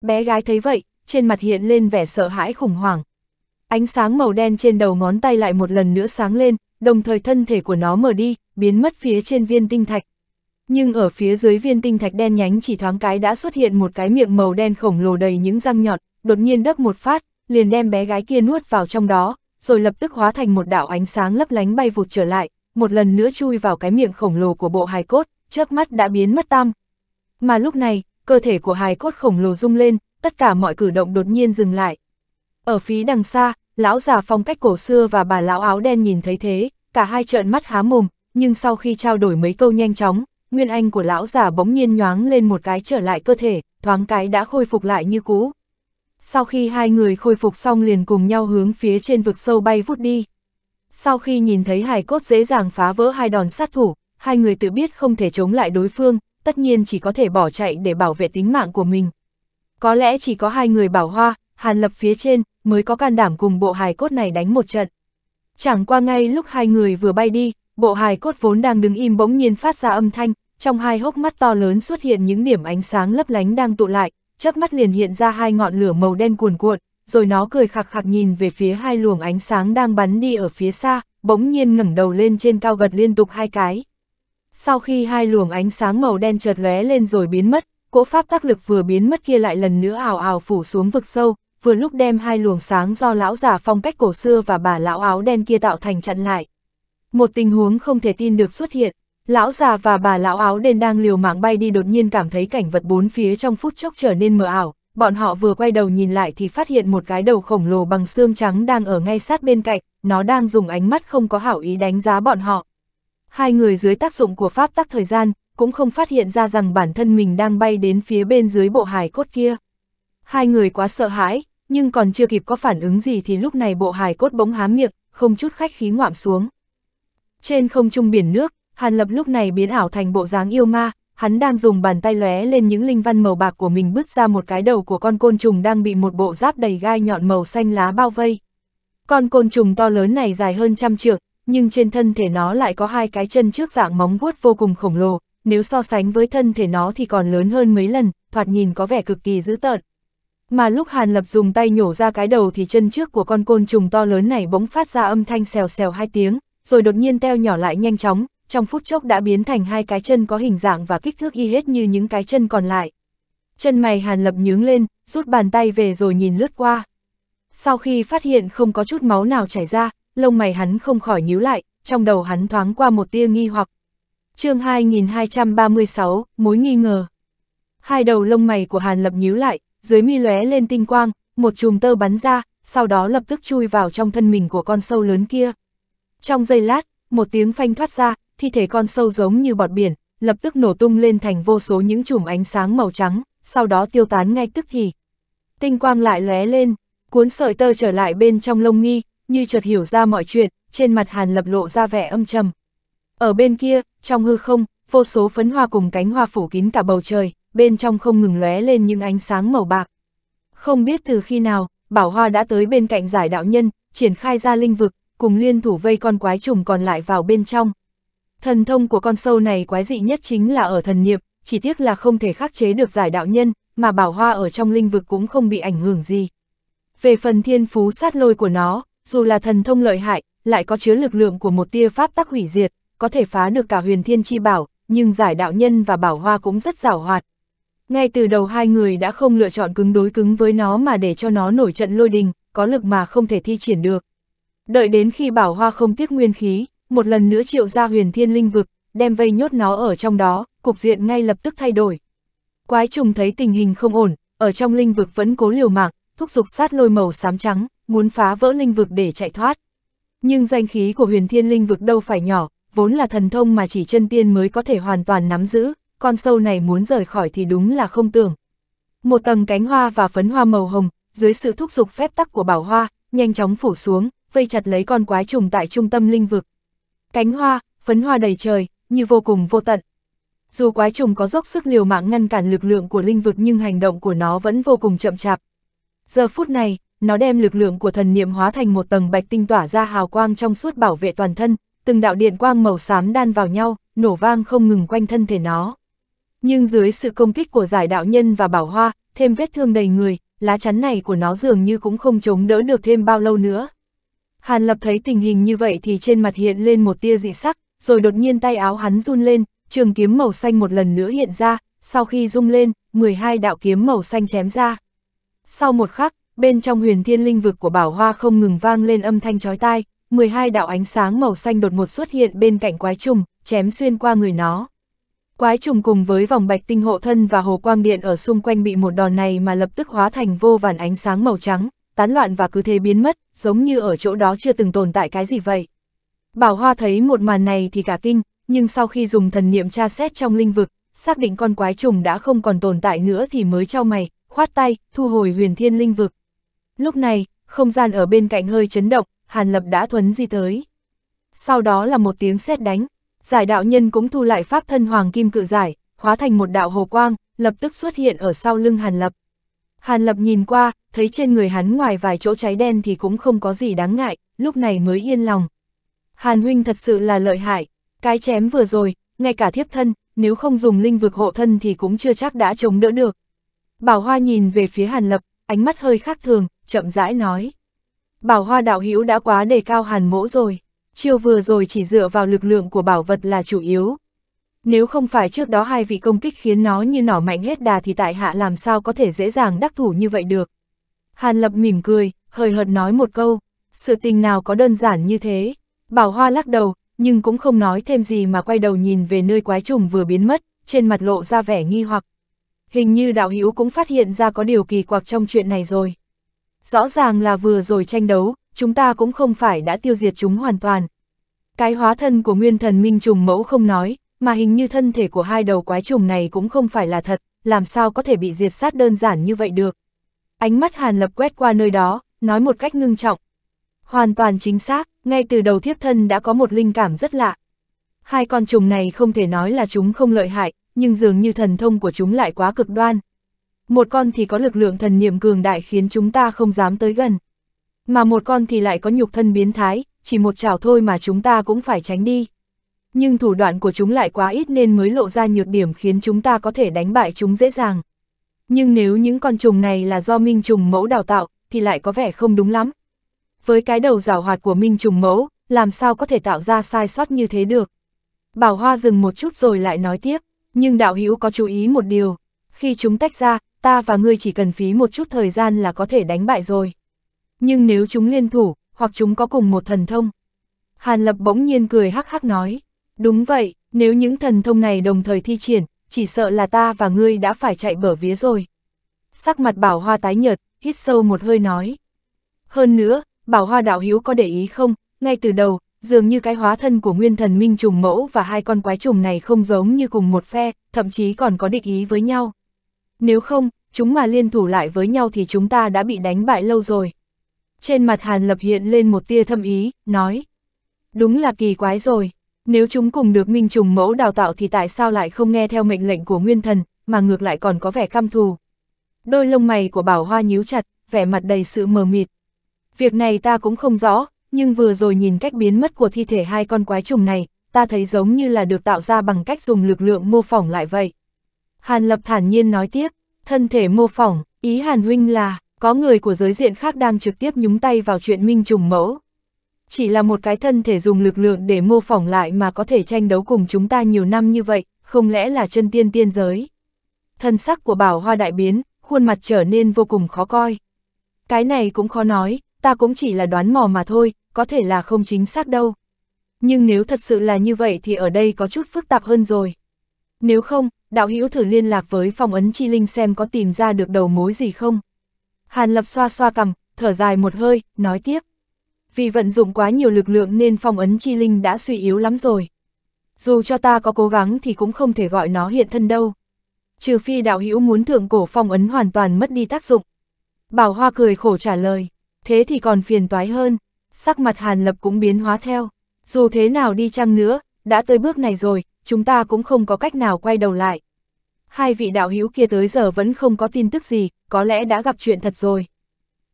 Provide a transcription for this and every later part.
Bé gái thấy vậy, trên mặt hiện lên vẻ sợ hãi khủng hoảng. Ánh sáng màu đen trên đầu ngón tay lại một lần nữa sáng lên, đồng thời thân thể của nó mở đi, biến mất phía trên viên tinh thạch. Nhưng ở phía dưới viên tinh thạch đen nhánh chỉ thoáng cái đã xuất hiện một cái miệng màu đen khổng lồ đầy những răng nhọn, đột nhiên đấp một phát, liền đem bé gái kia nuốt vào trong đó, rồi lập tức hóa thành một đạo ánh sáng lấp lánh bay vụt trở lại, một lần nữa chui vào cái miệng khổng lồ của bộ hài cốt, chớp mắt đã biến mất tam. Mà lúc này, cơ thể của hài cốt khổng lồ rung lên, tất cả mọi cử động đột nhiên dừng lại. Ở phía đằng xa, lão già phong cách cổ xưa và bà lão áo đen nhìn thấy thế, cả hai trợn mắt há mồm, nhưng sau khi trao đổi mấy câu nhanh chóng, nguyên anh của lão già bỗng nhiên nhoáng lên một cái trở lại cơ thể, thoáng cái đã khôi phục lại như cũ. Sau khi hai người khôi phục xong liền cùng nhau hướng phía trên vực sâu bay vút đi. Sau khi nhìn thấy hài cốt dễ dàng phá vỡ hai đòn sát thủ, hai người tự biết không thể chống lại đối phương, tất nhiên chỉ có thể bỏ chạy để bảo vệ tính mạng của mình. Có lẽ chỉ có hai người bảo hoa, hàn lập phía trên, mới có can đảm cùng bộ hài cốt này đánh một trận. Chẳng qua ngay lúc hai người vừa bay đi, bộ hài cốt vốn đang đứng im bỗng nhiên phát ra âm thanh, trong hai hốc mắt to lớn xuất hiện những điểm ánh sáng lấp lánh đang tụ lại, chớp mắt liền hiện ra hai ngọn lửa màu đen cuồn cuộn, rồi nó cười khạc khạc nhìn về phía hai luồng ánh sáng đang bắn đi ở phía xa, bỗng nhiên ngẩng đầu lên trên cao gật liên tục hai cái. Sau khi hai luồng ánh sáng màu đen chợt lóe lên rồi biến mất, cỗ pháp tác lực vừa biến mất kia lại lần nữa ảo ảo phủ xuống vực sâu, vừa lúc đem hai luồng sáng do lão giả phong cách cổ xưa và bà lão áo đen kia tạo thành chặn lại. Một tình huống không thể tin được xuất hiện, lão già và bà lão áo đen đang liều mạng bay đi đột nhiên cảm thấy cảnh vật bốn phía trong phút chốc trở nên mờ ảo, bọn họ vừa quay đầu nhìn lại thì phát hiện một cái đầu khổng lồ bằng xương trắng đang ở ngay sát bên cạnh, nó đang dùng ánh mắt không có hảo ý đánh giá bọn họ. Hai người dưới tác dụng của pháp tắc thời gian, cũng không phát hiện ra rằng bản thân mình đang bay đến phía bên dưới bộ hài cốt kia. Hai người quá sợ hãi, nhưng còn chưa kịp có phản ứng gì thì lúc này bộ hài cốt bỗng há miệng, không chút khách khí ngoạm xuống. Trên không trung biển nước, Hàn Lập lúc này biến ảo thành bộ dáng yêu ma, hắn đang dùng bàn tay lóe lên những linh văn màu bạc của mình bứt ra một cái đầu của con côn trùng đang bị một bộ giáp đầy gai nhọn màu xanh lá bao vây. Con côn trùng to lớn này dài hơn trăm trượng, nhưng trên thân thể nó lại có hai cái chân trước dạng móng vuốt vô cùng khổng lồ, nếu so sánh với thân thể nó thì còn lớn hơn mấy lần, thoạt nhìn có vẻ cực kỳ dữ tợn. Mà lúc Hàn Lập dùng tay nhổ ra cái đầu thì chân trước của con côn trùng to lớn này bỗng phát ra âm thanh xèo xèo hai tiếng, rồi đột nhiên teo nhỏ lại nhanh chóng, trong phút chốc đã biến thành hai cái chân có hình dạng và kích thước y hết như những cái chân còn lại. Chân mày Hàn Lập nhướng lên, rút bàn tay về rồi nhìn lướt qua. Sau khi phát hiện không có chút máu nào chảy ra, lông mày hắn không khỏi nhíu lại, trong đầu hắn thoáng qua một tia nghi hoặc. chương 2236, mối nghi ngờ. Hai đầu lông mày của Hàn Lập nhíu lại, dưới mi lóe lên tinh quang, một chùm tơ bắn ra, sau đó lập tức chui vào trong thân mình của con sâu lớn kia. Trong giây lát, một tiếng phanh thoát ra, thi thể con sâu giống như bọt biển, lập tức nổ tung lên thành vô số những chùm ánh sáng màu trắng, sau đó tiêu tán ngay tức thì. Tinh quang lại lóe lên, cuốn sợi tơ trở lại bên trong lông nghi, như chợt hiểu ra mọi chuyện, trên mặt Hàn Lập lộ ra vẻ âm trầm. Ở bên kia, trong hư không, vô số phấn hoa cùng cánh hoa phủ kín cả bầu trời, bên trong không ngừng lóe lên những ánh sáng màu bạc. Không biết từ khi nào, Bảo Hoa đã tới bên cạnh giải đạo nhân, triển khai ra linh vực, cùng liên thủ vây con quái trùng còn lại vào bên trong. Thần thông của con sâu này quái dị nhất chính là ở thần niệm, chỉ tiếc là không thể khắc chế được giải đạo nhân, mà Bảo Hoa ở trong linh vực cũng không bị ảnh hưởng gì. Về phần thiên phú sát lôi của nó, dù là thần thông lợi hại, lại có chứa lực lượng của một tia pháp tắc hủy diệt, có thể phá được cả huyền thiên chi bảo, nhưng giải đạo nhân và bảo hoa cũng rất giảo hoạt. Ngay từ đầu hai người đã không lựa chọn cứng đối cứng với nó mà để cho nó nổi trận lôi đình, có lực mà không thể thi triển được. Đợi đến khi bảo hoa không tiếc nguyên khí, một lần nữa triệu ra huyền thiên linh vực, đem vây nhốt nó ở trong đó, cục diện ngay lập tức thay đổi. Quái trùng thấy tình hình không ổn, ở trong linh vực vẫn cố liều mạng, thúc giục sát lôi màu xám trắng, muốn phá vỡ linh vực để chạy thoát. Nhưng danh khí của huyền thiên linh vực đâu phải nhỏ, vốn là thần thông mà chỉ chân tiên mới có thể hoàn toàn nắm giữ, con sâu này muốn rời khỏi thì đúng là không tưởng. Một tầng cánh hoa và phấn hoa màu hồng, dưới sự thúc giục phép tắc của bảo hoa, nhanh chóng phủ xuống, vây chặt lấy con quái trùng tại trung tâm linh vực. Cánh hoa, phấn hoa đầy trời, như vô cùng vô tận. Dù quái trùng có dốc sức liều mạng ngăn cản lực lượng của linh vực nhưng hành động của nó vẫn vô cùng chậm chạp. Giờ phút này, nó đem lực lượng của thần niệm hóa thành một tầng bạch tinh tỏa ra hào quang trong suốt bảo vệ toàn thân, từng đạo điện quang màu xám đan vào nhau, nổ vang không ngừng quanh thân thể nó. Nhưng dưới sự công kích của giải đạo nhân và bảo hoa, thêm vết thương đầy người, lá chắn này của nó dường như cũng không chống đỡ được thêm bao lâu nữa. Hàn Lập thấy tình hình như vậy thì trên mặt hiện lên một tia dị sắc, rồi đột nhiên tay áo hắn run lên, trường kiếm màu xanh một lần nữa hiện ra, sau khi rung lên, 12 đạo kiếm màu xanh chém ra. Sau một khắc, bên trong huyền thiên linh vực của bảo hoa không ngừng vang lên âm thanh chói tai, 12 đạo ánh sáng màu xanh đột ngột xuất hiện bên cạnh quái trùng, chém xuyên qua người nó. Quái trùng cùng với vòng bạch tinh hộ thân và hồ quang điện ở xung quanh bị một đòn này mà lập tức hóa thành vô vàn ánh sáng màu trắng, tán loạn và cứ thế biến mất, giống như ở chỗ đó chưa từng tồn tại cái gì vậy. Bảo Hoa thấy một màn này thì cả kinh, nhưng sau khi dùng thần niệm tra xét trong linh vực, xác định con quái trùng đã không còn tồn tại nữa thì mới trao mày, khoát tay, thu hồi huyền thiên linh vực. Lúc này, không gian ở bên cạnh hơi chấn động, Hàn Lập đã thuấn di tới. Sau đó là một tiếng sét đánh, giải đạo nhân cũng thu lại pháp thân hoàng kim cự giải, hóa thành một đạo hồ quang, lập tức xuất hiện ở sau lưng Hàn Lập. Hàn Lập nhìn qua, thấy trên người hắn ngoài vài chỗ cháy đen thì cũng không có gì đáng ngại, lúc này mới yên lòng. Hàn huynh thật sự là lợi hại, cái chém vừa rồi, ngay cả thiếp thân, nếu không dùng linh vực hộ thân thì cũng chưa chắc đã chống đỡ được. Bảo Hoa nhìn về phía Hàn Lập, ánh mắt hơi khác thường, chậm rãi nói. Bảo hoa đạo hữu đã quá đề cao hàn mỗ rồi, chiêu vừa rồi chỉ dựa vào lực lượng của bảo vật là chủ yếu. Nếu không phải trước đó hai vị công kích khiến nó như nỏ mạnh hết đà thì tại hạ làm sao có thể dễ dàng đắc thủ như vậy được. Hàn lập mỉm cười, hơi hợt nói một câu, sự tình nào có đơn giản như thế. Bảo hoa lắc đầu, nhưng cũng không nói thêm gì mà quay đầu nhìn về nơi quái trùng vừa biến mất, trên mặt lộ ra vẻ nghi hoặc hình như đạo hữu cũng phát hiện ra có điều kỳ quặc trong chuyện này rồi. Rõ ràng là vừa rồi tranh đấu, chúng ta cũng không phải đã tiêu diệt chúng hoàn toàn. Cái hóa thân của nguyên thần minh trùng mẫu không nói, mà hình như thân thể của hai đầu quái trùng này cũng không phải là thật, làm sao có thể bị diệt sát đơn giản như vậy được. Ánh mắt Hàn Lập quét qua nơi đó, nói một cách ngưng trọng. Hoàn toàn chính xác, ngay từ đầu thiếp thân đã có một linh cảm rất lạ. Hai con trùng này không thể nói là chúng không lợi hại, nhưng dường như thần thông của chúng lại quá cực đoan. Một con thì có lực lượng thần niệm cường đại khiến chúng ta không dám tới gần. Mà một con thì lại có nhục thân biến thái, chỉ một chảo thôi mà chúng ta cũng phải tránh đi. Nhưng thủ đoạn của chúng lại quá ít nên mới lộ ra nhược điểm khiến chúng ta có thể đánh bại chúng dễ dàng. Nhưng nếu những con trùng này là do minh trùng mẫu đào tạo, thì lại có vẻ không đúng lắm. Với cái đầu rào hoạt của minh trùng mẫu, làm sao có thể tạo ra sai sót như thế được? Bảo Hoa dừng một chút rồi lại nói tiếp nhưng đạo hữu có chú ý một điều, khi chúng tách ra, ta và ngươi chỉ cần phí một chút thời gian là có thể đánh bại rồi. Nhưng nếu chúng liên thủ, hoặc chúng có cùng một thần thông. Hàn Lập bỗng nhiên cười hắc hắc nói, đúng vậy, nếu những thần thông này đồng thời thi triển, chỉ sợ là ta và ngươi đã phải chạy bở vía rồi. Sắc mặt bảo hoa tái nhợt, hít sâu một hơi nói. Hơn nữa, bảo hoa đạo hữu có để ý không, ngay từ đầu, dường như cái hóa thân của nguyên thần minh trùng mẫu và hai con quái trùng này không giống như cùng một phe, thậm chí còn có địch ý với nhau. Nếu không, chúng mà liên thủ lại với nhau thì chúng ta đã bị đánh bại lâu rồi. Trên mặt Hàn Lập hiện lên một tia thâm ý, nói. Đúng là kỳ quái rồi, nếu chúng cùng được minh trùng mẫu đào tạo thì tại sao lại không nghe theo mệnh lệnh của nguyên thần, mà ngược lại còn có vẻ căm thù. Đôi lông mày của bảo hoa nhíu chặt, vẻ mặt đầy sự mờ mịt. Việc này ta cũng không rõ, nhưng vừa rồi nhìn cách biến mất của thi thể hai con quái trùng này, ta thấy giống như là được tạo ra bằng cách dùng lực lượng mô phỏng lại vậy. Hàn Lập thản nhiên nói tiếp, thân thể mô phỏng, ý Hàn Huynh là, có người của giới diện khác đang trực tiếp nhúng tay vào chuyện minh trùng mẫu. Chỉ là một cái thân thể dùng lực lượng để mô phỏng lại mà có thể tranh đấu cùng chúng ta nhiều năm như vậy, không lẽ là chân tiên tiên giới. Thân sắc của bảo hoa đại biến, khuôn mặt trở nên vô cùng khó coi. Cái này cũng khó nói, ta cũng chỉ là đoán mò mà thôi, có thể là không chính xác đâu. Nhưng nếu thật sự là như vậy thì ở đây có chút phức tạp hơn rồi. Nếu không, đạo hữu thử liên lạc với phòng ấn chi linh xem có tìm ra được đầu mối gì không. Hàn lập xoa xoa cằm, thở dài một hơi, nói tiếp. Vì vận dụng quá nhiều lực lượng nên phòng ấn chi linh đã suy yếu lắm rồi. Dù cho ta có cố gắng thì cũng không thể gọi nó hiện thân đâu. Trừ phi đạo hữu muốn thượng cổ phong ấn hoàn toàn mất đi tác dụng. Bảo Hoa cười khổ trả lời thế thì còn phiền toái hơn. Sắc mặt Hàn Lập cũng biến hóa theo. Dù thế nào đi chăng nữa, đã tới bước này rồi, chúng ta cũng không có cách nào quay đầu lại. Hai vị đạo hữu kia tới giờ vẫn không có tin tức gì, có lẽ đã gặp chuyện thật rồi.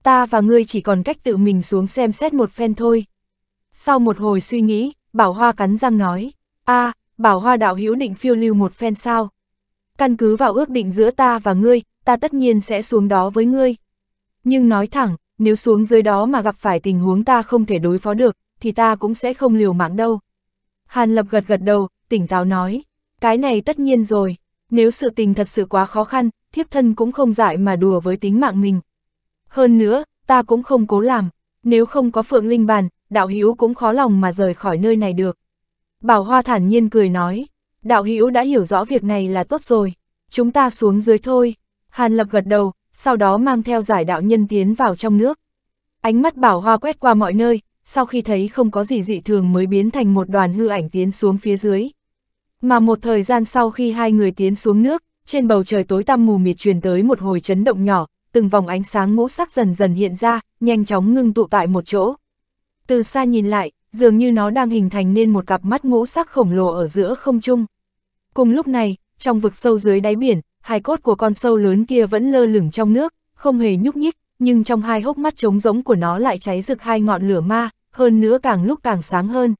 Ta và ngươi chỉ còn cách tự mình xuống xem xét một phen thôi. Sau một hồi suy nghĩ, Bảo Hoa cắn răng nói, a à, Bảo Hoa đạo hữu định phiêu lưu một phen sao? Căn cứ vào ước định giữa ta và ngươi, ta tất nhiên sẽ xuống đó với ngươi. Nhưng nói thẳng, nếu xuống dưới đó mà gặp phải tình huống ta không thể đối phó được, thì ta cũng sẽ không liều mạng đâu. Hàn Lập gật gật đầu, tỉnh táo nói, cái này tất nhiên rồi, nếu sự tình thật sự quá khó khăn, thiếp thân cũng không dại mà đùa với tính mạng mình. Hơn nữa, ta cũng không cố làm, nếu không có Phượng Linh Bàn, Đạo Hữu cũng khó lòng mà rời khỏi nơi này được. Bảo Hoa thản nhiên cười nói, Đạo Hữu đã hiểu rõ việc này là tốt rồi, chúng ta xuống dưới thôi. Hàn Lập gật đầu, sau đó mang theo giải đạo nhân tiến vào trong nước. Ánh mắt bảo hoa quét qua mọi nơi, sau khi thấy không có gì dị thường mới biến thành một đoàn hư ảnh tiến xuống phía dưới. Mà một thời gian sau khi hai người tiến xuống nước, trên bầu trời tối tăm mù mịt truyền tới một hồi chấn động nhỏ, từng vòng ánh sáng ngũ sắc dần dần hiện ra, nhanh chóng ngưng tụ tại một chỗ. Từ xa nhìn lại, dường như nó đang hình thành nên một cặp mắt ngũ sắc khổng lồ ở giữa không trung. Cùng lúc này, trong vực sâu dưới đáy biển, hai cốt của con sâu lớn kia vẫn lơ lửng trong nước, không hề nhúc nhích, nhưng trong hai hốc mắt trống rỗng của nó lại cháy rực hai ngọn lửa ma, hơn nữa càng lúc càng sáng hơn.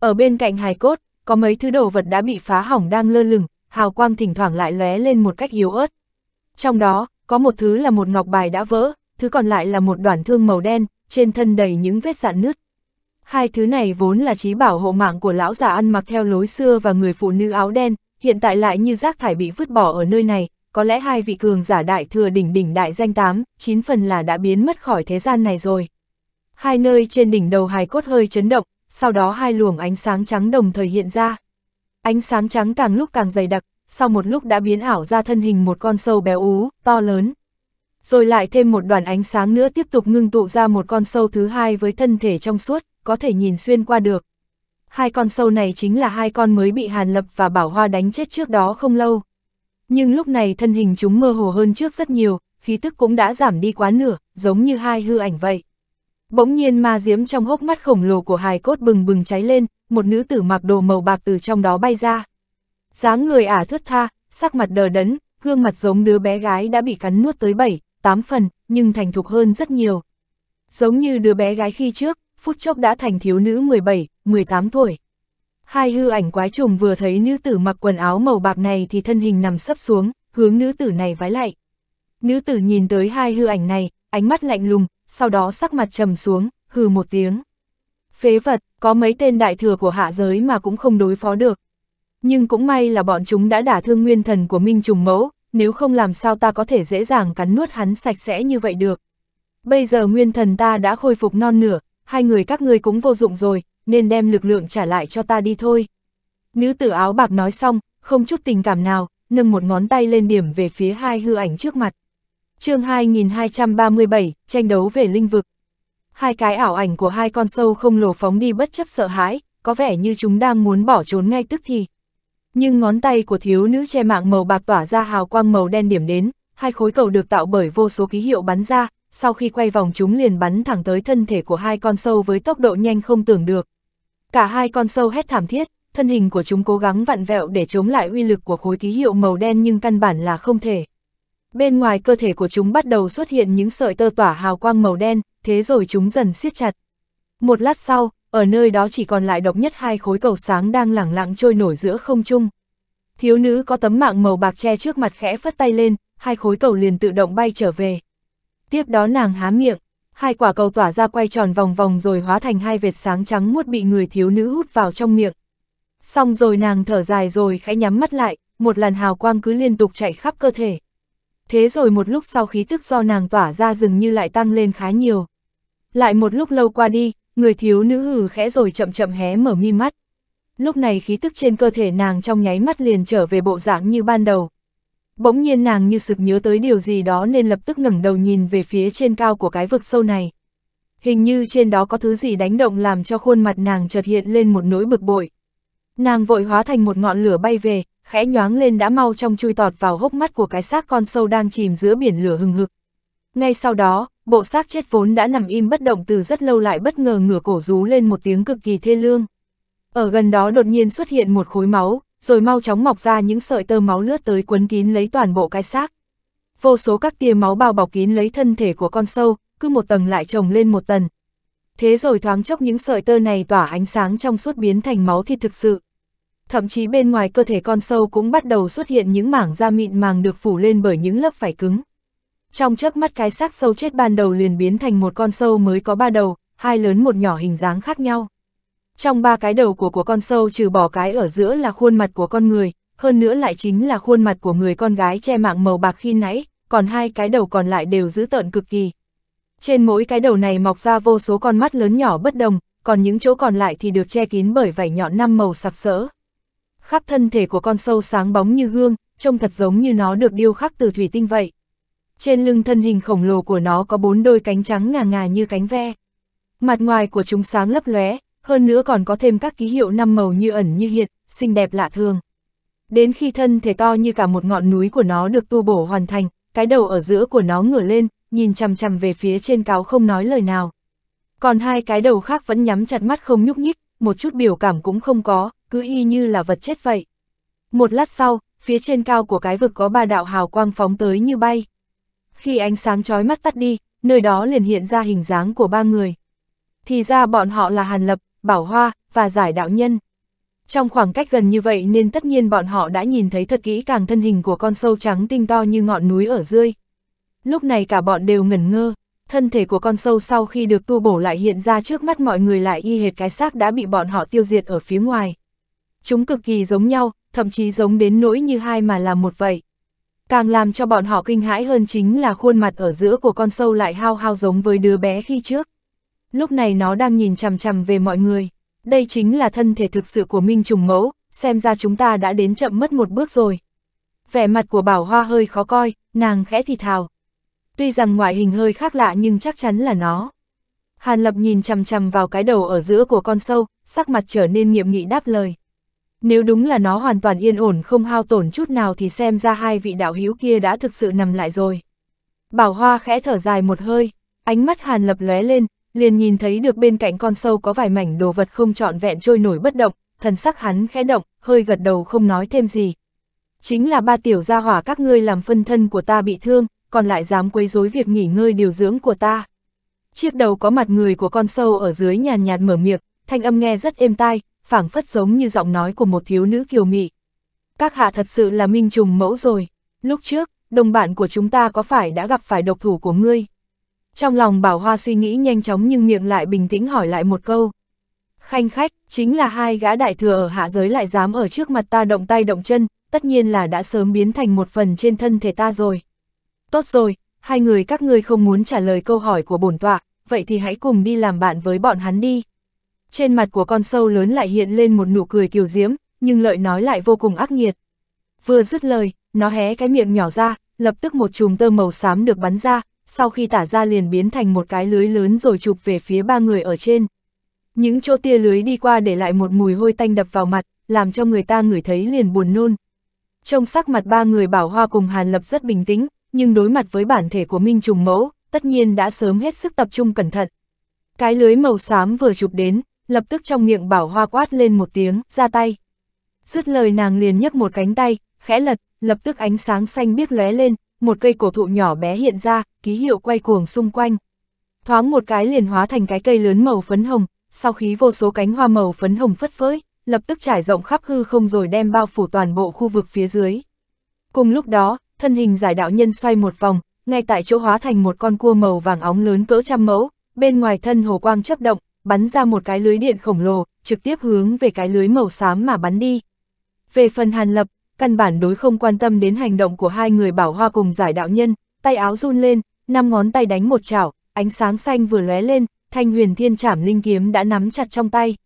Ở bên cạnh hài cốt, có mấy thứ đồ vật đã bị phá hỏng đang lơ lửng, hào quang thỉnh thoảng lại lóe lên một cách yếu ớt. Trong đó, có một thứ là một ngọc bài đã vỡ, thứ còn lại là một đoạn thương màu đen, trên thân đầy những vết dạn nứt. Hai thứ này vốn là trí bảo hộ mạng của lão già ăn mặc theo lối xưa và người phụ nữ áo đen, hiện tại lại như rác thải bị vứt bỏ ở nơi này, có lẽ hai vị cường giả đại thừa đỉnh đỉnh đại danh tám, chín phần là đã biến mất khỏi thế gian này rồi. Hai nơi trên đỉnh đầu hài cốt hơi chấn động, sau đó hai luồng ánh sáng trắng đồng thời hiện ra. Ánh sáng trắng càng lúc càng dày đặc, sau một lúc đã biến ảo ra thân hình một con sâu béo ú, to lớn. Rồi lại thêm một đoàn ánh sáng nữa tiếp tục ngưng tụ ra một con sâu thứ hai với thân thể trong suốt, có thể nhìn xuyên qua được hai con sâu này chính là hai con mới bị Hàn Lập và Bảo Hoa đánh chết trước đó không lâu. Nhưng lúc này thân hình chúng mơ hồ hơn trước rất nhiều, khí tức cũng đã giảm đi quá nửa, giống như hai hư ảnh vậy. Bỗng nhiên ma diễm trong hốc mắt khổng lồ của hài cốt bừng bừng cháy lên, một nữ tử mặc đồ màu bạc từ trong đó bay ra. dáng người ả thướt tha, sắc mặt đờ đẫn, gương mặt giống đứa bé gái đã bị cắn nuốt tới 7, 8 phần, nhưng thành thục hơn rất nhiều. Giống như đứa bé gái khi trước, phút chốc đã thành thiếu nữ 17, 18 tuổi. Hai hư ảnh quái trùng vừa thấy nữ tử mặc quần áo màu bạc này thì thân hình nằm sấp xuống, hướng nữ tử này vái lại. Nữ tử nhìn tới hai hư ảnh này, ánh mắt lạnh lùng, sau đó sắc mặt trầm xuống, hừ một tiếng. Phế vật, có mấy tên đại thừa của hạ giới mà cũng không đối phó được. Nhưng cũng may là bọn chúng đã đả thương nguyên thần của Minh Trùng Mẫu, nếu không làm sao ta có thể dễ dàng cắn nuốt hắn sạch sẽ như vậy được. Bây giờ nguyên thần ta đã khôi phục non nửa, hai người các ngươi cũng vô dụng rồi, nên đem lực lượng trả lại cho ta đi thôi. Nữ tử áo bạc nói xong, không chút tình cảm nào, nâng một ngón tay lên điểm về phía hai hư ảnh trước mặt. chương 2237, tranh đấu về linh vực. Hai cái ảo ảnh của hai con sâu không lồ phóng đi bất chấp sợ hãi, có vẻ như chúng đang muốn bỏ trốn ngay tức thì. Nhưng ngón tay của thiếu nữ che mạng màu bạc tỏa ra hào quang màu đen điểm đến, hai khối cầu được tạo bởi vô số ký hiệu bắn ra, sau khi quay vòng chúng liền bắn thẳng tới thân thể của hai con sâu với tốc độ nhanh không tưởng được. Cả hai con sâu hét thảm thiết, thân hình của chúng cố gắng vặn vẹo để chống lại uy lực của khối ký hiệu màu đen nhưng căn bản là không thể. Bên ngoài cơ thể của chúng bắt đầu xuất hiện những sợi tơ tỏa hào quang màu đen, thế rồi chúng dần siết chặt. Một lát sau, ở nơi đó chỉ còn lại độc nhất hai khối cầu sáng đang lẳng lặng trôi nổi giữa không trung. Thiếu nữ có tấm mạng màu bạc che trước mặt khẽ phất tay lên, hai khối cầu liền tự động bay trở về tiếp đó nàng há miệng, hai quả cầu tỏa ra quay tròn vòng vòng rồi hóa thành hai vệt sáng trắng muốt bị người thiếu nữ hút vào trong miệng. Xong rồi nàng thở dài rồi khẽ nhắm mắt lại, một làn hào quang cứ liên tục chạy khắp cơ thể. Thế rồi một lúc sau khí tức do nàng tỏa ra dường như lại tăng lên khá nhiều. Lại một lúc lâu qua đi, người thiếu nữ hừ khẽ rồi chậm chậm hé mở mi mắt. Lúc này khí tức trên cơ thể nàng trong nháy mắt liền trở về bộ dạng như ban đầu, Bỗng nhiên nàng như sực nhớ tới điều gì đó nên lập tức ngẩng đầu nhìn về phía trên cao của cái vực sâu này. Hình như trên đó có thứ gì đánh động làm cho khuôn mặt nàng chợt hiện lên một nỗi bực bội. Nàng vội hóa thành một ngọn lửa bay về, khẽ nhoáng lên đã mau trong chui tọt vào hốc mắt của cái xác con sâu đang chìm giữa biển lửa hừng hực. Ngay sau đó, bộ xác chết vốn đã nằm im bất động từ rất lâu lại bất ngờ ngửa cổ rú lên một tiếng cực kỳ thê lương. Ở gần đó đột nhiên xuất hiện một khối máu, rồi mau chóng mọc ra những sợi tơ máu lướt tới quấn kín lấy toàn bộ cái xác. Vô số các tia máu bao bọc kín lấy thân thể của con sâu, cứ một tầng lại chồng lên một tầng. Thế rồi thoáng chốc những sợi tơ này tỏa ánh sáng trong suốt biến thành máu thịt thực sự. Thậm chí bên ngoài cơ thể con sâu cũng bắt đầu xuất hiện những mảng da mịn màng được phủ lên bởi những lớp vải cứng. Trong chớp mắt cái xác sâu chết ban đầu liền biến thành một con sâu mới có ba đầu, hai lớn một nhỏ hình dáng khác nhau. Trong ba cái đầu của của con sâu trừ bỏ cái ở giữa là khuôn mặt của con người, hơn nữa lại chính là khuôn mặt của người con gái che mạng màu bạc khi nãy, còn hai cái đầu còn lại đều giữ tợn cực kỳ. Trên mỗi cái đầu này mọc ra vô số con mắt lớn nhỏ bất đồng, còn những chỗ còn lại thì được che kín bởi vảy nhọn năm màu sặc sỡ. Khắp thân thể của con sâu sáng bóng như gương, trông thật giống như nó được điêu khắc từ thủy tinh vậy. Trên lưng thân hình khổng lồ của nó có bốn đôi cánh trắng ngà ngà như cánh ve. Mặt ngoài của chúng sáng lấp lóe, hơn nữa còn có thêm các ký hiệu năm màu như ẩn như hiện, xinh đẹp lạ thường. Đến khi thân thể to như cả một ngọn núi của nó được tu bổ hoàn thành, cái đầu ở giữa của nó ngửa lên, nhìn chằm chằm về phía trên cáo không nói lời nào. Còn hai cái đầu khác vẫn nhắm chặt mắt không nhúc nhích, một chút biểu cảm cũng không có, cứ y như là vật chết vậy. Một lát sau, phía trên cao của cái vực có ba đạo hào quang phóng tới như bay. Khi ánh sáng chói mắt tắt đi, nơi đó liền hiện ra hình dáng của ba người. Thì ra bọn họ là Hàn Lập, Bảo Hoa, và Giải Đạo Nhân. Trong khoảng cách gần như vậy nên tất nhiên bọn họ đã nhìn thấy thật kỹ càng thân hình của con sâu trắng tinh to như ngọn núi ở dưới Lúc này cả bọn đều ngẩn ngơ, thân thể của con sâu sau khi được tu bổ lại hiện ra trước mắt mọi người lại y hệt cái xác đã bị bọn họ tiêu diệt ở phía ngoài. Chúng cực kỳ giống nhau, thậm chí giống đến nỗi như hai mà là một vậy. Càng làm cho bọn họ kinh hãi hơn chính là khuôn mặt ở giữa của con sâu lại hao hao giống với đứa bé khi trước lúc này nó đang nhìn chằm chằm về mọi người. Đây chính là thân thể thực sự của Minh Trùng Mẫu, xem ra chúng ta đã đến chậm mất một bước rồi. Vẻ mặt của Bảo Hoa hơi khó coi, nàng khẽ thì thào. Tuy rằng ngoại hình hơi khác lạ nhưng chắc chắn là nó. Hàn Lập nhìn chằm chằm vào cái đầu ở giữa của con sâu, sắc mặt trở nên nghiệm nghị đáp lời. Nếu đúng là nó hoàn toàn yên ổn không hao tổn chút nào thì xem ra hai vị đạo hữu kia đã thực sự nằm lại rồi. Bảo Hoa khẽ thở dài một hơi, ánh mắt Hàn Lập lóe lên, liền nhìn thấy được bên cạnh con sâu có vài mảnh đồ vật không trọn vẹn trôi nổi bất động, thần sắc hắn khẽ động, hơi gật đầu không nói thêm gì. Chính là ba tiểu gia hỏa các ngươi làm phân thân của ta bị thương, còn lại dám quấy rối việc nghỉ ngơi điều dưỡng của ta. Chiếc đầu có mặt người của con sâu ở dưới nhàn nhạt mở miệng, thanh âm nghe rất êm tai, phảng phất giống như giọng nói của một thiếu nữ kiều mị. Các hạ thật sự là minh trùng mẫu rồi. Lúc trước, đồng bạn của chúng ta có phải đã gặp phải độc thủ của ngươi? trong lòng bảo hoa suy nghĩ nhanh chóng nhưng miệng lại bình tĩnh hỏi lại một câu. Khanh khách, chính là hai gã đại thừa ở hạ giới lại dám ở trước mặt ta động tay động chân, tất nhiên là đã sớm biến thành một phần trên thân thể ta rồi. Tốt rồi, hai người các ngươi không muốn trả lời câu hỏi của bổn tọa, vậy thì hãy cùng đi làm bạn với bọn hắn đi. Trên mặt của con sâu lớn lại hiện lên một nụ cười kiều diễm, nhưng lợi nói lại vô cùng ác nghiệt. Vừa dứt lời, nó hé cái miệng nhỏ ra, lập tức một chùm tơ màu xám được bắn ra, sau khi tả ra liền biến thành một cái lưới lớn rồi chụp về phía ba người ở trên. Những chỗ tia lưới đi qua để lại một mùi hôi tanh đập vào mặt, làm cho người ta ngửi thấy liền buồn nôn. Trong sắc mặt ba người bảo hoa cùng Hàn Lập rất bình tĩnh, nhưng đối mặt với bản thể của Minh Trùng Mẫu, tất nhiên đã sớm hết sức tập trung cẩn thận. Cái lưới màu xám vừa chụp đến, lập tức trong miệng bảo hoa quát lên một tiếng, ra tay. Dứt lời nàng liền nhấc một cánh tay, khẽ lật, lập tức ánh sáng xanh biếc lóe lên, một cây cổ thụ nhỏ bé hiện ra, ký hiệu quay cuồng xung quanh. Thoáng một cái liền hóa thành cái cây lớn màu phấn hồng, sau khi vô số cánh hoa màu phấn hồng phất phới, lập tức trải rộng khắp hư không rồi đem bao phủ toàn bộ khu vực phía dưới. Cùng lúc đó, thân hình giải đạo nhân xoay một vòng, ngay tại chỗ hóa thành một con cua màu vàng óng lớn cỡ trăm mẫu, bên ngoài thân hồ quang chấp động, bắn ra một cái lưới điện khổng lồ, trực tiếp hướng về cái lưới màu xám mà bắn đi. Về phần Hàn Lập, căn bản đối không quan tâm đến hành động của hai người bảo hoa cùng giải đạo nhân, tay áo run lên, năm ngón tay đánh một chảo, ánh sáng xanh vừa lóe lên, thanh huyền thiên trảm linh kiếm đã nắm chặt trong tay.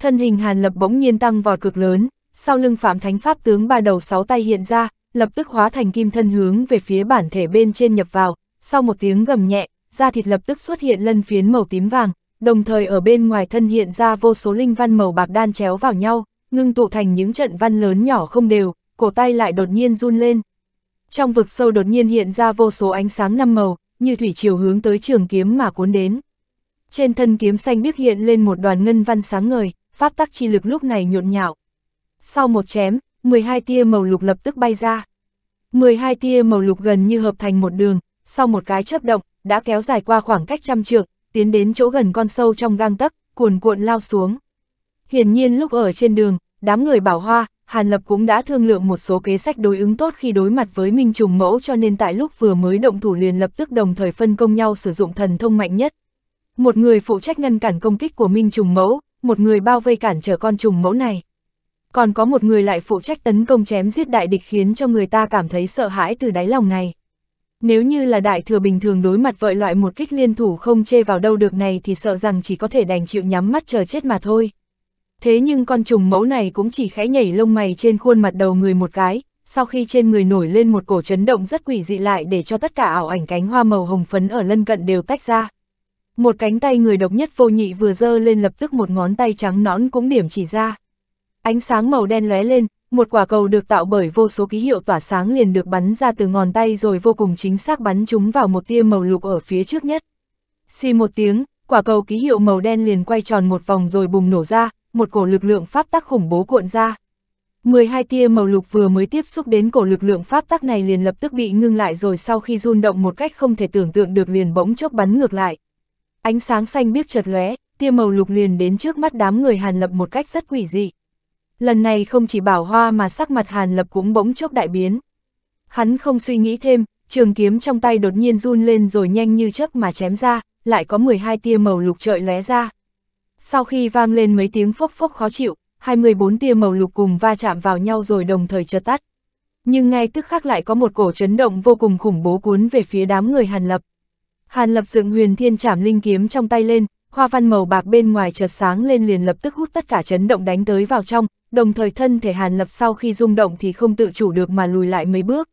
Thân hình Hàn Lập bỗng nhiên tăng vọt cực lớn, sau lưng Phạm Thánh Pháp tướng ba đầu sáu tay hiện ra, lập tức hóa thành kim thân hướng về phía bản thể bên trên nhập vào, sau một tiếng gầm nhẹ, da thịt lập tức xuất hiện lân phiến màu tím vàng, đồng thời ở bên ngoài thân hiện ra vô số linh văn màu bạc đan chéo vào nhau, ngưng tụ thành những trận văn lớn nhỏ không đều, cổ tay lại đột nhiên run lên. Trong vực sâu đột nhiên hiện ra vô số ánh sáng năm màu, như thủy chiều hướng tới trường kiếm mà cuốn đến. Trên thân kiếm xanh biếc hiện lên một đoàn ngân văn sáng ngời, pháp tắc chi lực lúc này nhộn nhạo. Sau một chém, 12 tia màu lục lập tức bay ra. 12 tia màu lục gần như hợp thành một đường, sau một cái chớp động, đã kéo dài qua khoảng cách trăm trượng, tiến đến chỗ gần con sâu trong gang tấc, cuồn cuộn lao xuống. Hiển nhiên lúc ở trên đường, đám người bảo hoa, Hàn Lập cũng đã thương lượng một số kế sách đối ứng tốt khi đối mặt với Minh Trùng Mẫu cho nên tại lúc vừa mới động thủ liền lập tức đồng thời phân công nhau sử dụng thần thông mạnh nhất. Một người phụ trách ngăn cản công kích của Minh Trùng Mẫu, một người bao vây cản trở con trùng mẫu này. Còn có một người lại phụ trách tấn công chém giết đại địch khiến cho người ta cảm thấy sợ hãi từ đáy lòng này. Nếu như là đại thừa bình thường đối mặt vợi loại một kích liên thủ không chê vào đâu được này thì sợ rằng chỉ có thể đành chịu nhắm mắt chờ chết mà thôi thế nhưng con trùng mẫu này cũng chỉ khẽ nhảy lông mày trên khuôn mặt đầu người một cái, sau khi trên người nổi lên một cổ chấn động rất quỷ dị lại để cho tất cả ảo ảnh cánh hoa màu hồng phấn ở lân cận đều tách ra. Một cánh tay người độc nhất vô nhị vừa dơ lên lập tức một ngón tay trắng nõn cũng điểm chỉ ra. Ánh sáng màu đen lóe lên, một quả cầu được tạo bởi vô số ký hiệu tỏa sáng liền được bắn ra từ ngón tay rồi vô cùng chính xác bắn chúng vào một tia màu lục ở phía trước nhất. Xì một tiếng, quả cầu ký hiệu màu đen liền quay tròn một vòng rồi bùng nổ ra, một cổ lực lượng pháp tắc khủng bố cuộn ra. 12 tia màu lục vừa mới tiếp xúc đến cổ lực lượng pháp tắc này liền lập tức bị ngưng lại rồi sau khi run động một cách không thể tưởng tượng được liền bỗng chốc bắn ngược lại. Ánh sáng xanh biếc chợt lóe, tia màu lục liền đến trước mắt đám người Hàn Lập một cách rất quỷ dị. Lần này không chỉ bảo hoa mà sắc mặt Hàn Lập cũng bỗng chốc đại biến. Hắn không suy nghĩ thêm, trường kiếm trong tay đột nhiên run lên rồi nhanh như chớp mà chém ra, lại có 12 tia màu lục trợi lóe ra. Sau khi vang lên mấy tiếng phốc phốc khó chịu, 24 tia màu lục cùng va chạm vào nhau rồi đồng thời chợt tắt. Nhưng ngay tức khắc lại có một cổ chấn động vô cùng khủng bố cuốn về phía đám người Hàn Lập. Hàn Lập dựng huyền thiên trảm linh kiếm trong tay lên, hoa văn màu bạc bên ngoài chợt sáng lên liền lập tức hút tất cả chấn động đánh tới vào trong, đồng thời thân thể Hàn Lập sau khi rung động thì không tự chủ được mà lùi lại mấy bước.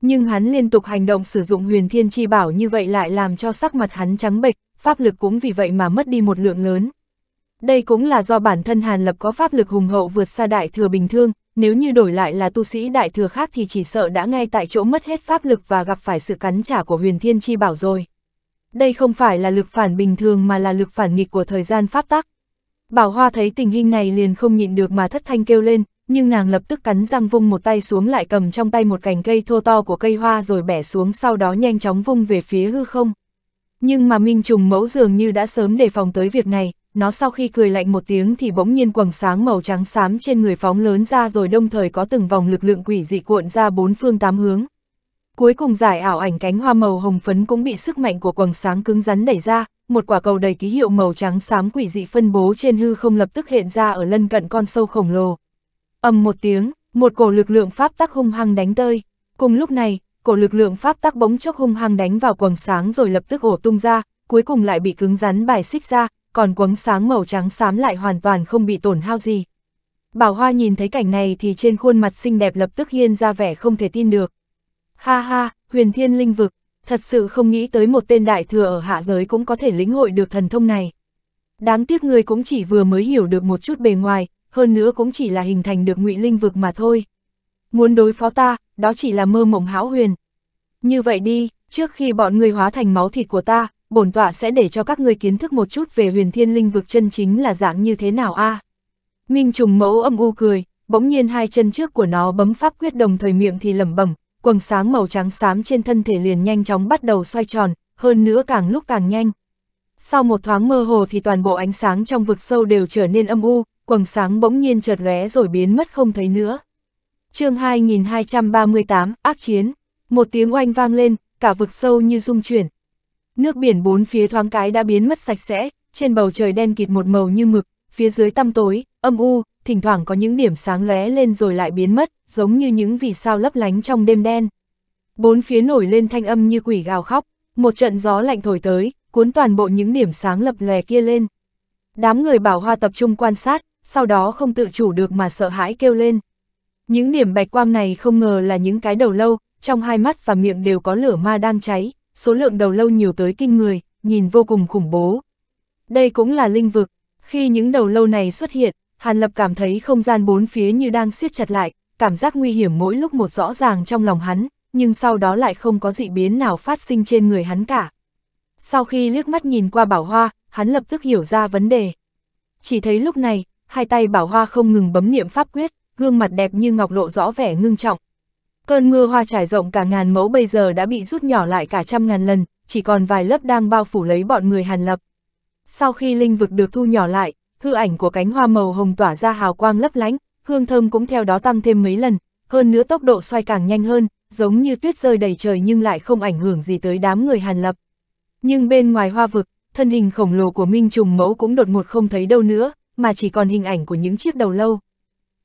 Nhưng hắn liên tục hành động sử dụng huyền thiên chi bảo như vậy lại làm cho sắc mặt hắn trắng bệch, pháp lực cũng vì vậy mà mất đi một lượng lớn. Đây cũng là do bản thân Hàn Lập có pháp lực hùng hậu vượt xa đại thừa bình thường, nếu như đổi lại là tu sĩ đại thừa khác thì chỉ sợ đã ngay tại chỗ mất hết pháp lực và gặp phải sự cắn trả của huyền thiên chi bảo rồi. Đây không phải là lực phản bình thường mà là lực phản nghịch của thời gian pháp tắc. Bảo Hoa thấy tình hình này liền không nhịn được mà thất thanh kêu lên, nhưng nàng lập tức cắn răng vung một tay xuống lại cầm trong tay một cành cây thô to của cây hoa rồi bẻ xuống sau đó nhanh chóng vung về phía hư không. Nhưng mà Minh Trùng mẫu dường như đã sớm đề phòng tới việc này, nó sau khi cười lạnh một tiếng thì bỗng nhiên quầng sáng màu trắng xám trên người phóng lớn ra rồi đồng thời có từng vòng lực lượng quỷ dị cuộn ra bốn phương tám hướng. Cuối cùng giải ảo ảnh cánh hoa màu hồng phấn cũng bị sức mạnh của quầng sáng cứng rắn đẩy ra, một quả cầu đầy ký hiệu màu trắng xám quỷ dị phân bố trên hư không lập tức hiện ra ở lân cận con sâu khổng lồ. ầm một tiếng, một cổ lực lượng pháp tắc hung hăng đánh tơi. Cùng lúc này, cổ lực lượng pháp tắc bỗng chốc hung hăng đánh vào quầng sáng rồi lập tức ổ tung ra, cuối cùng lại bị cứng rắn bài xích ra, còn quấn sáng màu trắng xám lại hoàn toàn không bị tổn hao gì. Bảo Hoa nhìn thấy cảnh này thì trên khuôn mặt xinh đẹp lập tức hiên ra vẻ không thể tin được. Ha ha, huyền thiên linh vực, thật sự không nghĩ tới một tên đại thừa ở hạ giới cũng có thể lĩnh hội được thần thông này. Đáng tiếc người cũng chỉ vừa mới hiểu được một chút bề ngoài, hơn nữa cũng chỉ là hình thành được ngụy linh vực mà thôi. Muốn đối phó ta, đó chỉ là mơ mộng hão huyền. Như vậy đi, trước khi bọn người hóa thành máu thịt của ta, bổn tọa sẽ để cho các ngươi kiến thức một chút về huyền thiên linh vực chân chính là dạng như thế nào a à? Minh trùng mẫu âm u cười, bỗng nhiên hai chân trước của nó bấm pháp quyết đồng thời miệng thì lẩm bẩm, quầng sáng màu trắng xám trên thân thể liền nhanh chóng bắt đầu xoay tròn, hơn nữa càng lúc càng nhanh. Sau một thoáng mơ hồ thì toàn bộ ánh sáng trong vực sâu đều trở nên âm u, quầng sáng bỗng nhiên chợt lóe rồi biến mất không thấy nữa. chương 2238, ác chiến, một tiếng oanh vang lên, cả vực sâu như rung chuyển, Nước biển bốn phía thoáng cái đã biến mất sạch sẽ, trên bầu trời đen kịt một màu như mực, phía dưới tăm tối, âm u, thỉnh thoảng có những điểm sáng lóe lên rồi lại biến mất, giống như những vì sao lấp lánh trong đêm đen. Bốn phía nổi lên thanh âm như quỷ gào khóc, một trận gió lạnh thổi tới, cuốn toàn bộ những điểm sáng lập lòe kia lên. Đám người bảo hoa tập trung quan sát, sau đó không tự chủ được mà sợ hãi kêu lên. Những điểm bạch quang này không ngờ là những cái đầu lâu, trong hai mắt và miệng đều có lửa ma đang cháy, số lượng đầu lâu nhiều tới kinh người, nhìn vô cùng khủng bố. Đây cũng là linh vực, khi những đầu lâu này xuất hiện, Hàn Lập cảm thấy không gian bốn phía như đang siết chặt lại, cảm giác nguy hiểm mỗi lúc một rõ ràng trong lòng hắn, nhưng sau đó lại không có dị biến nào phát sinh trên người hắn cả. Sau khi liếc mắt nhìn qua Bảo Hoa, hắn lập tức hiểu ra vấn đề. Chỉ thấy lúc này, hai tay Bảo Hoa không ngừng bấm niệm pháp quyết, gương mặt đẹp như ngọc lộ rõ vẻ ngưng trọng, Cơn mưa hoa trải rộng cả ngàn mẫu bây giờ đã bị rút nhỏ lại cả trăm ngàn lần, chỉ còn vài lớp đang bao phủ lấy bọn người Hàn Lập. Sau khi linh vực được thu nhỏ lại, hư ảnh của cánh hoa màu hồng tỏa ra hào quang lấp lánh, hương thơm cũng theo đó tăng thêm mấy lần, hơn nữa tốc độ xoay càng nhanh hơn, giống như tuyết rơi đầy trời nhưng lại không ảnh hưởng gì tới đám người Hàn Lập. Nhưng bên ngoài hoa vực, thân hình khổng lồ của Minh Trùng Mẫu cũng đột ngột không thấy đâu nữa, mà chỉ còn hình ảnh của những chiếc đầu lâu.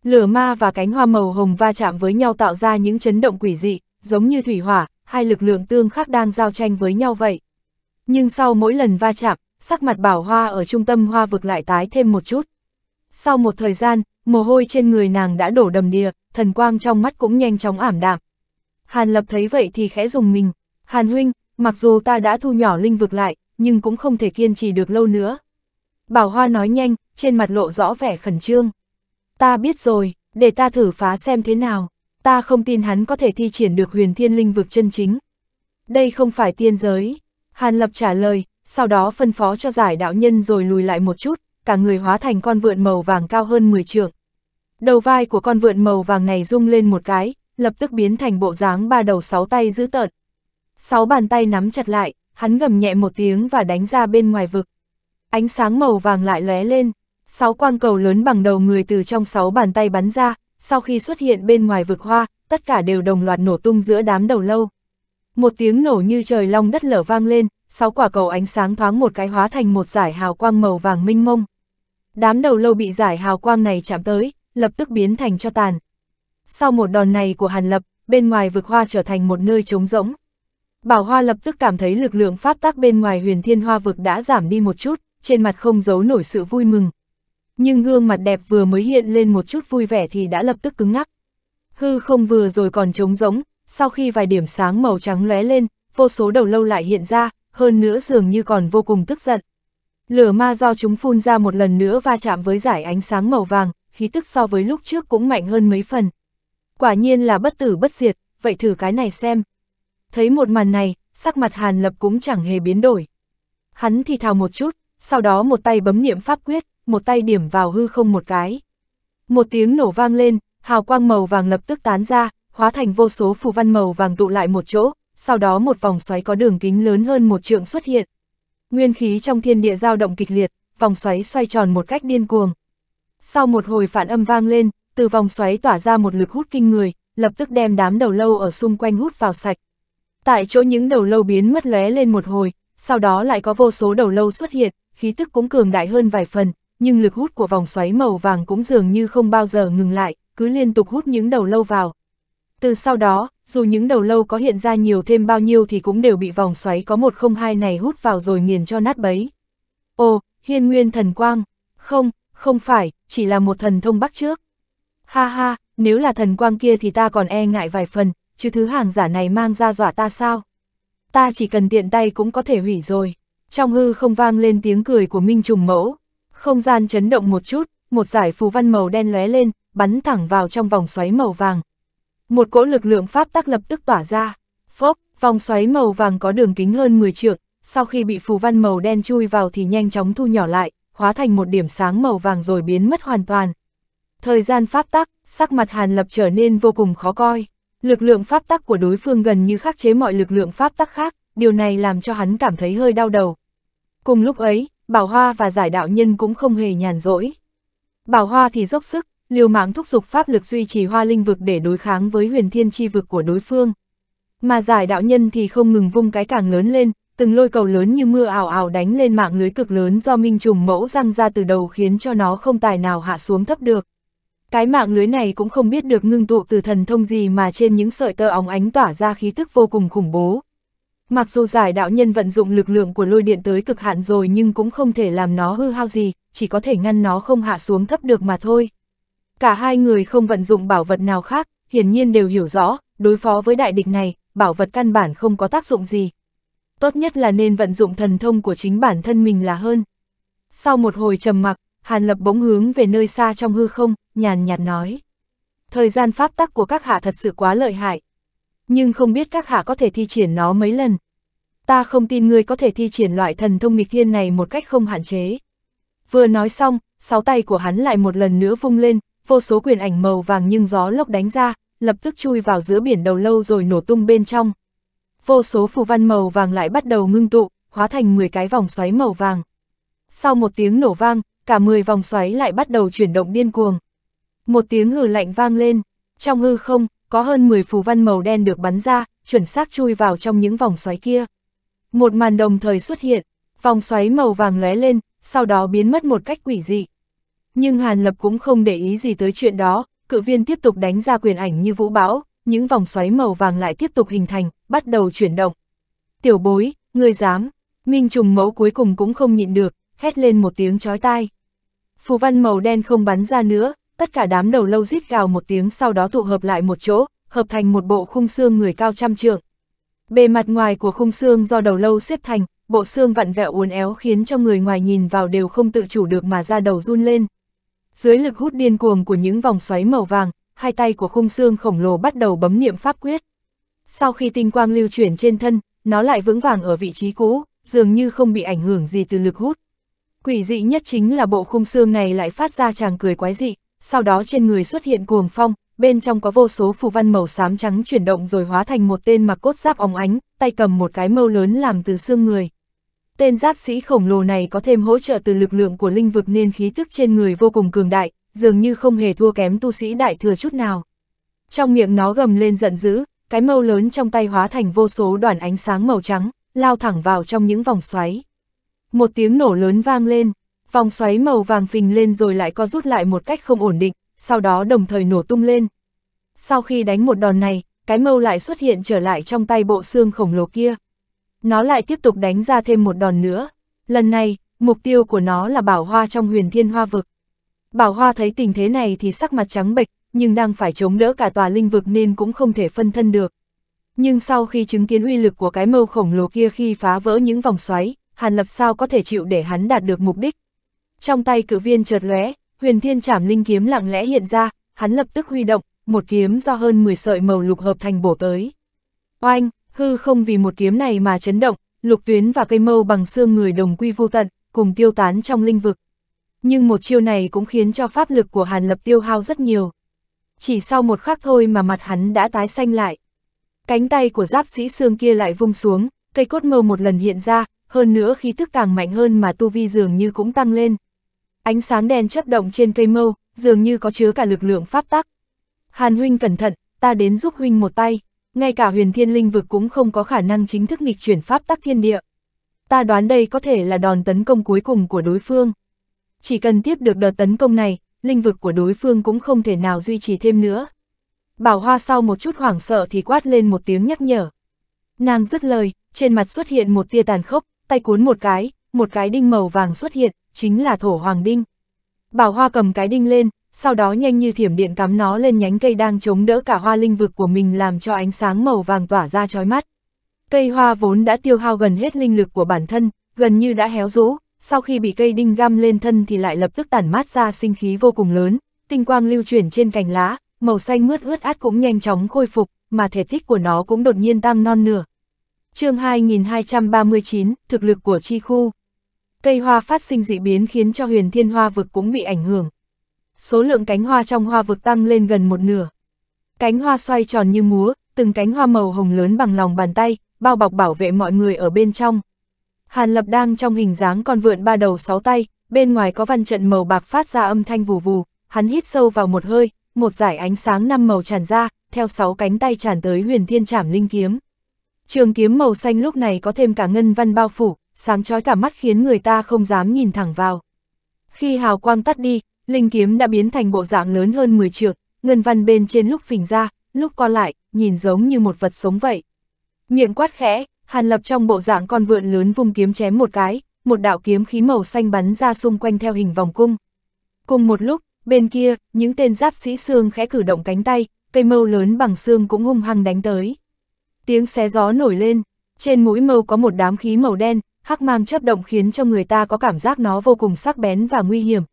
Lửa ma và cánh hoa màu hồng va chạm với nhau tạo ra những chấn động quỷ dị, giống như thủy hỏa, hai lực lượng tương khắc đang giao tranh với nhau vậy. Nhưng sau mỗi lần va chạm, sắc mặt bảo hoa ở trung tâm hoa vực lại tái thêm một chút. Sau một thời gian, mồ hôi trên người nàng đã đổ đầm đìa, thần quang trong mắt cũng nhanh chóng ảm đạm. Hàn lập thấy vậy thì khẽ dùng mình. Hàn huynh, mặc dù ta đã thu nhỏ linh vực lại, nhưng cũng không thể kiên trì được lâu nữa. Bảo hoa nói nhanh, trên mặt lộ rõ vẻ khẩn trương. Ta biết rồi, để ta thử phá xem thế nào. Ta không tin hắn có thể thi triển được huyền thiên linh vực chân chính. Đây không phải tiên giới. Hàn Lập trả lời, sau đó phân phó cho giải đạo nhân rồi lùi lại một chút, cả người hóa thành con vượn màu vàng cao hơn 10 trượng. Đầu vai của con vượn màu vàng này rung lên một cái, lập tức biến thành bộ dáng ba đầu sáu tay dữ tợn. Sáu bàn tay nắm chặt lại, hắn gầm nhẹ một tiếng và đánh ra bên ngoài vực. Ánh sáng màu vàng lại lóe lên, sáu quang cầu lớn bằng đầu người từ trong sáu bàn tay bắn ra, sau khi xuất hiện bên ngoài vực hoa, tất cả đều đồng loạt nổ tung giữa đám đầu lâu. Một tiếng nổ như trời long đất lở vang lên, sáu quả cầu ánh sáng thoáng một cái hóa thành một giải hào quang màu vàng minh mông. Đám đầu lâu bị giải hào quang này chạm tới, lập tức biến thành cho tàn. Sau một đòn này của Hàn Lập, bên ngoài vực hoa trở thành một nơi trống rỗng. Bảo Hoa lập tức cảm thấy lực lượng pháp tác bên ngoài huyền thiên hoa vực đã giảm đi một chút, trên mặt không giấu nổi sự vui mừng, nhưng gương mặt đẹp vừa mới hiện lên một chút vui vẻ thì đã lập tức cứng ngắc. Hư không vừa rồi còn trống rỗng, sau khi vài điểm sáng màu trắng lóe lên, vô số đầu lâu lại hiện ra, hơn nữa dường như còn vô cùng tức giận. Lửa ma do chúng phun ra một lần nữa va chạm với giải ánh sáng màu vàng, khí tức so với lúc trước cũng mạnh hơn mấy phần. Quả nhiên là bất tử bất diệt, vậy thử cái này xem. Thấy một màn này, sắc mặt Hàn Lập cũng chẳng hề biến đổi. Hắn thì thào một chút, sau đó một tay bấm niệm pháp quyết một tay điểm vào hư không một cái. Một tiếng nổ vang lên, hào quang màu vàng lập tức tán ra, hóa thành vô số phù văn màu vàng tụ lại một chỗ, sau đó một vòng xoáy có đường kính lớn hơn một trượng xuất hiện. Nguyên khí trong thiên địa dao động kịch liệt, vòng xoáy xoay tròn một cách điên cuồng. Sau một hồi phản âm vang lên, từ vòng xoáy tỏa ra một lực hút kinh người, lập tức đem đám đầu lâu ở xung quanh hút vào sạch. Tại chỗ những đầu lâu biến mất lóe lên một hồi, sau đó lại có vô số đầu lâu xuất hiện, khí tức cũng cường đại hơn vài phần, nhưng lực hút của vòng xoáy màu vàng cũng dường như không bao giờ ngừng lại, cứ liên tục hút những đầu lâu vào. Từ sau đó, dù những đầu lâu có hiện ra nhiều thêm bao nhiêu thì cũng đều bị vòng xoáy có một không hai này hút vào rồi nghiền cho nát bấy. Ồ, hiên nguyên thần quang, không, không phải, chỉ là một thần thông bắc trước. Ha ha, nếu là thần quang kia thì ta còn e ngại vài phần, chứ thứ hàng giả này mang ra dọa ta sao? Ta chỉ cần tiện tay cũng có thể hủy rồi. Trong hư không vang lên tiếng cười của Minh Trùng Mẫu, không gian chấn động một chút, một giải phù văn màu đen lóe lên, bắn thẳng vào trong vòng xoáy màu vàng. Một cỗ lực lượng pháp tắc lập tức tỏa ra. Phốc, vòng xoáy màu vàng có đường kính hơn 10 trượng, sau khi bị phù văn màu đen chui vào thì nhanh chóng thu nhỏ lại, hóa thành một điểm sáng màu vàng rồi biến mất hoàn toàn. Thời gian pháp tắc, sắc mặt Hàn Lập trở nên vô cùng khó coi. Lực lượng pháp tắc của đối phương gần như khắc chế mọi lực lượng pháp tắc khác, điều này làm cho hắn cảm thấy hơi đau đầu. Cùng lúc ấy, Bảo Hoa và giải đạo nhân cũng không hề nhàn rỗi. Bảo Hoa thì dốc sức, liều mạng thúc giục pháp lực duy trì hoa linh vực để đối kháng với huyền thiên chi vực của đối phương. Mà giải đạo nhân thì không ngừng vung cái càng lớn lên, từng lôi cầu lớn như mưa ảo ảo đánh lên mạng lưới cực lớn do minh trùng mẫu răng ra từ đầu khiến cho nó không tài nào hạ xuống thấp được. Cái mạng lưới này cũng không biết được ngưng tụ từ thần thông gì mà trên những sợi tơ óng ánh tỏa ra khí thức vô cùng khủng bố, Mặc dù giải đạo nhân vận dụng lực lượng của lôi điện tới cực hạn rồi nhưng cũng không thể làm nó hư hao gì, chỉ có thể ngăn nó không hạ xuống thấp được mà thôi. Cả hai người không vận dụng bảo vật nào khác, hiển nhiên đều hiểu rõ, đối phó với đại địch này, bảo vật căn bản không có tác dụng gì. Tốt nhất là nên vận dụng thần thông của chính bản thân mình là hơn. Sau một hồi trầm mặc, Hàn Lập bỗng hướng về nơi xa trong hư không, nhàn nhạt nói. Thời gian pháp tắc của các hạ thật sự quá lợi hại, nhưng không biết các hạ có thể thi triển nó mấy lần. Ta không tin ngươi có thể thi triển loại thần thông nghịch thiên này một cách không hạn chế. Vừa nói xong, sáu tay của hắn lại một lần nữa vung lên, vô số quyền ảnh màu vàng nhưng gió lốc đánh ra, lập tức chui vào giữa biển đầu lâu rồi nổ tung bên trong. Vô số phù văn màu vàng lại bắt đầu ngưng tụ, hóa thành 10 cái vòng xoáy màu vàng. Sau một tiếng nổ vang, cả 10 vòng xoáy lại bắt đầu chuyển động điên cuồng. Một tiếng hừ lạnh vang lên, trong hư không, có hơn 10 phù văn màu đen được bắn ra, chuẩn xác chui vào trong những vòng xoáy kia. Một màn đồng thời xuất hiện, vòng xoáy màu vàng lóe lên, sau đó biến mất một cách quỷ dị. Nhưng Hàn Lập cũng không để ý gì tới chuyện đó, cự viên tiếp tục đánh ra quyền ảnh như vũ bão, những vòng xoáy màu vàng lại tiếp tục hình thành, bắt đầu chuyển động. Tiểu bối, ngươi dám, Minh trùng mẫu cuối cùng cũng không nhịn được, hét lên một tiếng chói tai. Phù văn màu đen không bắn ra nữa, tất cả đám đầu lâu rít gào một tiếng sau đó tụ hợp lại một chỗ, hợp thành một bộ khung xương người cao trăm trượng. Bề mặt ngoài của khung xương do đầu lâu xếp thành, bộ xương vặn vẹo uốn éo khiến cho người ngoài nhìn vào đều không tự chủ được mà ra đầu run lên. Dưới lực hút điên cuồng của những vòng xoáy màu vàng, hai tay của khung xương khổng lồ bắt đầu bấm niệm pháp quyết. Sau khi tinh quang lưu chuyển trên thân, nó lại vững vàng ở vị trí cũ, dường như không bị ảnh hưởng gì từ lực hút. Quỷ dị nhất chính là bộ khung xương này lại phát ra chàng cười quái dị, sau đó trên người xuất hiện cuồng phong, bên trong có vô số phù văn màu xám trắng chuyển động rồi hóa thành một tên mặc cốt giáp óng ánh, tay cầm một cái mâu lớn làm từ xương người. Tên giáp sĩ khổng lồ này có thêm hỗ trợ từ lực lượng của linh vực nên khí tức trên người vô cùng cường đại, dường như không hề thua kém tu sĩ đại thừa chút nào. Trong miệng nó gầm lên giận dữ, cái mâu lớn trong tay hóa thành vô số đoàn ánh sáng màu trắng, lao thẳng vào trong những vòng xoáy. Một tiếng nổ lớn vang lên, Vòng xoáy màu vàng phình lên rồi lại co rút lại một cách không ổn định, sau đó đồng thời nổ tung lên. Sau khi đánh một đòn này, cái mâu lại xuất hiện trở lại trong tay bộ xương khổng lồ kia. Nó lại tiếp tục đánh ra thêm một đòn nữa. Lần này, mục tiêu của nó là bảo hoa trong huyền thiên hoa vực. Bảo hoa thấy tình thế này thì sắc mặt trắng bệch, nhưng đang phải chống đỡ cả tòa linh vực nên cũng không thể phân thân được. Nhưng sau khi chứng kiến uy lực của cái mâu khổng lồ kia khi phá vỡ những vòng xoáy, Hàn Lập sao có thể chịu để hắn đạt được mục đích, trong tay cử viên chợt lóe, huyền thiên trảm linh kiếm lặng lẽ hiện ra, hắn lập tức huy động, một kiếm do hơn 10 sợi màu lục hợp thành bổ tới. Oanh, hư không vì một kiếm này mà chấn động, lục tuyến và cây mâu bằng xương người đồng quy vô tận, cùng tiêu tán trong linh vực. Nhưng một chiêu này cũng khiến cho pháp lực của Hàn Lập tiêu hao rất nhiều. Chỉ sau một khắc thôi mà mặt hắn đã tái xanh lại. Cánh tay của giáp sĩ xương kia lại vung xuống, cây cốt mâu một lần hiện ra, hơn nữa khí tức càng mạnh hơn mà tu vi dường như cũng tăng lên. Ánh sáng đen chấp động trên cây mâu, dường như có chứa cả lực lượng pháp tắc. Hàn huynh cẩn thận, ta đến giúp huynh một tay, ngay cả huyền thiên linh vực cũng không có khả năng chính thức nghịch chuyển pháp tắc thiên địa. Ta đoán đây có thể là đòn tấn công cuối cùng của đối phương. Chỉ cần tiếp được đợt tấn công này, linh vực của đối phương cũng không thể nào duy trì thêm nữa. Bảo Hoa sau một chút hoảng sợ thì quát lên một tiếng nhắc nhở. Nàng dứt lời, trên mặt xuất hiện một tia tàn khốc, tay cuốn một cái, một cái đinh màu vàng xuất hiện, chính là thổ hoàng đinh. Bảo Hoa cầm cái đinh lên, sau đó nhanh như thiểm điện cắm nó lên nhánh cây đang chống đỡ cả hoa linh vực của mình làm cho ánh sáng màu vàng tỏa ra chói mắt. Cây hoa vốn đã tiêu hao gần hết linh lực của bản thân, gần như đã héo rũ, sau khi bị cây đinh găm lên thân thì lại lập tức tản mát ra sinh khí vô cùng lớn, tinh quang lưu chuyển trên cành lá, màu xanh mướt ướt át cũng nhanh chóng khôi phục, mà thể tích của nó cũng đột nhiên tăng non nửa. chương 2239, thực lực của chi khu cây hoa phát sinh dị biến khiến cho huyền thiên hoa vực cũng bị ảnh hưởng. Số lượng cánh hoa trong hoa vực tăng lên gần một nửa. Cánh hoa xoay tròn như múa, từng cánh hoa màu hồng lớn bằng lòng bàn tay, bao bọc bảo vệ mọi người ở bên trong. Hàn lập đang trong hình dáng con vượn ba đầu sáu tay, bên ngoài có văn trận màu bạc phát ra âm thanh vù vù, hắn hít sâu vào một hơi, một giải ánh sáng năm màu tràn ra, theo sáu cánh tay tràn tới huyền thiên trảm linh kiếm. Trường kiếm màu xanh lúc này có thêm cả ngân văn bao phủ, sáng chói cả mắt khiến người ta không dám nhìn thẳng vào. Khi hào quang tắt đi, linh kiếm đã biến thành bộ dạng lớn hơn 10 trượng, ngân văn bên trên lúc phình ra, lúc co lại, nhìn giống như một vật sống vậy. Miệng quát khẽ, Hàn Lập trong bộ dạng con vượn lớn vung kiếm chém một cái, một đạo kiếm khí màu xanh bắn ra xung quanh theo hình vòng cung. Cùng một lúc, bên kia, những tên giáp sĩ xương khẽ cử động cánh tay, cây mâu lớn bằng xương cũng hung hăng đánh tới. Tiếng xé gió nổi lên, trên mũi mâu có một đám khí màu đen, hắc mang chấp động khiến cho người ta có cảm giác nó vô cùng sắc bén và nguy hiểm.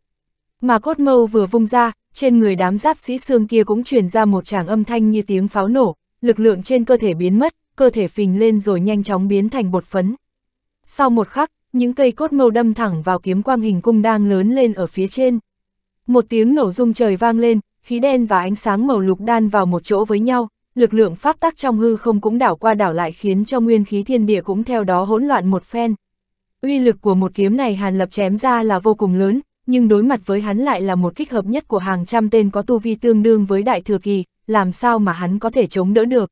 Mà cốt mâu vừa vung ra, trên người đám giáp sĩ xương kia cũng truyền ra một tràng âm thanh như tiếng pháo nổ, lực lượng trên cơ thể biến mất, cơ thể phình lên rồi nhanh chóng biến thành bột phấn. Sau một khắc, những cây cốt mâu đâm thẳng vào kiếm quang hình cung đang lớn lên ở phía trên. Một tiếng nổ rung trời vang lên, khí đen và ánh sáng màu lục đan vào một chỗ với nhau, lực lượng pháp tắc trong hư không cũng đảo qua đảo lại khiến cho nguyên khí thiên địa cũng theo đó hỗn loạn một phen. Uy lực của một kiếm này Hàn Lập chém ra là vô cùng lớn, nhưng đối mặt với hắn lại là một kích hợp nhất của hàng trăm tên có tu vi tương đương với đại thừa kỳ, làm sao mà hắn có thể chống đỡ được.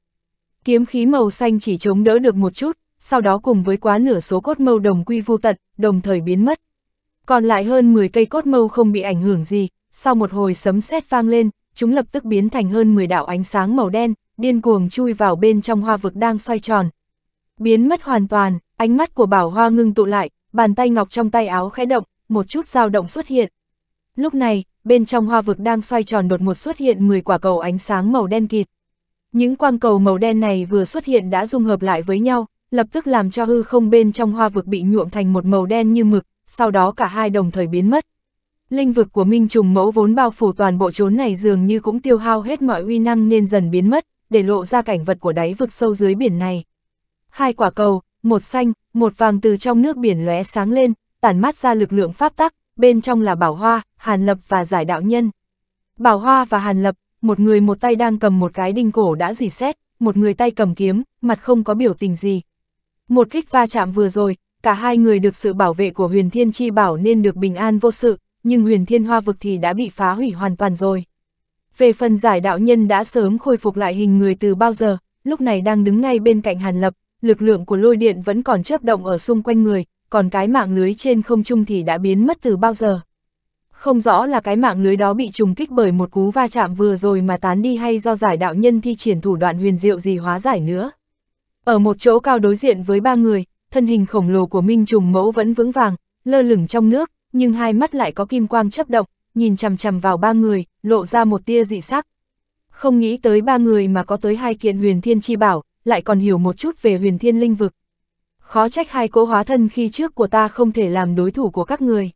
Kiếm khí màu xanh chỉ chống đỡ được một chút, sau đó cùng với quá nửa số cốt mâu đồng quy vô tận, đồng thời biến mất. Còn lại hơn 10 cây cốt mâu không bị ảnh hưởng gì, sau một hồi sấm sét vang lên, chúng lập tức biến thành hơn 10 đạo ánh sáng màu đen, điên cuồng chui vào bên trong hoa vực đang xoay tròn. Biến mất hoàn toàn, ánh mắt của bảo hoa ngưng tụ lại, bàn tay ngọc trong tay áo khẽ động, một chút dao động xuất hiện. Lúc này, bên trong hoa vực đang xoay tròn đột ngột xuất hiện 10 quả cầu ánh sáng màu đen kịt. Những quang cầu màu đen này vừa xuất hiện đã dung hợp lại với nhau, lập tức làm cho hư không bên trong hoa vực bị nhuộm thành một màu đen như mực, sau đó cả hai đồng thời biến mất. Linh vực của Minh Trùng Mẫu vốn bao phủ toàn bộ chốn này dường như cũng tiêu hao hết mọi uy năng nên dần biến mất để lộ ra cảnh vật của đáy vực sâu dưới biển này. Hai quả cầu, một xanh, một vàng từ trong nước biển lóe sáng lên, tản mát ra lực lượng pháp tắc, bên trong là Bảo Hoa, Hàn Lập và Giải Đạo Nhân. Bảo Hoa và Hàn Lập, một người một tay đang cầm một cái đinh cổ đã dì xét, một người tay cầm kiếm, mặt không có biểu tình gì. Một kích va chạm vừa rồi, cả hai người được sự bảo vệ của huyền thiên chi bảo nên được bình an vô sự, nhưng huyền thiên hoa vực thì đã bị phá hủy hoàn toàn rồi. Về phần giải đạo nhân đã sớm khôi phục lại hình người từ bao giờ, lúc này đang đứng ngay bên cạnh Hàn Lập, lực lượng của lôi điện vẫn còn chớp động ở xung quanh người, còn cái mạng lưới trên không trung thì đã biến mất từ bao giờ. Không rõ là cái mạng lưới đó bị trùng kích bởi một cú va chạm vừa rồi mà tán đi hay do giải đạo nhân thi triển thủ đoạn huyền diệu gì hóa giải nữa. Ở một chỗ cao đối diện với ba người, thân hình khổng lồ của Minh Trùng Mẫu vẫn vững vàng, lơ lửng trong nước, nhưng hai mắt lại có kim quang chấp động, nhìn chằm chằm vào ba người, lộ ra một tia dị sắc. Không nghĩ tới ba người mà có tới hai kiện huyền thiên chi bảo, lại còn hiểu một chút về huyền thiên linh vực. Khó trách hai cỗ hóa thân khi trước của ta không thể làm đối thủ của các người.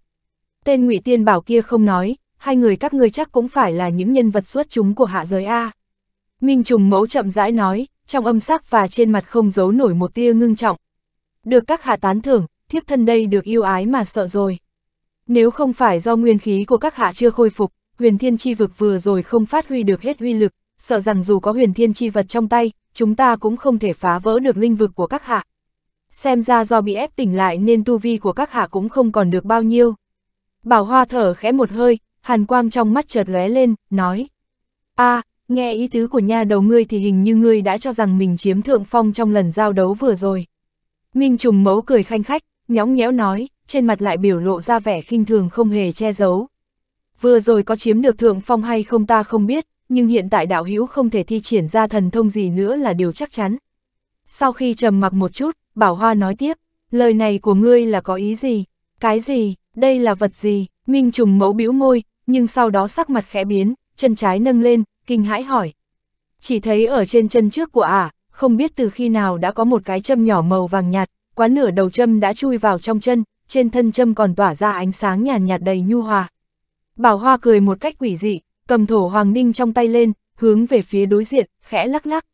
Tên ngụy Tiên Bảo kia không nói, hai người các ngươi chắc cũng phải là những nhân vật xuất chúng của hạ giới A. Minh Trùng Mẫu chậm rãi nói, trong âm sắc và trên mặt không giấu nổi một tia ngưng trọng. Được các hạ tán thưởng, thiếp thân đây được yêu ái mà sợ rồi. Nếu không phải do nguyên khí của các hạ chưa khôi phục, huyền thiên chi vực vừa rồi không phát huy được hết huy lực, sợ rằng dù có huyền thiên chi vật trong tay, chúng ta cũng không thể phá vỡ được linh vực của các hạ. Xem ra do bị ép tỉnh lại nên tu vi của các hạ cũng không còn được bao nhiêu. Bảo Hoa thở khẽ một hơi, hàn quang trong mắt chợt lóe lên, nói. a à, nghe ý tứ của nha đầu ngươi thì hình như ngươi đã cho rằng mình chiếm thượng phong trong lần giao đấu vừa rồi. Minh trùng mẫu cười khanh khách, nhõng nhẽo nói, trên mặt lại biểu lộ ra vẻ khinh thường không hề che giấu. Vừa rồi có chiếm được thượng phong hay không ta không biết, nhưng hiện tại đạo hữu không thể thi triển ra thần thông gì nữa là điều chắc chắn. Sau khi trầm mặc một chút, Bảo Hoa nói tiếp, lời này của ngươi là có ý gì? Cái gì? Đây là vật gì? Minh trùng mẫu bĩu môi, nhưng sau đó sắc mặt khẽ biến, chân trái nâng lên, kinh hãi hỏi. Chỉ thấy ở trên chân trước của ả, à, không biết từ khi nào đã có một cái châm nhỏ màu vàng nhạt, quá nửa đầu châm đã chui vào trong chân, trên thân châm còn tỏa ra ánh sáng nhàn nhạt, đầy nhu hòa. Bảo Hoa cười một cách quỷ dị, cầm thổ hoàng đinh trong tay lên, hướng về phía đối diện, khẽ lắc lắc.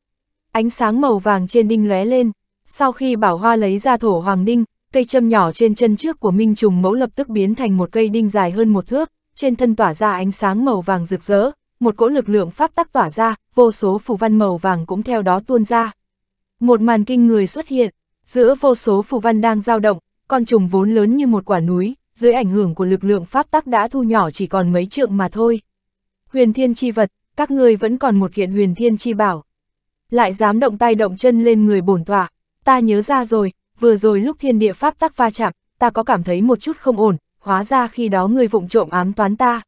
Ánh sáng màu vàng trên đinh lóe lên, sau khi Bảo Hoa lấy ra thổ hoàng đinh cây châm nhỏ trên chân trước của Minh Trùng Mẫu lập tức biến thành một cây đinh dài hơn một thước, trên thân tỏa ra ánh sáng màu vàng rực rỡ, một cỗ lực lượng pháp tắc tỏa ra, vô số phù văn màu vàng cũng theo đó tuôn ra. Một màn kinh người xuất hiện, giữa vô số phù văn đang dao động, con trùng vốn lớn như một quả núi, dưới ảnh hưởng của lực lượng pháp tắc đã thu nhỏ chỉ còn mấy trượng mà thôi. Huyền thiên chi vật, các ngươi vẫn còn một kiện huyền thiên chi bảo. Lại dám động tay động chân lên người bổn tọa, ta nhớ ra rồi, vừa rồi lúc thiên địa pháp tắc va chạm, ta có cảm thấy một chút không ổn, hóa ra khi đó ngươi vụng trộm ám toán ta.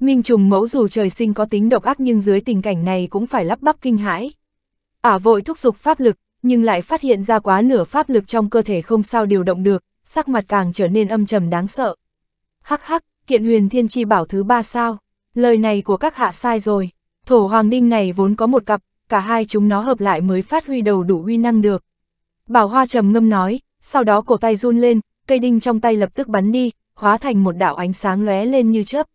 Minh trùng mẫu dù trời sinh có tính độc ác nhưng dưới tình cảnh này cũng phải lắp bắp kinh hãi. Ả vội thúc giục pháp lực, nhưng lại phát hiện ra quá nửa pháp lực trong cơ thể không sao điều động được, sắc mặt càng trở nên âm trầm đáng sợ. Hắc hắc, kiện huyền thiên chi bảo thứ ba sao, lời này của các hạ sai rồi, thổ hoàng đinh này vốn có một cặp, cả hai chúng nó hợp lại mới phát huy đầu đủ uy năng được. Bảo hoa trầm ngâm nói, sau đó cổ tay run lên, cây đinh trong tay lập tức bắn đi, hóa thành một đạo ánh sáng lóe lên như chớp.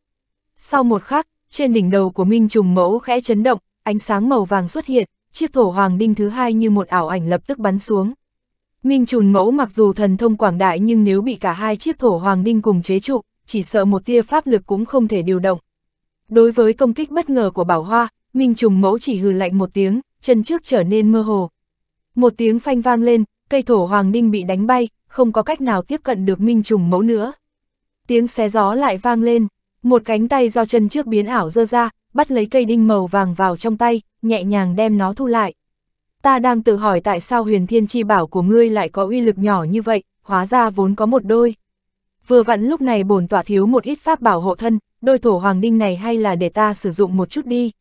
Sau một khắc, trên đỉnh đầu của Minh Trùng Mẫu khẽ chấn động, ánh sáng màu vàng xuất hiện, chiếc thổ hoàng đinh thứ hai như một ảo ảnh lập tức bắn xuống. Minh trùn mẫu mặc dù thần thông quảng đại nhưng nếu bị cả hai chiếc thổ hoàng đinh cùng chế trụ, chỉ sợ một tia pháp lực cũng không thể điều động. Đối với công kích bất ngờ của Bảo Hoa, Minh trùng mẫu chỉ hừ lạnh một tiếng, chân trước trở nên mơ hồ. Một tiếng phanh vang lên, cây thổ hoàng đinh bị đánh bay, không có cách nào tiếp cận được Minh trùng mẫu nữa. Tiếng xé gió lại vang lên, một cánh tay do chân trước biến ảo dơ ra, bắt lấy cây đinh màu vàng vào trong tay, nhẹ nhàng đem nó thu lại. Ta đang tự hỏi tại sao huyền thiên chi bảo của ngươi lại có uy lực nhỏ như vậy, hóa ra vốn có một đôi. Vừa vặn lúc này bổn tỏa thiếu một ít pháp bảo hộ thân, đôi thổ hoàng đinh này hay là để ta sử dụng một chút đi.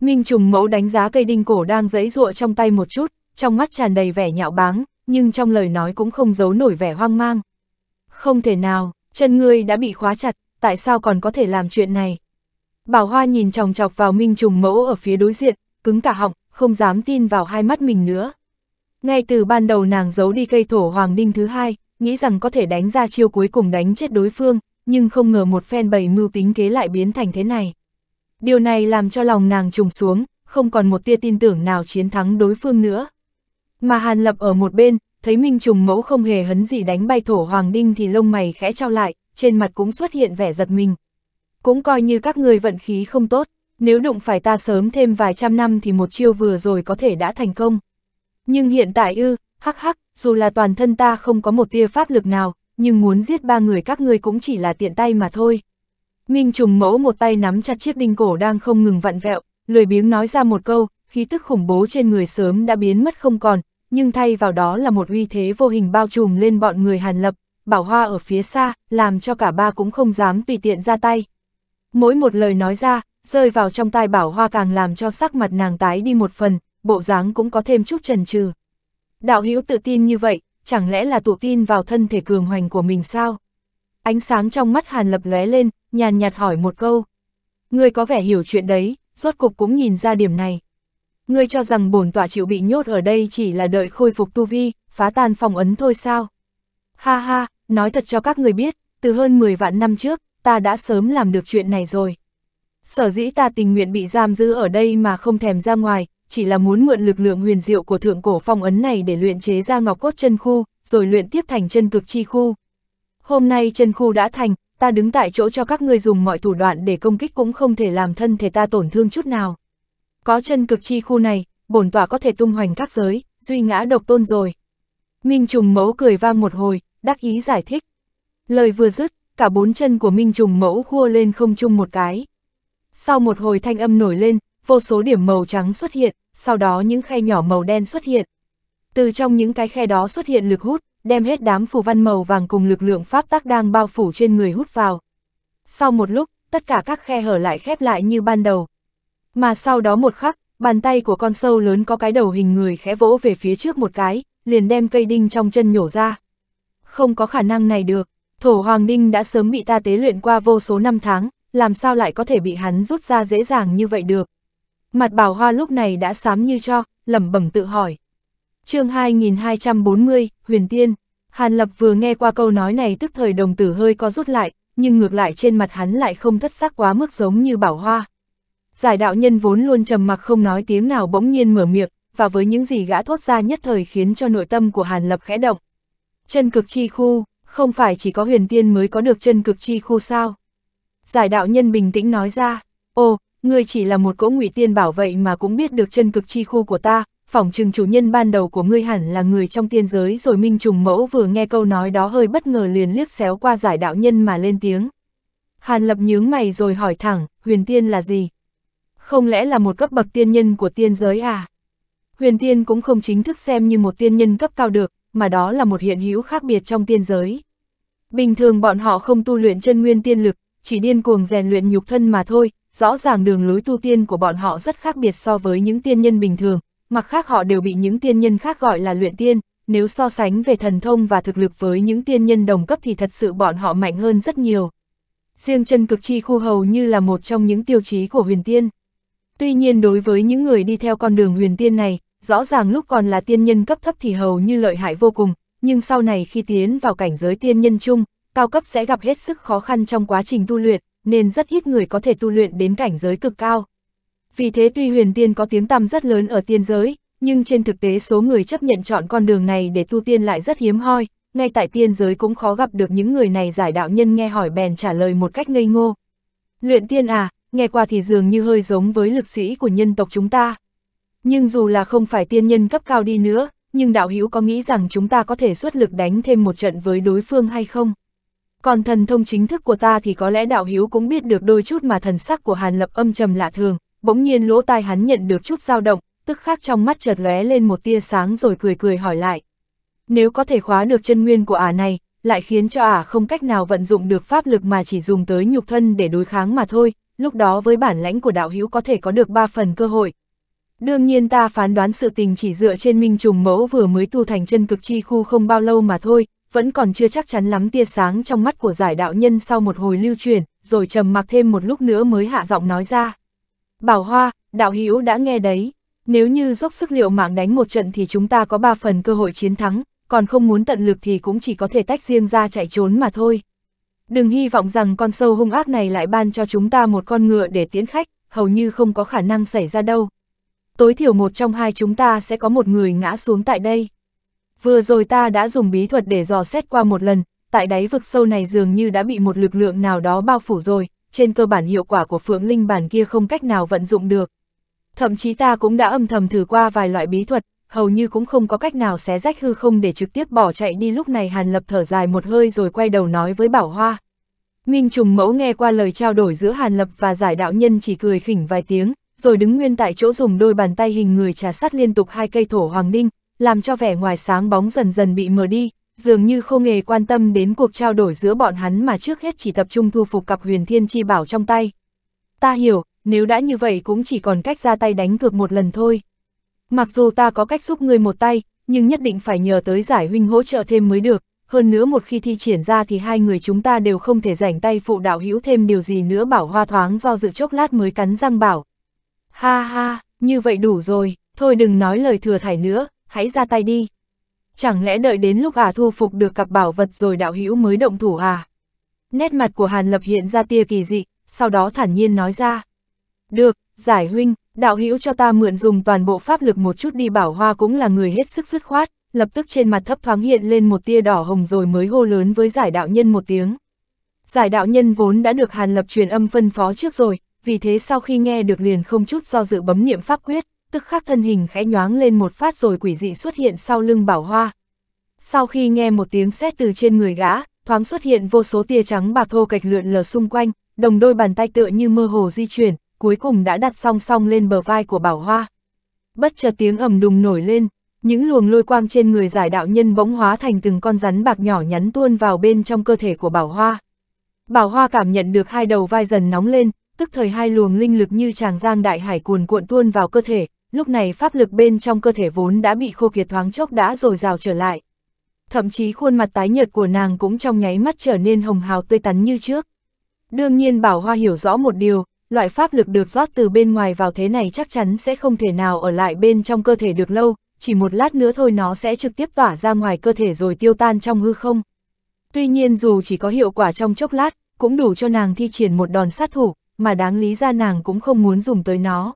Minh trùng mẫu đánh giá cây đinh cổ đang dẫy dụa trong tay một chút, trong mắt tràn đầy vẻ nhạo báng, nhưng trong lời nói cũng không giấu nổi vẻ hoang mang. Không thể nào, chân ngươi đã bị khóa chặt, tại sao còn có thể làm chuyện này? Bảo Hoa nhìn chòng chọc vào Minh Trùng Mẫu ở phía đối diện, cứng cả họng, không dám tin vào hai mắt mình nữa. Ngay từ ban đầu nàng giấu đi cây thổ hoàng đinh thứ hai, nghĩ rằng có thể đánh ra chiêu cuối cùng đánh chết đối phương, nhưng không ngờ một phen bầy mưu tính kế lại biến thành thế này. Điều này làm cho lòng nàng trùng xuống, không còn một tia tin tưởng nào chiến thắng đối phương nữa. Mà Hàn Lập ở một bên, thấy Minh Trùng Mẫu không hề hấn gì đánh bay thổ hoàng đinh thì lông mày khẽ trao lại, trên mặt cũng xuất hiện vẻ giật mình cũng coi như các người vận khí không tốt, nếu đụng phải ta sớm thêm vài trăm năm thì một chiêu vừa rồi có thể đã thành công. Nhưng hiện tại ư, hắc hắc, dù là toàn thân ta không có một tia pháp lực nào, nhưng muốn giết ba người các ngươi cũng chỉ là tiện tay mà thôi. Minh trùng mẫu một tay nắm chặt chiếc đinh cổ đang không ngừng vặn vẹo, lười biếng nói ra một câu, khí tức khủng bố trên người sớm đã biến mất không còn, nhưng thay vào đó là một uy thế vô hình bao trùm lên bọn người hàn lập, bảo hoa ở phía xa, làm cho cả ba cũng không dám tùy tiện ra tay. Mỗi một lời nói ra, rơi vào trong tai bảo hoa càng làm cho sắc mặt nàng tái đi một phần, bộ dáng cũng có thêm chút trần trừ. Đạo hữu tự tin như vậy, chẳng lẽ là tụ tin vào thân thể cường hoành của mình sao? Ánh sáng trong mắt hàn lập lóe lên, nhàn nhạt hỏi một câu. Ngươi có vẻ hiểu chuyện đấy, rốt cục cũng nhìn ra điểm này. Ngươi cho rằng bổn tọa chịu bị nhốt ở đây chỉ là đợi khôi phục tu vi, phá tan phòng ấn thôi sao? Ha ha, nói thật cho các người biết, từ hơn 10 vạn năm trước, ta đã sớm làm được chuyện này rồi. Sở dĩ ta tình nguyện bị giam giữ ở đây mà không thèm ra ngoài, chỉ là muốn mượn lực lượng huyền diệu của thượng cổ phong ấn này để luyện chế ra ngọc cốt chân khu, rồi luyện tiếp thành chân cực chi khu. Hôm nay chân khu đã thành, ta đứng tại chỗ cho các ngươi dùng mọi thủ đoạn để công kích cũng không thể làm thân thể ta tổn thương chút nào. Có chân cực chi khu này, bổn tỏa có thể tung hoành các giới, duy ngã độc tôn rồi. Minh trùng mẫu cười vang một hồi, đắc ý giải thích. Lời vừa dứt, cả bốn chân của Minh Trùng Mẫu khua lên không chung một cái. Sau một hồi thanh âm nổi lên, vô số điểm màu trắng xuất hiện, sau đó những khe nhỏ màu đen xuất hiện. Từ trong những cái khe đó xuất hiện lực hút, đem hết đám phù văn màu vàng cùng lực lượng pháp tác đang bao phủ trên người hút vào. Sau một lúc, tất cả các khe hở lại khép lại như ban đầu. Mà sau đó một khắc, bàn tay của con sâu lớn có cái đầu hình người khẽ vỗ về phía trước một cái, liền đem cây đinh trong chân nhổ ra. Không có khả năng này được, Thổ Hoàng Ninh đã sớm bị ta tế luyện qua vô số năm tháng, làm sao lại có thể bị hắn rút ra dễ dàng như vậy được. Mặt bảo hoa lúc này đã sám như cho, lẩm bẩm tự hỏi. chương 2240, Huyền Tiên, Hàn Lập vừa nghe qua câu nói này tức thời đồng tử hơi có rút lại, nhưng ngược lại trên mặt hắn lại không thất sắc quá mức giống như bảo hoa. Giải đạo nhân vốn luôn trầm mặc không nói tiếng nào bỗng nhiên mở miệng, và với những gì gã thốt ra nhất thời khiến cho nội tâm của Hàn Lập khẽ động. Chân cực chi khu, không phải chỉ có huyền tiên mới có được chân cực chi khu sao. Giải đạo nhân bình tĩnh nói ra, ô, ngươi chỉ là một cỗ ngụy tiên bảo vậy mà cũng biết được chân cực chi khu của ta, phỏng chừng chủ nhân ban đầu của ngươi hẳn là người trong tiên giới rồi Minh Trùng Mẫu vừa nghe câu nói đó hơi bất ngờ liền liếc xéo qua giải đạo nhân mà lên tiếng. Hàn lập nhướng mày rồi hỏi thẳng, huyền tiên là gì? Không lẽ là một cấp bậc tiên nhân của tiên giới à? Huyền tiên cũng không chính thức xem như một tiên nhân cấp cao được, mà đó là một hiện hữu khác biệt trong tiên giới. Bình thường bọn họ không tu luyện chân nguyên tiên lực, chỉ điên cuồng rèn luyện nhục thân mà thôi, rõ ràng đường lối tu tiên của bọn họ rất khác biệt so với những tiên nhân bình thường, mặc khác họ đều bị những tiên nhân khác gọi là luyện tiên, nếu so sánh về thần thông và thực lực với những tiên nhân đồng cấp thì thật sự bọn họ mạnh hơn rất nhiều. Riêng chân cực chi khu hầu như là một trong những tiêu chí của huyền tiên. Tuy nhiên đối với những người đi theo con đường huyền tiên này, rõ ràng lúc còn là tiên nhân cấp thấp thì hầu như lợi hại vô cùng, nhưng sau này khi tiến vào cảnh giới tiên nhân chung, cao cấp sẽ gặp hết sức khó khăn trong quá trình tu luyện, nên rất ít người có thể tu luyện đến cảnh giới cực cao. Vì thế tuy huyền tiên có tiếng tăm rất lớn ở tiên giới, nhưng trên thực tế số người chấp nhận chọn con đường này để tu tiên lại rất hiếm hoi, ngay tại tiên giới cũng khó gặp được những người này giải đạo nhân nghe hỏi bèn trả lời một cách ngây ngô. Luyện tiên à, nghe qua thì dường như hơi giống với lực sĩ của nhân tộc chúng ta, nhưng dù là không phải tiên nhân cấp cao đi nữa, nhưng đạo hữu có nghĩ rằng chúng ta có thể xuất lực đánh thêm một trận với đối phương hay không? Còn thần thông chính thức của ta thì có lẽ đạo hữu cũng biết được đôi chút mà thần sắc của Hàn Lập âm trầm lạ thường, bỗng nhiên lỗ tai hắn nhận được chút dao động, tức khắc trong mắt chợt lóe lên một tia sáng rồi cười cười hỏi lại. Nếu có thể khóa được chân nguyên của ả này, lại khiến cho ả không cách nào vận dụng được pháp lực mà chỉ dùng tới nhục thân để đối kháng mà thôi, lúc đó với bản lãnh của đạo hữu có thể có được ba phần cơ hội, Đương nhiên ta phán đoán sự tình chỉ dựa trên minh trùng mẫu vừa mới tu thành chân cực chi khu không bao lâu mà thôi, vẫn còn chưa chắc chắn lắm tia sáng trong mắt của giải đạo nhân sau một hồi lưu truyền, rồi trầm mặc thêm một lúc nữa mới hạ giọng nói ra. Bảo Hoa, đạo hữu đã nghe đấy, nếu như dốc sức liệu mạng đánh một trận thì chúng ta có ba phần cơ hội chiến thắng, còn không muốn tận lực thì cũng chỉ có thể tách riêng ra chạy trốn mà thôi. Đừng hy vọng rằng con sâu hung ác này lại ban cho chúng ta một con ngựa để tiến khách, hầu như không có khả năng xảy ra đâu tối thiểu một trong hai chúng ta sẽ có một người ngã xuống tại đây. Vừa rồi ta đã dùng bí thuật để dò xét qua một lần, tại đáy vực sâu này dường như đã bị một lực lượng nào đó bao phủ rồi, trên cơ bản hiệu quả của phượng linh bản kia không cách nào vận dụng được. Thậm chí ta cũng đã âm thầm thử qua vài loại bí thuật, hầu như cũng không có cách nào xé rách hư không để trực tiếp bỏ chạy đi lúc này Hàn Lập thở dài một hơi rồi quay đầu nói với Bảo Hoa. Minh Trùng Mẫu nghe qua lời trao đổi giữa Hàn Lập và giải đạo nhân chỉ cười khỉnh vài tiếng, rồi đứng nguyên tại chỗ dùng đôi bàn tay hình người trà sát liên tục hai cây thổ hoàng đinh làm cho vẻ ngoài sáng bóng dần dần bị mờ đi, dường như không hề quan tâm đến cuộc trao đổi giữa bọn hắn mà trước hết chỉ tập trung thu phục cặp huyền thiên chi bảo trong tay. Ta hiểu, nếu đã như vậy cũng chỉ còn cách ra tay đánh cược một lần thôi. Mặc dù ta có cách giúp người một tay, nhưng nhất định phải nhờ tới giải huynh hỗ trợ thêm mới được, hơn nữa một khi thi triển ra thì hai người chúng ta đều không thể rảnh tay phụ đạo hữu thêm điều gì nữa bảo hoa thoáng do dự chốc lát mới cắn răng bảo, Ha ha, như vậy đủ rồi, thôi đừng nói lời thừa thải nữa, hãy ra tay đi. Chẳng lẽ đợi đến lúc ả à thu phục được cặp bảo vật rồi đạo hữu mới động thủ à? Nét mặt của Hàn Lập hiện ra tia kỳ dị, sau đó thản nhiên nói ra. Được, giải huynh, đạo hữu cho ta mượn dùng toàn bộ pháp lực một chút đi bảo hoa cũng là người hết sức dứt khoát, lập tức trên mặt thấp thoáng hiện lên một tia đỏ hồng rồi mới hô lớn với giải đạo nhân một tiếng. Giải đạo nhân vốn đã được Hàn Lập truyền âm phân phó trước rồi, vì thế sau khi nghe được liền không chút do dự bấm niệm pháp quyết, tức khắc thân hình khẽ nhoáng lên một phát rồi quỷ dị xuất hiện sau lưng bảo hoa. Sau khi nghe một tiếng sét từ trên người gã, thoáng xuất hiện vô số tia trắng bạc thô kịch lượn lờ xung quanh, đồng đôi bàn tay tựa như mơ hồ di chuyển, cuối cùng đã đặt song song lên bờ vai của bảo hoa. Bất chợt tiếng ầm đùng nổi lên, những luồng lôi quang trên người giải đạo nhân bỗng hóa thành từng con rắn bạc nhỏ nhắn tuôn vào bên trong cơ thể của bảo hoa. Bảo hoa cảm nhận được hai đầu vai dần nóng lên, tức thời hai luồng linh lực như tràng giang đại hải cuồn cuộn tuôn vào cơ thể, lúc này pháp lực bên trong cơ thể vốn đã bị khô kiệt thoáng chốc đã rồi rào trở lại. Thậm chí khuôn mặt tái nhợt của nàng cũng trong nháy mắt trở nên hồng hào tươi tắn như trước. Đương nhiên Bảo Hoa hiểu rõ một điều, loại pháp lực được rót từ bên ngoài vào thế này chắc chắn sẽ không thể nào ở lại bên trong cơ thể được lâu, chỉ một lát nữa thôi nó sẽ trực tiếp tỏa ra ngoài cơ thể rồi tiêu tan trong hư không. Tuy nhiên dù chỉ có hiệu quả trong chốc lát, cũng đủ cho nàng thi triển một đòn sát thủ, mà đáng lý ra nàng cũng không muốn dùng tới nó.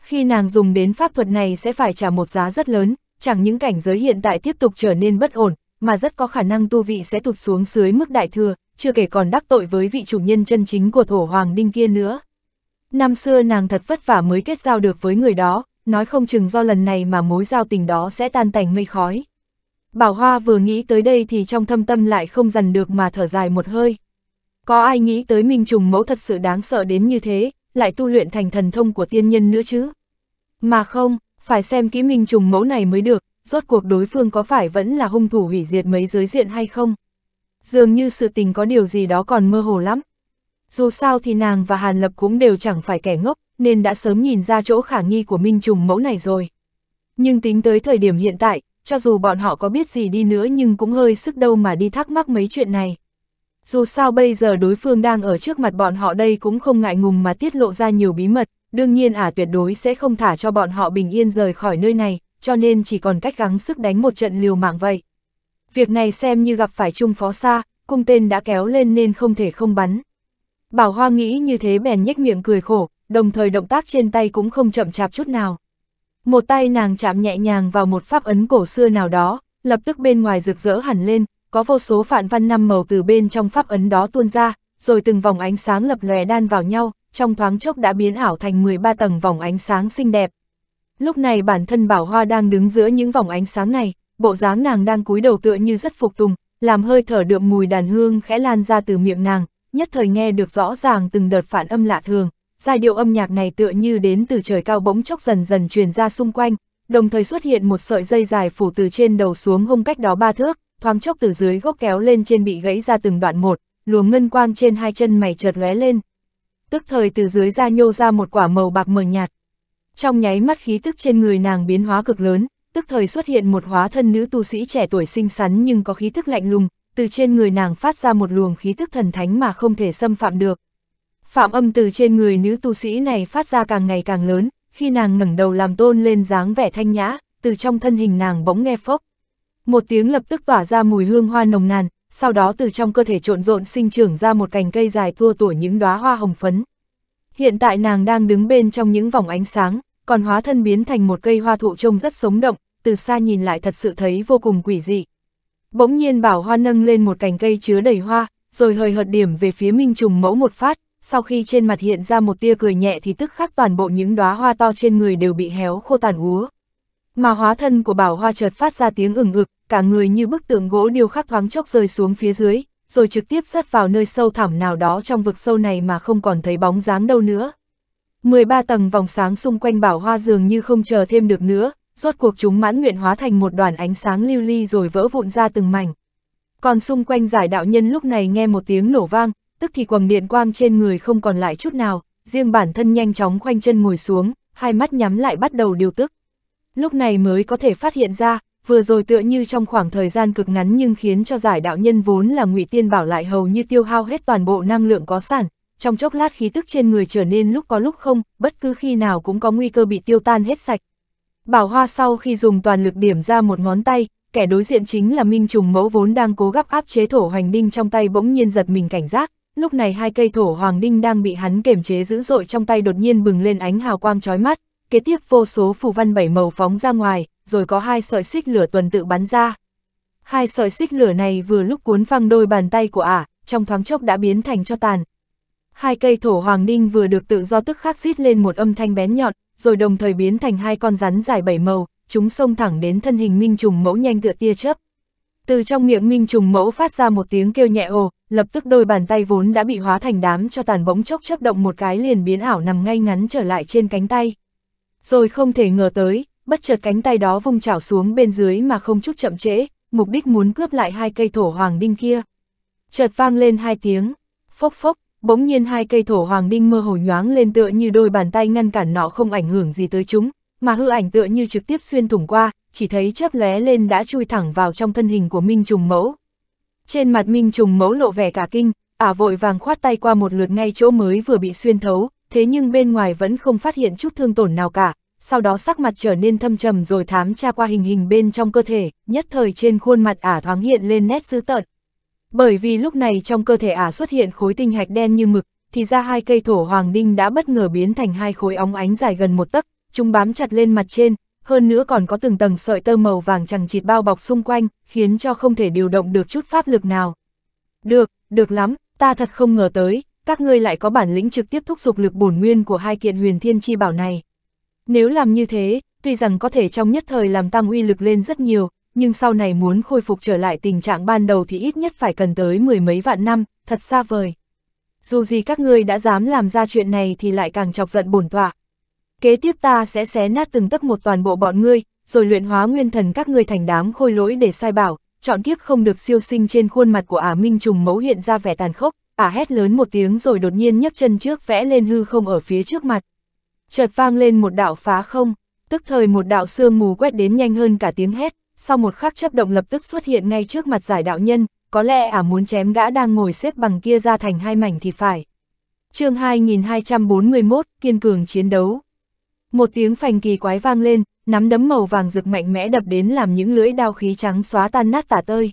Khi nàng dùng đến pháp thuật này sẽ phải trả một giá rất lớn, chẳng những cảnh giới hiện tại tiếp tục trở nên bất ổn, mà rất có khả năng tu vị sẽ tụt xuống dưới mức đại thừa, chưa kể còn đắc tội với vị chủ nhân chân chính của thổ hoàng đinh kia nữa. Năm xưa nàng thật vất vả mới kết giao được với người đó, nói không chừng do lần này mà mối giao tình đó sẽ tan tành mây khói. Bảo Hoa vừa nghĩ tới đây thì trong thâm tâm lại không dằn được mà thở dài một hơi. Có ai nghĩ tới Minh Trùng Mẫu thật sự đáng sợ đến như thế, lại tu luyện thành thần thông của tiên nhân nữa chứ? Mà không, phải xem kỹ Minh Trùng Mẫu này mới được, rốt cuộc đối phương có phải vẫn là hung thủ hủy diệt mấy giới diện hay không? Dường như sự tình có điều gì đó còn mơ hồ lắm. Dù sao thì nàng và Hàn Lập cũng đều chẳng phải kẻ ngốc, nên đã sớm nhìn ra chỗ khả nghi của Minh Trùng Mẫu này rồi. Nhưng tính tới thời điểm hiện tại, cho dù bọn họ có biết gì đi nữa nhưng cũng hơi sức đâu mà đi thắc mắc mấy chuyện này dù sao bây giờ đối phương đang ở trước mặt bọn họ đây cũng không ngại ngùng mà tiết lộ ra nhiều bí mật, đương nhiên ả à, tuyệt đối sẽ không thả cho bọn họ bình yên rời khỏi nơi này, cho nên chỉ còn cách gắng sức đánh một trận liều mạng vậy. Việc này xem như gặp phải trung phó xa, cung tên đã kéo lên nên không thể không bắn. Bảo Hoa nghĩ như thế bèn nhếch miệng cười khổ, đồng thời động tác trên tay cũng không chậm chạp chút nào. Một tay nàng chạm nhẹ nhàng vào một pháp ấn cổ xưa nào đó, lập tức bên ngoài rực rỡ hẳn lên, có vô số phản văn năm màu từ bên trong pháp ấn đó tuôn ra, rồi từng vòng ánh sáng lập lòe đan vào nhau, trong thoáng chốc đã biến ảo thành 13 tầng vòng ánh sáng xinh đẹp. Lúc này bản thân Bảo Hoa đang đứng giữa những vòng ánh sáng này, bộ dáng nàng đang cúi đầu tựa như rất phục tùng, làm hơi thở đượm mùi đàn hương khẽ lan ra từ miệng nàng, nhất thời nghe được rõ ràng từng đợt phản âm lạ thường, giai điệu âm nhạc này tựa như đến từ trời cao bỗng chốc dần dần truyền ra xung quanh, đồng thời xuất hiện một sợi dây dài phủ từ trên đầu xuống hông cách đó ba thước, thoáng chốc từ dưới gốc kéo lên trên bị gãy ra từng đoạn một, luồng ngân quang trên hai chân mày chợt lóe lên. Tức thời từ dưới ra nhô ra một quả màu bạc mờ nhạt. Trong nháy mắt khí tức trên người nàng biến hóa cực lớn, tức thời xuất hiện một hóa thân nữ tu sĩ trẻ tuổi xinh xắn nhưng có khí tức lạnh lùng, từ trên người nàng phát ra một luồng khí tức thần thánh mà không thể xâm phạm được. Phạm âm từ trên người nữ tu sĩ này phát ra càng ngày càng lớn, khi nàng ngẩng đầu làm tôn lên dáng vẻ thanh nhã, từ trong thân hình nàng bỗng nghe phốc một tiếng lập tức tỏa ra mùi hương hoa nồng nàn, sau đó từ trong cơ thể trộn rộn sinh trưởng ra một cành cây dài tua tủa những đóa hoa hồng phấn. Hiện tại nàng đang đứng bên trong những vòng ánh sáng, còn hóa thân biến thành một cây hoa thụ trông rất sống động, từ xa nhìn lại thật sự thấy vô cùng quỷ dị. Bỗng nhiên bảo hoa nâng lên một cành cây chứa đầy hoa, rồi hơi hợt điểm về phía minh trùng mẫu một phát, sau khi trên mặt hiện ra một tia cười nhẹ thì tức khắc toàn bộ những đóa hoa to trên người đều bị héo khô tàn úa mà hóa thân của bảo hoa chợt phát ra tiếng ừng ực, cả người như bức tượng gỗ điêu khắc thoáng chốc rơi xuống phía dưới, rồi trực tiếp rớt vào nơi sâu thẳm nào đó trong vực sâu này mà không còn thấy bóng dáng đâu nữa. 13 tầng vòng sáng xung quanh bảo hoa dường như không chờ thêm được nữa, rốt cuộc chúng mãn nguyện hóa thành một đoàn ánh sáng lưu ly li rồi vỡ vụn ra từng mảnh. Còn xung quanh giải đạo nhân lúc này nghe một tiếng nổ vang, tức thì quầng điện quang trên người không còn lại chút nào, riêng bản thân nhanh chóng khoanh chân ngồi xuống, hai mắt nhắm lại bắt đầu điều tức lúc này mới có thể phát hiện ra, vừa rồi tựa như trong khoảng thời gian cực ngắn nhưng khiến cho giải đạo nhân vốn là ngụy tiên bảo lại hầu như tiêu hao hết toàn bộ năng lượng có sản, trong chốc lát khí tức trên người trở nên lúc có lúc không, bất cứ khi nào cũng có nguy cơ bị tiêu tan hết sạch. Bảo Hoa sau khi dùng toàn lực điểm ra một ngón tay, kẻ đối diện chính là Minh Trùng Mẫu vốn đang cố gấp áp chế thổ hoành đinh trong tay bỗng nhiên giật mình cảnh giác, lúc này hai cây thổ hoàng đinh đang bị hắn kềm chế dữ dội trong tay đột nhiên bừng lên ánh hào quang chói mắt, kế tiếp vô số phù văn bảy màu phóng ra ngoài, rồi có hai sợi xích lửa tuần tự bắn ra. Hai sợi xích lửa này vừa lúc cuốn phăng đôi bàn tay của ả, trong thoáng chốc đã biến thành cho tàn. Hai cây thổ hoàng đinh vừa được tự do tức khắc xít lên một âm thanh bén nhọn, rồi đồng thời biến thành hai con rắn dài bảy màu, chúng xông thẳng đến thân hình minh trùng mẫu nhanh tựa tia chớp. Từ trong miệng minh trùng mẫu phát ra một tiếng kêu nhẹ ồ, lập tức đôi bàn tay vốn đã bị hóa thành đám cho tàn bỗng chốc chấp động một cái liền biến ảo nằm ngay ngắn trở lại trên cánh tay rồi không thể ngờ tới, bất chợt cánh tay đó vung chảo xuống bên dưới mà không chút chậm trễ, mục đích muốn cướp lại hai cây thổ hoàng đinh kia. Chợt vang lên hai tiếng, phốc phốc, bỗng nhiên hai cây thổ hoàng đinh mơ hồ nhoáng lên tựa như đôi bàn tay ngăn cản nọ không ảnh hưởng gì tới chúng, mà hư ảnh tựa như trực tiếp xuyên thủng qua, chỉ thấy chớp lóe lên đã chui thẳng vào trong thân hình của Minh Trùng Mẫu. Trên mặt Minh Trùng Mẫu lộ vẻ cả kinh, ả vội vàng khoát tay qua một lượt ngay chỗ mới vừa bị xuyên thấu, thế nhưng bên ngoài vẫn không phát hiện chút thương tổn nào cả, sau đó sắc mặt trở nên thâm trầm rồi thám tra qua hình hình bên trong cơ thể, nhất thời trên khuôn mặt ả thoáng hiện lên nét dữ tợn. Bởi vì lúc này trong cơ thể ả xuất hiện khối tinh hạch đen như mực, thì ra hai cây thổ hoàng đinh đã bất ngờ biến thành hai khối óng ánh dài gần một tấc, chúng bám chặt lên mặt trên, hơn nữa còn có từng tầng sợi tơ màu vàng chẳng chịt bao bọc xung quanh, khiến cho không thể điều động được chút pháp lực nào. Được, được lắm, ta thật không ngờ tới, các ngươi lại có bản lĩnh trực tiếp thúc giục lực bổn nguyên của hai kiện huyền thiên chi bảo này. Nếu làm như thế, tuy rằng có thể trong nhất thời làm tăng uy lực lên rất nhiều, nhưng sau này muốn khôi phục trở lại tình trạng ban đầu thì ít nhất phải cần tới mười mấy vạn năm, thật xa vời. Dù gì các ngươi đã dám làm ra chuyện này thì lại càng chọc giận bổn tọa. Kế tiếp ta sẽ xé nát từng tấc một toàn bộ bọn ngươi, rồi luyện hóa nguyên thần các ngươi thành đám khôi lỗi để sai bảo, chọn kiếp không được siêu sinh trên khuôn mặt của Ả Minh trùng mẫu hiện ra vẻ tàn khốc, ả à, hét lớn một tiếng rồi đột nhiên nhấc chân trước vẽ lên hư không ở phía trước mặt. Chợt vang lên một đạo phá không, tức thời một đạo sương mù quét đến nhanh hơn cả tiếng hét, sau một khắc chấp động lập tức xuất hiện ngay trước mặt giải đạo nhân, có lẽ ả à, muốn chém gã đang ngồi xếp bằng kia ra thành hai mảnh thì phải. chương 2241, kiên cường chiến đấu. Một tiếng phành kỳ quái vang lên, nắm đấm màu vàng rực mạnh mẽ đập đến làm những lưỡi đao khí trắng xóa tan nát tả tơi.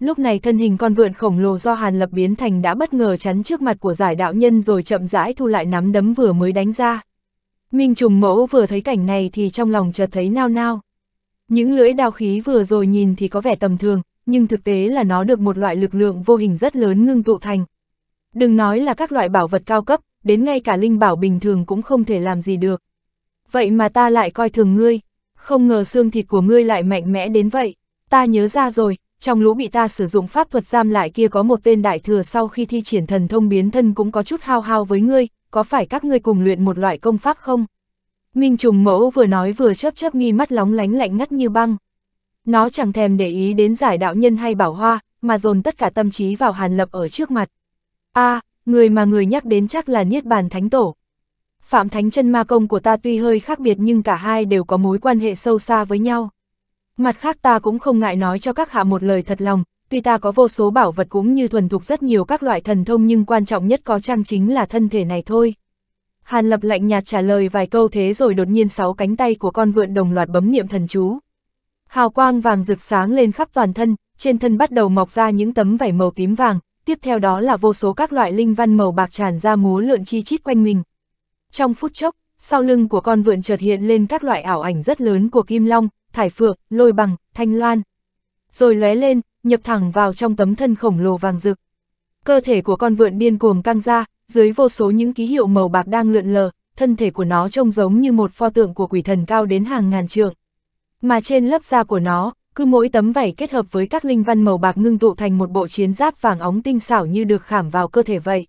Lúc này thân hình con vượn khổng lồ do Hàn Lập biến thành đã bất ngờ chắn trước mặt của giải đạo nhân rồi chậm rãi thu lại nắm đấm vừa mới đánh ra. Minh trùng mẫu vừa thấy cảnh này thì trong lòng chợt thấy nao nao. Những lưỡi đao khí vừa rồi nhìn thì có vẻ tầm thường, nhưng thực tế là nó được một loại lực lượng vô hình rất lớn ngưng tụ thành. Đừng nói là các loại bảo vật cao cấp, đến ngay cả linh bảo bình thường cũng không thể làm gì được. Vậy mà ta lại coi thường ngươi, không ngờ xương thịt của ngươi lại mạnh mẽ đến vậy, ta nhớ ra rồi, trong lũ bị ta sử dụng pháp thuật giam lại kia có một tên đại thừa sau khi thi triển thần thông biến thân cũng có chút hao hao với ngươi, có phải các ngươi cùng luyện một loại công pháp không? Minh trùng mẫu vừa nói vừa chớp chớp nghi mắt lóng lánh lạnh ngắt như băng. Nó chẳng thèm để ý đến giải đạo nhân hay bảo hoa, mà dồn tất cả tâm trí vào hàn lập ở trước mặt. a à, người mà người nhắc đến chắc là Niết Bàn Thánh Tổ. Phạm Thánh chân ma công của ta tuy hơi khác biệt nhưng cả hai đều có mối quan hệ sâu xa với nhau. Mặt khác ta cũng không ngại nói cho các hạ một lời thật lòng, tuy ta có vô số bảo vật cũng như thuần thục rất nhiều các loại thần thông nhưng quan trọng nhất có trang chính là thân thể này thôi. Hàn lập lạnh nhạt trả lời vài câu thế rồi đột nhiên sáu cánh tay của con vượn đồng loạt bấm niệm thần chú. Hào quang vàng rực sáng lên khắp toàn thân, trên thân bắt đầu mọc ra những tấm vảy màu tím vàng, tiếp theo đó là vô số các loại linh văn màu bạc tràn ra múa lượn chi chít quanh mình. Trong phút chốc, sau lưng của con vượn chợt hiện lên các loại ảo ảnh rất lớn của kim long, thải phượng, lôi bằng, thanh loan. Rồi lóe lên, nhập thẳng vào trong tấm thân khổng lồ vàng rực. Cơ thể của con vượn điên cuồng căng ra, dưới vô số những ký hiệu màu bạc đang lượn lờ, thân thể của nó trông giống như một pho tượng của quỷ thần cao đến hàng ngàn trượng. Mà trên lớp da của nó, cứ mỗi tấm vảy kết hợp với các linh văn màu bạc ngưng tụ thành một bộ chiến giáp vàng óng tinh xảo như được khảm vào cơ thể vậy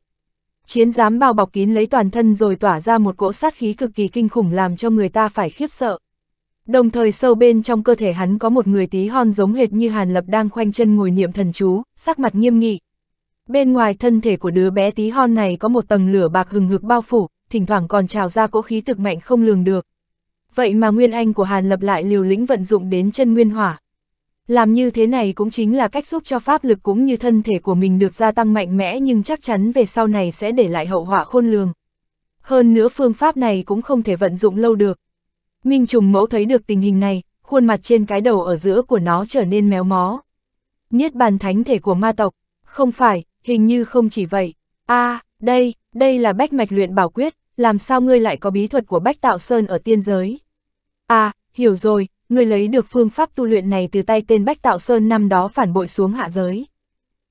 chiến giám bao bọc kín lấy toàn thân rồi tỏa ra một cỗ sát khí cực kỳ kinh khủng làm cho người ta phải khiếp sợ. Đồng thời sâu bên trong cơ thể hắn có một người tí hon giống hệt như Hàn Lập đang khoanh chân ngồi niệm thần chú, sắc mặt nghiêm nghị. Bên ngoài thân thể của đứa bé tí hon này có một tầng lửa bạc hừng hực bao phủ, thỉnh thoảng còn trào ra cỗ khí thực mạnh không lường được. Vậy mà nguyên anh của Hàn Lập lại liều lĩnh vận dụng đến chân nguyên hỏa. Làm như thế này cũng chính là cách giúp cho pháp lực cũng như thân thể của mình được gia tăng mạnh mẽ nhưng chắc chắn về sau này sẽ để lại hậu họa khôn lường. Hơn nữa phương pháp này cũng không thể vận dụng lâu được. Minh trùng mẫu thấy được tình hình này, khuôn mặt trên cái đầu ở giữa của nó trở nên méo mó. Niết bàn thánh thể của ma tộc, không phải, hình như không chỉ vậy. a à, đây, đây là bách mạch luyện bảo quyết, làm sao ngươi lại có bí thuật của bách tạo sơn ở tiên giới? À, hiểu rồi, ngươi lấy được phương pháp tu luyện này từ tay tên Bách Tạo Sơn năm đó phản bội xuống hạ giới.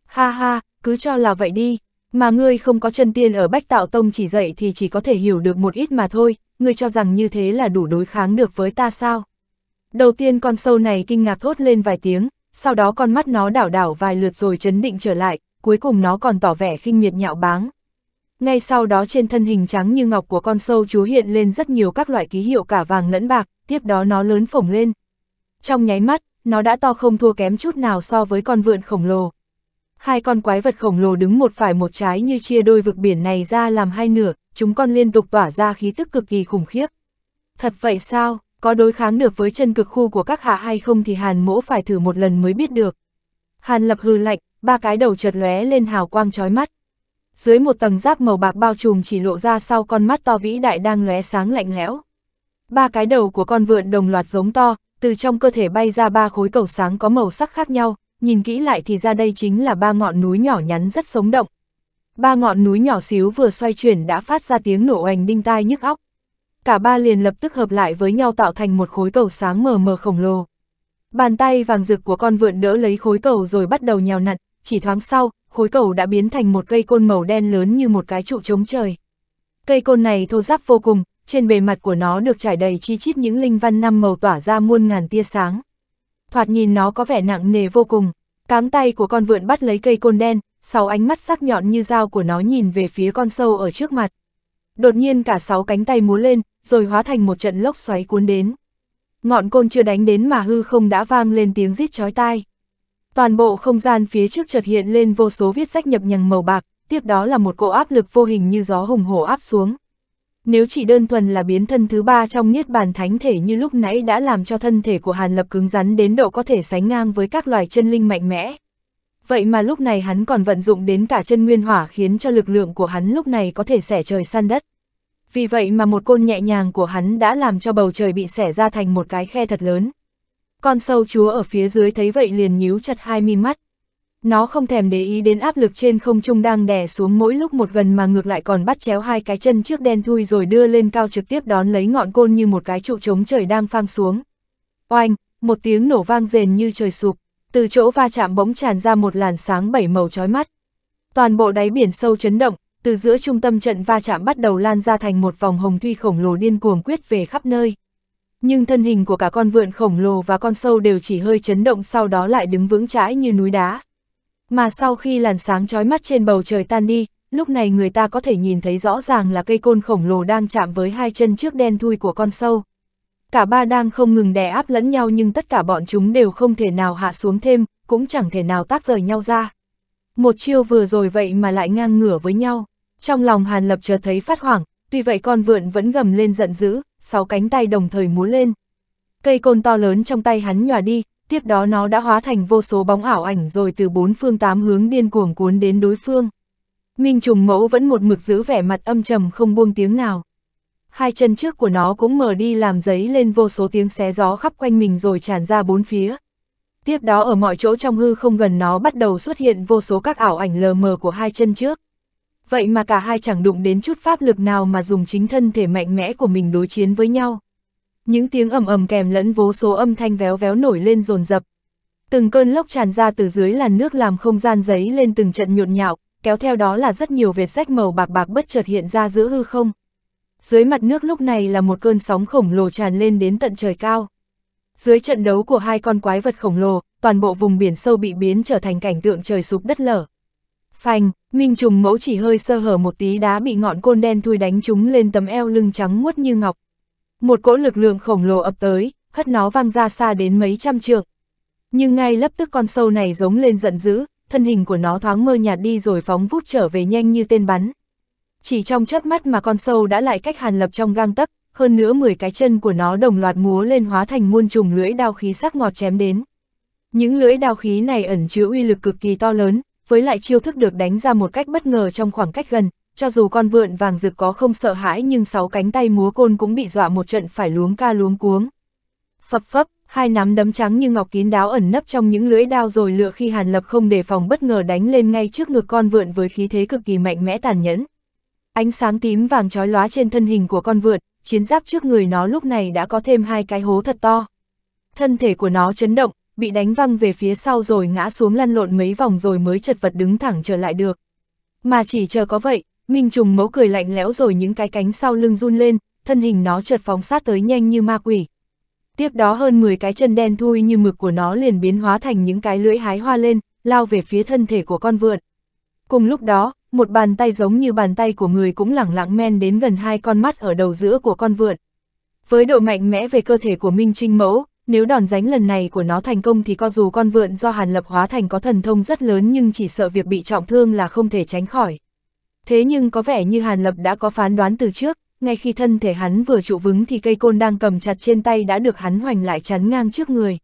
Ha ha, cứ cho là vậy đi, mà ngươi không có chân tiên ở Bách Tạo Tông chỉ dạy thì chỉ có thể hiểu được một ít mà thôi, ngươi cho rằng như thế là đủ đối kháng được với ta sao? Đầu tiên con sâu này kinh ngạc thốt lên vài tiếng, sau đó con mắt nó đảo đảo vài lượt rồi chấn định trở lại, cuối cùng nó còn tỏ vẻ khinh miệt nhạo báng. Ngay sau đó trên thân hình trắng như ngọc của con sâu chúa hiện lên rất nhiều các loại ký hiệu cả vàng lẫn bạc, tiếp đó nó lớn phồng lên. Trong nháy mắt, nó đã to không thua kém chút nào so với con vượn khổng lồ. Hai con quái vật khổng lồ đứng một phải một trái như chia đôi vực biển này ra làm hai nửa, chúng con liên tục tỏa ra khí tức cực kỳ khủng khiếp. Thật vậy sao, có đối kháng được với chân cực khu của các hạ hay không thì hàn mỗ phải thử một lần mới biết được. Hàn lập hư lạnh, ba cái đầu chợt lóe lên hào quang chói mắt dưới một tầng giáp màu bạc bao trùm chỉ lộ ra sau con mắt to vĩ đại đang lóe sáng lạnh lẽo. Ba cái đầu của con vượn đồng loạt giống to, từ trong cơ thể bay ra ba khối cầu sáng có màu sắc khác nhau, nhìn kỹ lại thì ra đây chính là ba ngọn núi nhỏ nhắn rất sống động. Ba ngọn núi nhỏ xíu vừa xoay chuyển đã phát ra tiếng nổ oành đinh tai nhức óc. Cả ba liền lập tức hợp lại với nhau tạo thành một khối cầu sáng mờ mờ khổng lồ. Bàn tay vàng rực của con vượn đỡ lấy khối cầu rồi bắt đầu nhào nặn, chỉ thoáng sau, khối cầu đã biến thành một cây côn màu đen lớn như một cái trụ chống trời. Cây côn này thô ráp vô cùng, trên bề mặt của nó được trải đầy chi chít những linh văn năm màu tỏa ra muôn ngàn tia sáng. Thoạt nhìn nó có vẻ nặng nề vô cùng, cáng tay của con vượn bắt lấy cây côn đen, sáu ánh mắt sắc nhọn như dao của nó nhìn về phía con sâu ở trước mặt. Đột nhiên cả sáu cánh tay múa lên, rồi hóa thành một trận lốc xoáy cuốn đến. Ngọn côn chưa đánh đến mà hư không đã vang lên tiếng rít chói tai. Toàn bộ không gian phía trước chợt hiện lên vô số viết sách nhập nhằng màu bạc, tiếp đó là một cỗ áp lực vô hình như gió hùng hổ áp xuống. Nếu chỉ đơn thuần là biến thân thứ ba trong niết bàn thánh thể như lúc nãy đã làm cho thân thể của Hàn Lập cứng rắn đến độ có thể sánh ngang với các loài chân linh mạnh mẽ. Vậy mà lúc này hắn còn vận dụng đến cả chân nguyên hỏa khiến cho lực lượng của hắn lúc này có thể xẻ trời san đất. Vì vậy mà một côn nhẹ nhàng của hắn đã làm cho bầu trời bị xẻ ra thành một cái khe thật lớn. Con sâu chúa ở phía dưới thấy vậy liền nhíu chặt hai mi mắt. Nó không thèm để ý đến áp lực trên không trung đang đè xuống mỗi lúc một gần mà ngược lại còn bắt chéo hai cái chân trước đen thui rồi đưa lên cao trực tiếp đón lấy ngọn côn như một cái trụ trống trời đang phang xuống. Oanh, một tiếng nổ vang rền như trời sụp, từ chỗ va chạm bỗng tràn ra một làn sáng bảy màu chói mắt. Toàn bộ đáy biển sâu chấn động, từ giữa trung tâm trận va chạm bắt đầu lan ra thành một vòng hồng thuy khổng lồ điên cuồng quyết về khắp nơi nhưng thân hình của cả con vượn khổng lồ và con sâu đều chỉ hơi chấn động sau đó lại đứng vững chãi như núi đá. Mà sau khi làn sáng chói mắt trên bầu trời tan đi, lúc này người ta có thể nhìn thấy rõ ràng là cây côn khổng lồ đang chạm với hai chân trước đen thui của con sâu. Cả ba đang không ngừng đè áp lẫn nhau nhưng tất cả bọn chúng đều không thể nào hạ xuống thêm, cũng chẳng thể nào tác rời nhau ra. Một chiêu vừa rồi vậy mà lại ngang ngửa với nhau. Trong lòng Hàn Lập chợt thấy phát hoảng, tuy vậy con vượn vẫn gầm lên giận dữ, sáu cánh tay đồng thời múa lên. Cây côn to lớn trong tay hắn nhòa đi, tiếp đó nó đã hóa thành vô số bóng ảo ảnh rồi từ bốn phương tám hướng điên cuồng cuốn đến đối phương. Minh trùng mẫu vẫn một mực giữ vẻ mặt âm trầm không buông tiếng nào. Hai chân trước của nó cũng mở đi làm giấy lên vô số tiếng xé gió khắp quanh mình rồi tràn ra bốn phía. Tiếp đó ở mọi chỗ trong hư không gần nó bắt đầu xuất hiện vô số các ảo ảnh lờ mờ của hai chân trước vậy mà cả hai chẳng đụng đến chút pháp lực nào mà dùng chính thân thể mạnh mẽ của mình đối chiến với nhau. Những tiếng ầm ầm kèm lẫn vô số âm thanh véo véo nổi lên rồn rập. Từng cơn lốc tràn ra từ dưới làn nước làm không gian giấy lên từng trận nhộn nhạo, kéo theo đó là rất nhiều vệt rách màu bạc bạc bất chợt hiện ra giữa hư không. Dưới mặt nước lúc này là một cơn sóng khổng lồ tràn lên đến tận trời cao. Dưới trận đấu của hai con quái vật khổng lồ, toàn bộ vùng biển sâu bị biến trở thành cảnh tượng trời sụp đất lở. Phanh, Minh Trùng mẫu chỉ hơi sơ hở một tí đá bị ngọn côn đen thui đánh trúng lên tấm eo lưng trắng muốt như ngọc. Một cỗ lực lượng khổng lồ ập tới, hất nó văng ra xa đến mấy trăm trượng. Nhưng ngay lập tức con sâu này giống lên giận dữ, thân hình của nó thoáng mơ nhạt đi rồi phóng vút trở về nhanh như tên bắn. Chỉ trong chớp mắt mà con sâu đã lại cách hàn lập trong gang tấc, hơn nữa 10 cái chân của nó đồng loạt múa lên hóa thành muôn trùng lưỡi đao khí sắc ngọt chém đến. Những lưỡi đao khí này ẩn chứa uy lực cực kỳ to lớn, với lại chiêu thức được đánh ra một cách bất ngờ trong khoảng cách gần, cho dù con vượn vàng rực có không sợ hãi nhưng sáu cánh tay múa côn cũng bị dọa một trận phải luống ca luống cuống. Phập phấp, hai nắm đấm trắng như ngọc kín đáo ẩn nấp trong những lưỡi đao rồi lựa khi Hàn Lập không đề phòng bất ngờ đánh lên ngay trước ngực con vượn với khí thế cực kỳ mạnh mẽ tàn nhẫn. Ánh sáng tím vàng chói lóa trên thân hình của con vượn, chiến giáp trước người nó lúc này đã có thêm hai cái hố thật to. Thân thể của nó chấn động, bị đánh văng về phía sau rồi ngã xuống lăn lộn mấy vòng rồi mới chật vật đứng thẳng trở lại được. Mà chỉ chờ có vậy, Minh Trùng mấu cười lạnh lẽo rồi những cái cánh sau lưng run lên, thân hình nó chợt phóng sát tới nhanh như ma quỷ. Tiếp đó hơn 10 cái chân đen thui như mực của nó liền biến hóa thành những cái lưỡi hái hoa lên, lao về phía thân thể của con vượn. Cùng lúc đó, một bàn tay giống như bàn tay của người cũng lẳng lặng men đến gần hai con mắt ở đầu giữa của con vượn. Với độ mạnh mẽ về cơ thể của Minh Trinh Mẫu, nếu đòn ránh lần này của nó thành công thì co dù con vượn do Hàn Lập hóa thành có thần thông rất lớn nhưng chỉ sợ việc bị trọng thương là không thể tránh khỏi. Thế nhưng có vẻ như Hàn Lập đã có phán đoán từ trước, ngay khi thân thể hắn vừa trụ vững thì cây côn đang cầm chặt trên tay đã được hắn hoành lại chắn ngang trước người.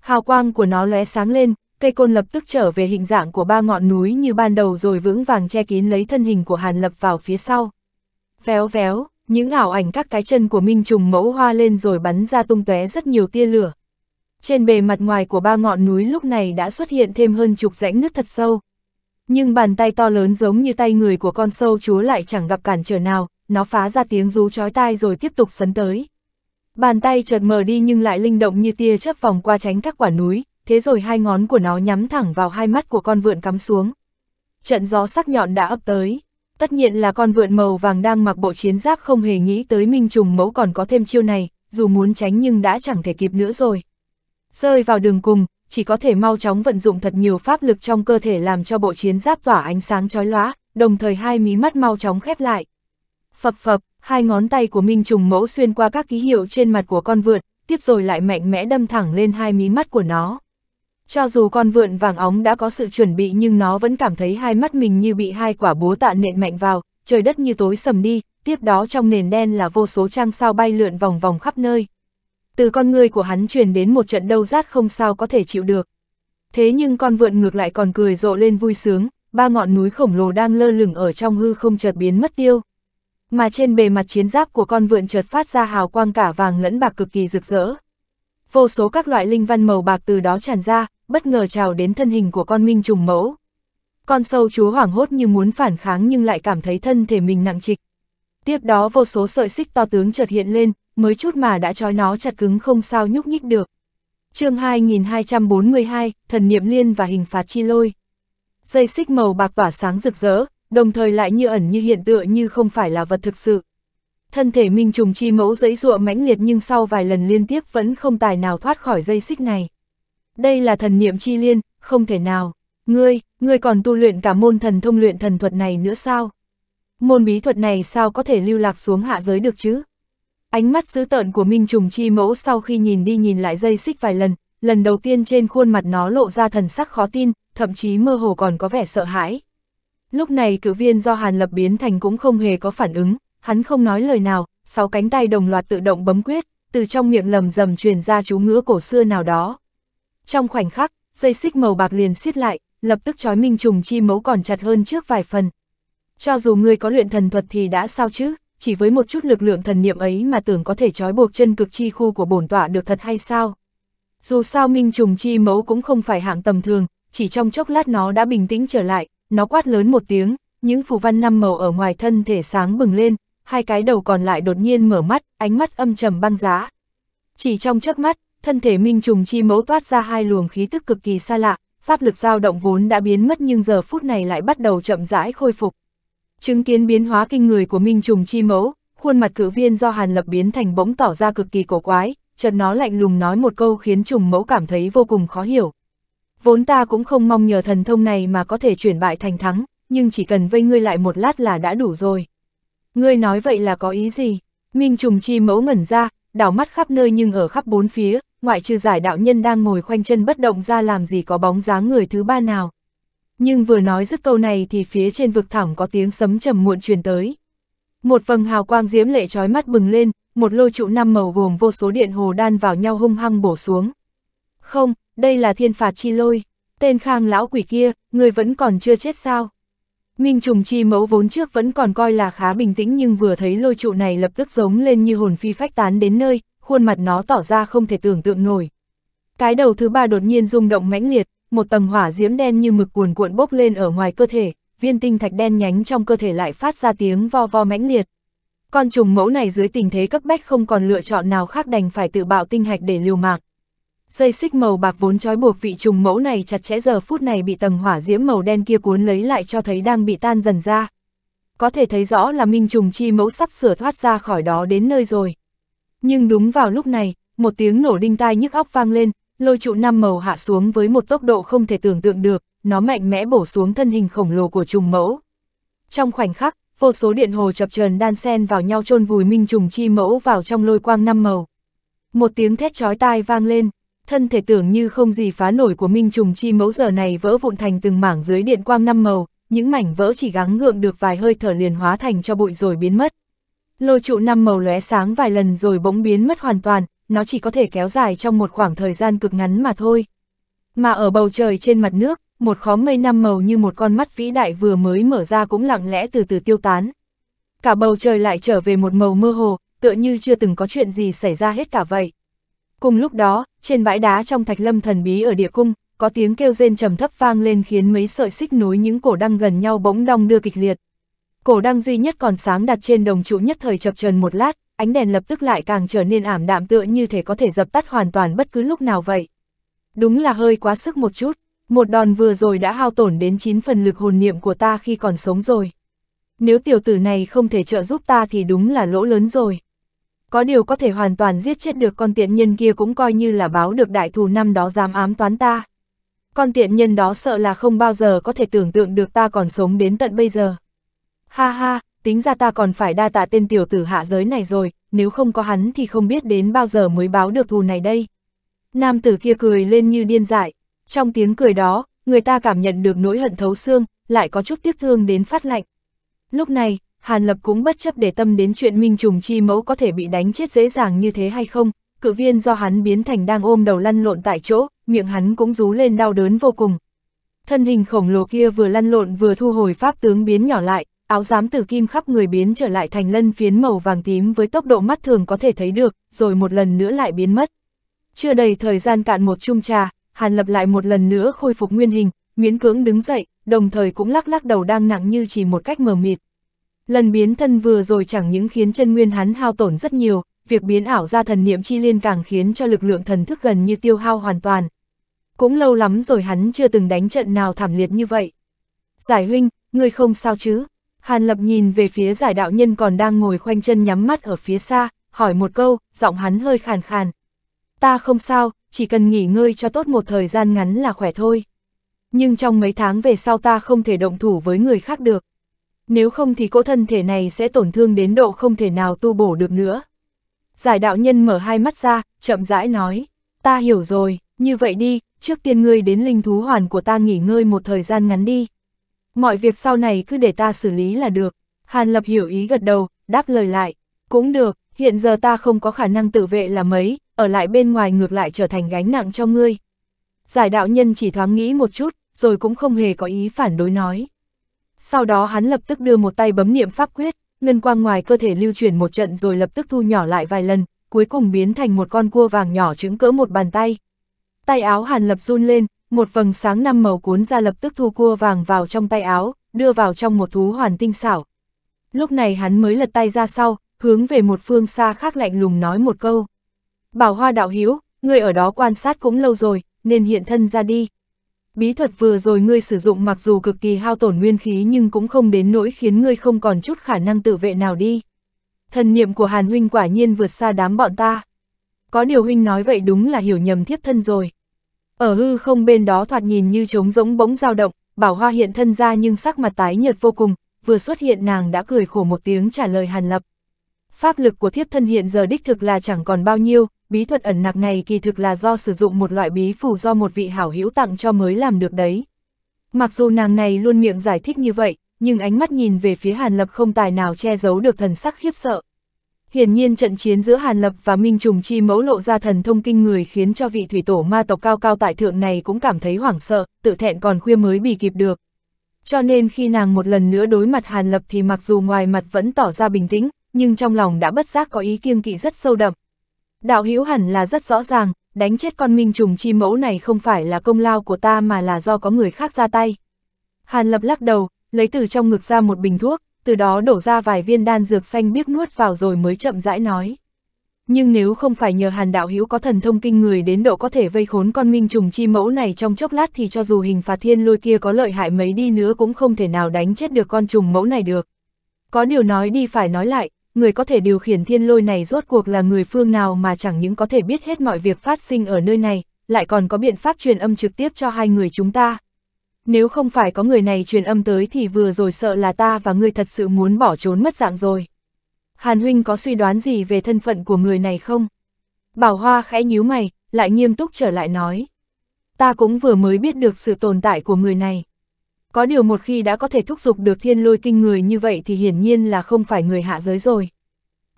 Hào quang của nó lóe sáng lên, cây côn lập tức trở về hình dạng của ba ngọn núi như ban đầu rồi vững vàng che kín lấy thân hình của Hàn Lập vào phía sau. Véo véo, những ảo ảnh các cái chân của Minh Trùng mẫu hoa lên rồi bắn ra tung tóe rất nhiều tia lửa. Trên bề mặt ngoài của ba ngọn núi lúc này đã xuất hiện thêm hơn chục rãnh nước thật sâu. Nhưng bàn tay to lớn giống như tay người của con sâu chúa lại chẳng gặp cản trở nào, nó phá ra tiếng rú chói tai rồi tiếp tục sấn tới. Bàn tay chợt mờ đi nhưng lại linh động như tia chớp vòng qua tránh các quả núi, thế rồi hai ngón của nó nhắm thẳng vào hai mắt của con vượn cắm xuống. Trận gió sắc nhọn đã ấp tới. Tất nhiên là con vượn màu vàng đang mặc bộ chiến giáp không hề nghĩ tới Minh Trùng Mẫu còn có thêm chiêu này, dù muốn tránh nhưng đã chẳng thể kịp nữa rồi. Rơi vào đường cùng, chỉ có thể mau chóng vận dụng thật nhiều pháp lực trong cơ thể làm cho bộ chiến giáp tỏa ánh sáng chói lóa, đồng thời hai mí mắt mau chóng khép lại. Phập phập, hai ngón tay của Minh Trùng Mẫu xuyên qua các ký hiệu trên mặt của con vượn, tiếp rồi lại mạnh mẽ đâm thẳng lên hai mí mắt của nó. Cho dù con vượn vàng óng đã có sự chuẩn bị nhưng nó vẫn cảm thấy hai mắt mình như bị hai quả búa tạ nện mạnh vào, trời đất như tối sầm đi, tiếp đó trong nền đen là vô số trăng sao bay lượn vòng vòng khắp nơi. Từ con người của hắn truyền đến một trận đau rát không sao có thể chịu được. Thế nhưng con vượn ngược lại còn cười rộ lên vui sướng, ba ngọn núi khổng lồ đang lơ lửng ở trong hư không chợt biến mất tiêu. Mà trên bề mặt chiến giáp của con vượn chợt phát ra hào quang cả vàng lẫn bạc cực kỳ rực rỡ vô số các loại linh văn màu bạc từ đó tràn ra, bất ngờ trào đến thân hình của con minh trùng mẫu. Con sâu chúa hoảng hốt như muốn phản kháng nhưng lại cảm thấy thân thể mình nặng trịch. Tiếp đó vô số sợi xích to tướng chợt hiện lên, mới chút mà đã trói nó chặt cứng không sao nhúc nhích được. chương 2242, Thần Niệm Liên và Hình Phạt Chi Lôi. Dây xích màu bạc tỏa sáng rực rỡ, đồng thời lại như ẩn như hiện tựa như không phải là vật thực sự thân thể Minh Trùng Chi Mẫu giấy rụa mãnh liệt nhưng sau vài lần liên tiếp vẫn không tài nào thoát khỏi dây xích này. Đây là thần niệm chi liên, không thể nào. Ngươi, ngươi còn tu luyện cả môn thần thông luyện thần thuật này nữa sao? Môn bí thuật này sao có thể lưu lạc xuống hạ giới được chứ? Ánh mắt dữ tợn của Minh Trùng Chi Mẫu sau khi nhìn đi nhìn lại dây xích vài lần, lần đầu tiên trên khuôn mặt nó lộ ra thần sắc khó tin, thậm chí mơ hồ còn có vẻ sợ hãi. Lúc này cử viên do Hàn Lập biến thành cũng không hề có phản ứng, hắn không nói lời nào, sáu cánh tay đồng loạt tự động bấm quyết, từ trong miệng lầm rầm truyền ra chú ngữ cổ xưa nào đó. Trong khoảnh khắc, dây xích màu bạc liền xiết lại, lập tức trói Minh Trùng chi mấu còn chặt hơn trước vài phần. Cho dù ngươi có luyện thần thuật thì đã sao chứ, chỉ với một chút lực lượng thần niệm ấy mà tưởng có thể trói buộc chân cực chi khu của bổn tọa được thật hay sao? Dù sao Minh Trùng chi mấu cũng không phải hạng tầm thường, chỉ trong chốc lát nó đã bình tĩnh trở lại, nó quát lớn một tiếng, những phù văn năm màu ở ngoài thân thể sáng bừng lên, hai cái đầu còn lại đột nhiên mở mắt, ánh mắt âm trầm băng giá. Chỉ trong chớp mắt, thân thể Minh Trùng Chi Mẫu toát ra hai luồng khí tức cực kỳ xa lạ, pháp lực dao động vốn đã biến mất nhưng giờ phút này lại bắt đầu chậm rãi khôi phục. Chứng kiến biến hóa kinh người của Minh Trùng Chi Mẫu, khuôn mặt cử viên do Hàn Lập biến thành bỗng tỏ ra cực kỳ cổ quái, chợt nó lạnh lùng nói một câu khiến Trùng Mẫu cảm thấy vô cùng khó hiểu. Vốn ta cũng không mong nhờ thần thông này mà có thể chuyển bại thành thắng, nhưng chỉ cần vây ngươi lại một lát là đã đủ rồi. Ngươi nói vậy là có ý gì? Minh trùng chi mẫu ngẩn ra, đảo mắt khắp nơi nhưng ở khắp bốn phía, ngoại trừ giải đạo nhân đang ngồi khoanh chân bất động ra làm gì có bóng dáng người thứ ba nào. Nhưng vừa nói dứt câu này thì phía trên vực thẳm có tiếng sấm trầm muộn truyền tới. Một vầng hào quang diễm lệ trói mắt bừng lên, một lôi trụ năm màu gồm vô số điện hồ đan vào nhau hung hăng bổ xuống. Không, đây là thiên phạt chi lôi. Tên khang lão quỷ kia, người vẫn còn chưa chết sao? Minh trùng chi mẫu vốn trước vẫn còn coi là khá bình tĩnh nhưng vừa thấy lôi trụ này lập tức giống lên như hồn phi phách tán đến nơi, khuôn mặt nó tỏ ra không thể tưởng tượng nổi. Cái đầu thứ ba đột nhiên rung động mãnh liệt, một tầng hỏa diễm đen như mực cuồn cuộn bốc lên ở ngoài cơ thể, viên tinh thạch đen nhánh trong cơ thể lại phát ra tiếng vo vo mãnh liệt. Con trùng mẫu này dưới tình thế cấp bách không còn lựa chọn nào khác đành phải tự bạo tinh hạch để liều mạng dây xích màu bạc vốn trói buộc vị trùng mẫu này chặt chẽ giờ phút này bị tầng hỏa diễm màu đen kia cuốn lấy lại cho thấy đang bị tan dần ra. Có thể thấy rõ là minh trùng chi mẫu sắp sửa thoát ra khỏi đó đến nơi rồi. Nhưng đúng vào lúc này, một tiếng nổ đinh tai nhức óc vang lên, lôi trụ năm màu hạ xuống với một tốc độ không thể tưởng tượng được, nó mạnh mẽ bổ xuống thân hình khổng lồ của trùng mẫu. Trong khoảnh khắc, vô số điện hồ chập chờn đan sen vào nhau chôn vùi minh trùng chi mẫu vào trong lôi quang năm màu. Một tiếng thét chói tai vang lên, thân thể tưởng như không gì phá nổi của Minh Trùng Chi mẫu giờ này vỡ vụn thành từng mảng dưới điện quang năm màu, những mảnh vỡ chỉ gắng ngượng được vài hơi thở liền hóa thành cho bụi rồi biến mất. Lôi trụ năm màu lóe sáng vài lần rồi bỗng biến mất hoàn toàn, nó chỉ có thể kéo dài trong một khoảng thời gian cực ngắn mà thôi. Mà ở bầu trời trên mặt nước, một khóm mây năm màu như một con mắt vĩ đại vừa mới mở ra cũng lặng lẽ từ từ tiêu tán. Cả bầu trời lại trở về một màu mơ hồ, tựa như chưa từng có chuyện gì xảy ra hết cả vậy. Cùng lúc đó, trên bãi đá trong thạch lâm thần bí ở địa cung, có tiếng kêu rên trầm thấp vang lên khiến mấy sợi xích nối những cổ đăng gần nhau bỗng đong đưa kịch liệt. Cổ đăng duy nhất còn sáng đặt trên đồng trụ nhất thời chập chờn một lát, ánh đèn lập tức lại càng trở nên ảm đạm tựa như thể có thể dập tắt hoàn toàn bất cứ lúc nào vậy. Đúng là hơi quá sức một chút, một đòn vừa rồi đã hao tổn đến 9 phần lực hồn niệm của ta khi còn sống rồi. Nếu tiểu tử này không thể trợ giúp ta thì đúng là lỗ lớn rồi có điều có thể hoàn toàn giết chết được con tiện nhân kia cũng coi như là báo được đại thù năm đó dám ám toán ta. Con tiện nhân đó sợ là không bao giờ có thể tưởng tượng được ta còn sống đến tận bây giờ. Ha ha, tính ra ta còn phải đa tạ tên tiểu tử hạ giới này rồi, nếu không có hắn thì không biết đến bao giờ mới báo được thù này đây. Nam tử kia cười lên như điên dại, trong tiếng cười đó, người ta cảm nhận được nỗi hận thấu xương, lại có chút tiếc thương đến phát lạnh. Lúc này, Hàn Lập cũng bất chấp để tâm đến chuyện Minh Trùng Chi Mẫu có thể bị đánh chết dễ dàng như thế hay không, cự viên do hắn biến thành đang ôm đầu lăn lộn tại chỗ, miệng hắn cũng rú lên đau đớn vô cùng. Thân hình khổng lồ kia vừa lăn lộn vừa thu hồi pháp tướng biến nhỏ lại, áo giám tử kim khắp người biến trở lại thành lân phiến màu vàng tím với tốc độ mắt thường có thể thấy được, rồi một lần nữa lại biến mất. Chưa đầy thời gian cạn một chung trà, Hàn Lập lại một lần nữa khôi phục nguyên hình, miễn cưỡng đứng dậy, đồng thời cũng lắc lắc đầu đang nặng như chỉ một cách mờ mịt. Lần biến thân vừa rồi chẳng những khiến chân nguyên hắn hao tổn rất nhiều, việc biến ảo ra thần niệm chi liên càng khiến cho lực lượng thần thức gần như tiêu hao hoàn toàn. Cũng lâu lắm rồi hắn chưa từng đánh trận nào thảm liệt như vậy. Giải huynh, ngươi không sao chứ? Hàn lập nhìn về phía giải đạo nhân còn đang ngồi khoanh chân nhắm mắt ở phía xa, hỏi một câu, giọng hắn hơi khàn khàn. Ta không sao, chỉ cần nghỉ ngơi cho tốt một thời gian ngắn là khỏe thôi. Nhưng trong mấy tháng về sau ta không thể động thủ với người khác được. Nếu không thì cỗ thân thể này sẽ tổn thương đến độ không thể nào tu bổ được nữa. Giải đạo nhân mở hai mắt ra, chậm rãi nói, ta hiểu rồi, như vậy đi, trước tiên ngươi đến linh thú hoàn của ta nghỉ ngơi một thời gian ngắn đi. Mọi việc sau này cứ để ta xử lý là được. Hàn Lập hiểu ý gật đầu, đáp lời lại, cũng được, hiện giờ ta không có khả năng tự vệ là mấy, ở lại bên ngoài ngược lại trở thành gánh nặng cho ngươi. Giải đạo nhân chỉ thoáng nghĩ một chút, rồi cũng không hề có ý phản đối nói sau đó hắn lập tức đưa một tay bấm niệm pháp quyết, ngân quang ngoài cơ thể lưu chuyển một trận rồi lập tức thu nhỏ lại vài lần, cuối cùng biến thành một con cua vàng nhỏ trứng cỡ một bàn tay. Tay áo Hàn Lập run lên, một vầng sáng năm màu cuốn ra lập tức thu cua vàng vào trong tay áo, đưa vào trong một thú hoàn tinh xảo. Lúc này hắn mới lật tay ra sau, hướng về một phương xa khác lạnh lùng nói một câu. Bảo Hoa đạo hiếu người ở đó quan sát cũng lâu rồi, nên hiện thân ra đi, bí thuật vừa rồi ngươi sử dụng mặc dù cực kỳ hao tổn nguyên khí nhưng cũng không đến nỗi khiến ngươi không còn chút khả năng tự vệ nào đi. Thần niệm của Hàn Huynh quả nhiên vượt xa đám bọn ta. Có điều Huynh nói vậy đúng là hiểu nhầm thiếp thân rồi. Ở hư không bên đó thoạt nhìn như trống rỗng bỗng dao động, bảo hoa hiện thân ra nhưng sắc mặt tái nhợt vô cùng, vừa xuất hiện nàng đã cười khổ một tiếng trả lời Hàn Lập. Pháp lực của thiếp thân hiện giờ đích thực là chẳng còn bao nhiêu, bí thuật ẩn nặc này kỳ thực là do sử dụng một loại bí phù do một vị hảo hữu tặng cho mới làm được đấy. Mặc dù nàng này luôn miệng giải thích như vậy, nhưng ánh mắt nhìn về phía Hàn Lập không tài nào che giấu được thần sắc khiếp sợ. Hiển nhiên trận chiến giữa Hàn Lập và Minh Trùng Chi mẫu lộ ra thần thông kinh người khiến cho vị thủy tổ ma tộc cao cao tại thượng này cũng cảm thấy hoảng sợ, tự thẹn còn khuya mới bị kịp được. Cho nên khi nàng một lần nữa đối mặt Hàn Lập thì mặc dù ngoài mặt vẫn tỏ ra bình tĩnh, nhưng trong lòng đã bất giác có ý kiêng kỵ rất sâu đậm. Đạo hữu hẳn là rất rõ ràng, đánh chết con minh trùng chi mẫu này không phải là công lao của ta mà là do có người khác ra tay. Hàn lập lắc đầu, lấy từ trong ngực ra một bình thuốc, từ đó đổ ra vài viên đan dược xanh biếc nuốt vào rồi mới chậm rãi nói. Nhưng nếu không phải nhờ hàn đạo hữu có thần thông kinh người đến độ có thể vây khốn con minh trùng chi mẫu này trong chốc lát thì cho dù hình phạt thiên lôi kia có lợi hại mấy đi nữa cũng không thể nào đánh chết được con trùng mẫu này được. Có điều nói đi phải nói lại, người có thể điều khiển thiên lôi này rốt cuộc là người phương nào mà chẳng những có thể biết hết mọi việc phát sinh ở nơi này, lại còn có biện pháp truyền âm trực tiếp cho hai người chúng ta. Nếu không phải có người này truyền âm tới thì vừa rồi sợ là ta và ngươi thật sự muốn bỏ trốn mất dạng rồi. Hàn Huynh có suy đoán gì về thân phận của người này không? Bảo Hoa khẽ nhíu mày, lại nghiêm túc trở lại nói. Ta cũng vừa mới biết được sự tồn tại của người này. Có điều một khi đã có thể thúc giục được thiên lôi kinh người như vậy thì hiển nhiên là không phải người hạ giới rồi.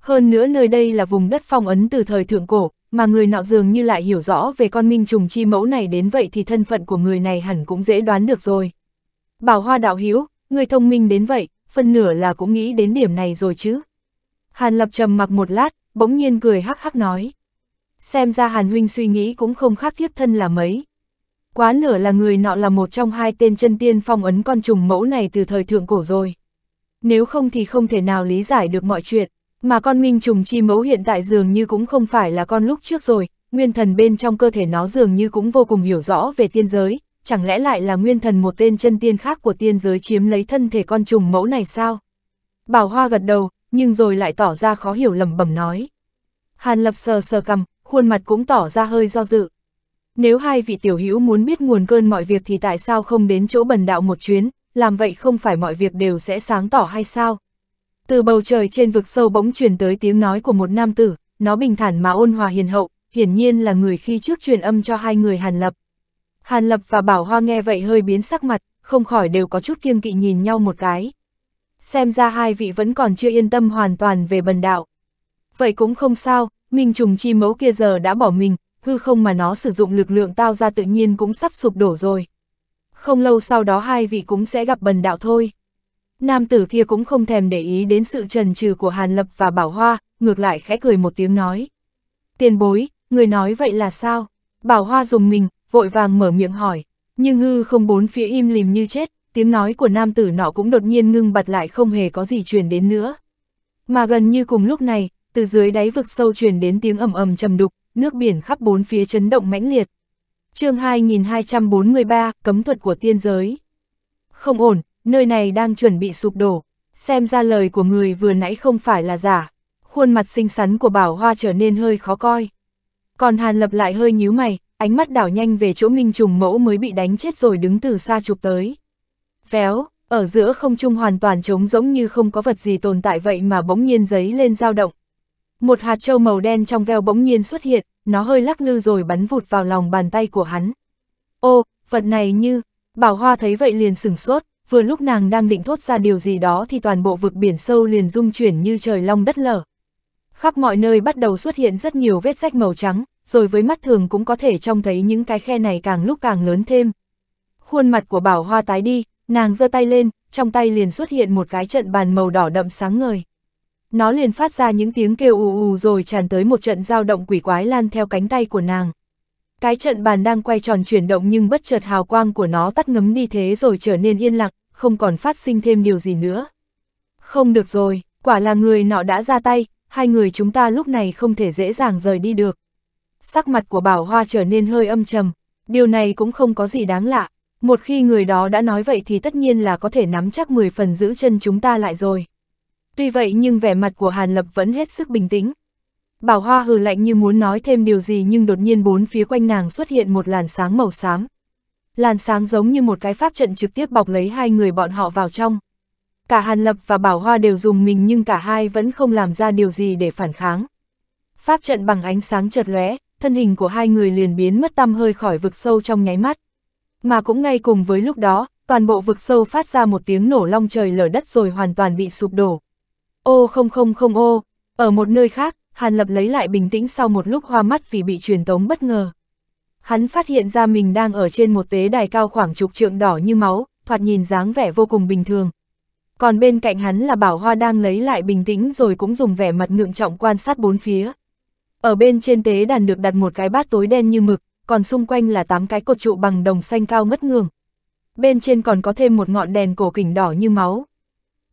Hơn nữa nơi đây là vùng đất phong ấn từ thời thượng cổ, mà người nọ dường như lại hiểu rõ về con minh trùng chi mẫu này đến vậy thì thân phận của người này hẳn cũng dễ đoán được rồi. Bảo hoa đạo hữu người thông minh đến vậy, phân nửa là cũng nghĩ đến điểm này rồi chứ. Hàn lập trầm mặc một lát, bỗng nhiên cười hắc hắc nói. Xem ra Hàn huynh suy nghĩ cũng không khác thiếp thân là mấy quá nửa là người nọ là một trong hai tên chân tiên phong ấn con trùng mẫu này từ thời thượng cổ rồi. Nếu không thì không thể nào lý giải được mọi chuyện, mà con minh trùng chi mẫu hiện tại dường như cũng không phải là con lúc trước rồi, nguyên thần bên trong cơ thể nó dường như cũng vô cùng hiểu rõ về tiên giới, chẳng lẽ lại là nguyên thần một tên chân tiên khác của tiên giới chiếm lấy thân thể con trùng mẫu này sao? Bảo Hoa gật đầu, nhưng rồi lại tỏ ra khó hiểu lầm bẩm nói. Hàn Lập sờ sờ cầm, khuôn mặt cũng tỏ ra hơi do dự. Nếu hai vị tiểu hữu muốn biết nguồn cơn mọi việc thì tại sao không đến chỗ bần đạo một chuyến, làm vậy không phải mọi việc đều sẽ sáng tỏ hay sao? Từ bầu trời trên vực sâu bỗng truyền tới tiếng nói của một nam tử, nó bình thản mà ôn hòa hiền hậu, hiển nhiên là người khi trước truyền âm cho hai người Hàn Lập. Hàn Lập và Bảo Hoa nghe vậy hơi biến sắc mặt, không khỏi đều có chút kiêng kỵ nhìn nhau một cái. Xem ra hai vị vẫn còn chưa yên tâm hoàn toàn về bần đạo. Vậy cũng không sao, Minh Trùng Chi mấu kia giờ đã bỏ mình, hư không mà nó sử dụng lực lượng tao ra tự nhiên cũng sắp sụp đổ rồi. Không lâu sau đó hai vị cũng sẽ gặp bần đạo thôi. Nam tử kia cũng không thèm để ý đến sự trần trừ của Hàn Lập và Bảo Hoa, ngược lại khẽ cười một tiếng nói. Tiền bối, người nói vậy là sao? Bảo Hoa dùng mình, vội vàng mở miệng hỏi. Nhưng hư không bốn phía im lìm như chết, tiếng nói của nam tử nọ cũng đột nhiên ngưng bật lại không hề có gì truyền đến nữa. Mà gần như cùng lúc này, từ dưới đáy vực sâu truyền đến tiếng ầm ầm trầm đục, nước biển khắp bốn phía chấn động mãnh liệt. chương 2243, cấm thuật của tiên giới. Không ổn, nơi này đang chuẩn bị sụp đổ. Xem ra lời của người vừa nãy không phải là giả. Khuôn mặt xinh xắn của bảo hoa trở nên hơi khó coi. Còn Hàn Lập lại hơi nhíu mày, ánh mắt đảo nhanh về chỗ Minh Trùng Mẫu mới bị đánh chết rồi đứng từ xa chụp tới. Véo, ở giữa không trung hoàn toàn trống rỗng như không có vật gì tồn tại vậy mà bỗng nhiên giấy lên dao động, một hạt trâu màu đen trong veo bỗng nhiên xuất hiện, nó hơi lắc lư rồi bắn vụt vào lòng bàn tay của hắn. Ô, vật này như... Bảo Hoa thấy vậy liền sửng sốt, vừa lúc nàng đang định thốt ra điều gì đó thì toàn bộ vực biển sâu liền rung chuyển như trời long đất lở. Khắp mọi nơi bắt đầu xuất hiện rất nhiều vết rách màu trắng, rồi với mắt thường cũng có thể trông thấy những cái khe này càng lúc càng lớn thêm. Khuôn mặt của Bảo Hoa tái đi, nàng giơ tay lên, trong tay liền xuất hiện một cái trận bàn màu đỏ đậm sáng ngời nó liền phát ra những tiếng kêu ù ù rồi tràn tới một trận dao động quỷ quái lan theo cánh tay của nàng. Cái trận bàn đang quay tròn chuyển động nhưng bất chợt hào quang của nó tắt ngấm đi thế rồi trở nên yên lặng, không còn phát sinh thêm điều gì nữa. Không được rồi, quả là người nọ đã ra tay, hai người chúng ta lúc này không thể dễ dàng rời đi được. Sắc mặt của Bảo Hoa trở nên hơi âm trầm, điều này cũng không có gì đáng lạ, một khi người đó đã nói vậy thì tất nhiên là có thể nắm chắc 10 phần giữ chân chúng ta lại rồi tuy vậy nhưng vẻ mặt của Hàn Lập vẫn hết sức bình tĩnh. Bảo Hoa hừ lạnh như muốn nói thêm điều gì nhưng đột nhiên bốn phía quanh nàng xuất hiện một làn sáng màu xám. Làn sáng giống như một cái pháp trận trực tiếp bọc lấy hai người bọn họ vào trong. Cả Hàn Lập và Bảo Hoa đều dùng mình nhưng cả hai vẫn không làm ra điều gì để phản kháng. Pháp trận bằng ánh sáng chợt lóe, thân hình của hai người liền biến mất tăm hơi khỏi vực sâu trong nháy mắt. Mà cũng ngay cùng với lúc đó, toàn bộ vực sâu phát ra một tiếng nổ long trời lở đất rồi hoàn toàn bị sụp đổ ô không không không ô, ở một nơi khác, Hàn Lập lấy lại bình tĩnh sau một lúc hoa mắt vì bị truyền tống bất ngờ. Hắn phát hiện ra mình đang ở trên một tế đài cao khoảng chục trượng đỏ như máu, thoạt nhìn dáng vẻ vô cùng bình thường. Còn bên cạnh hắn là Bảo Hoa đang lấy lại bình tĩnh rồi cũng dùng vẻ mặt ngượng trọng quan sát bốn phía. Ở bên trên tế đàn được đặt một cái bát tối đen như mực, còn xung quanh là tám cái cột trụ bằng đồng xanh cao ngất ngường. Bên trên còn có thêm một ngọn đèn cổ kỉnh đỏ như máu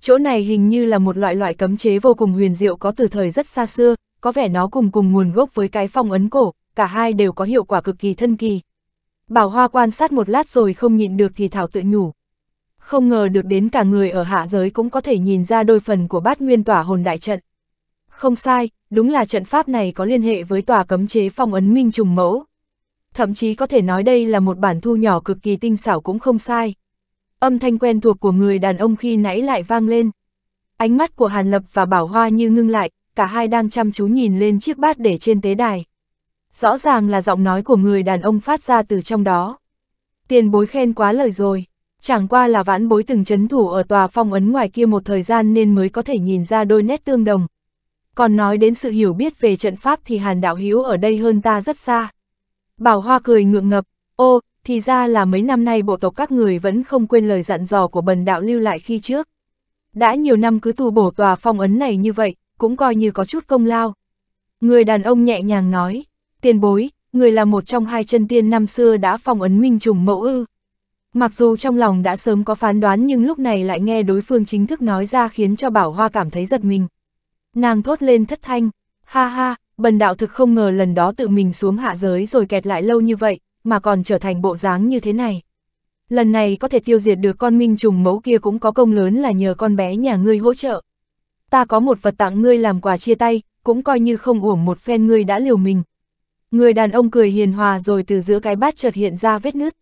chỗ này hình như là một loại loại cấm chế vô cùng huyền diệu có từ thời rất xa xưa, có vẻ nó cùng cùng nguồn gốc với cái phong ấn cổ, cả hai đều có hiệu quả cực kỳ thân kỳ. Bảo Hoa quan sát một lát rồi không nhịn được thì thảo tự nhủ. Không ngờ được đến cả người ở hạ giới cũng có thể nhìn ra đôi phần của bát nguyên tỏa hồn đại trận. Không sai, đúng là trận pháp này có liên hệ với tòa cấm chế phong ấn minh trùng mẫu. Thậm chí có thể nói đây là một bản thu nhỏ cực kỳ tinh xảo cũng không sai. Âm thanh quen thuộc của người đàn ông khi nãy lại vang lên. Ánh mắt của Hàn Lập và Bảo Hoa như ngưng lại, cả hai đang chăm chú nhìn lên chiếc bát để trên tế đài. Rõ ràng là giọng nói của người đàn ông phát ra từ trong đó. Tiền bối khen quá lời rồi, chẳng qua là vãn bối từng chấn thủ ở tòa phong ấn ngoài kia một thời gian nên mới có thể nhìn ra đôi nét tương đồng. Còn nói đến sự hiểu biết về trận pháp thì Hàn Đạo Hiếu ở đây hơn ta rất xa. Bảo Hoa cười ngượng ngập, ô, thì ra là mấy năm nay bộ tộc các người vẫn không quên lời dặn dò của bần đạo lưu lại khi trước. Đã nhiều năm cứ tu bổ tòa phong ấn này như vậy, cũng coi như có chút công lao. Người đàn ông nhẹ nhàng nói, tiền bối, người là một trong hai chân tiên năm xưa đã phong ấn minh trùng mẫu ư. Mặc dù trong lòng đã sớm có phán đoán nhưng lúc này lại nghe đối phương chính thức nói ra khiến cho Bảo Hoa cảm thấy giật mình. Nàng thốt lên thất thanh, ha ha, bần đạo thực không ngờ lần đó tự mình xuống hạ giới rồi kẹt lại lâu như vậy, mà còn trở thành bộ dáng như thế này. Lần này có thể tiêu diệt được con minh trùng mẫu kia cũng có công lớn là nhờ con bé nhà ngươi hỗ trợ. Ta có một vật tặng ngươi làm quà chia tay, cũng coi như không uổng một phen ngươi đã liều mình. Người đàn ông cười hiền hòa rồi từ giữa cái bát chợt hiện ra vết nứt.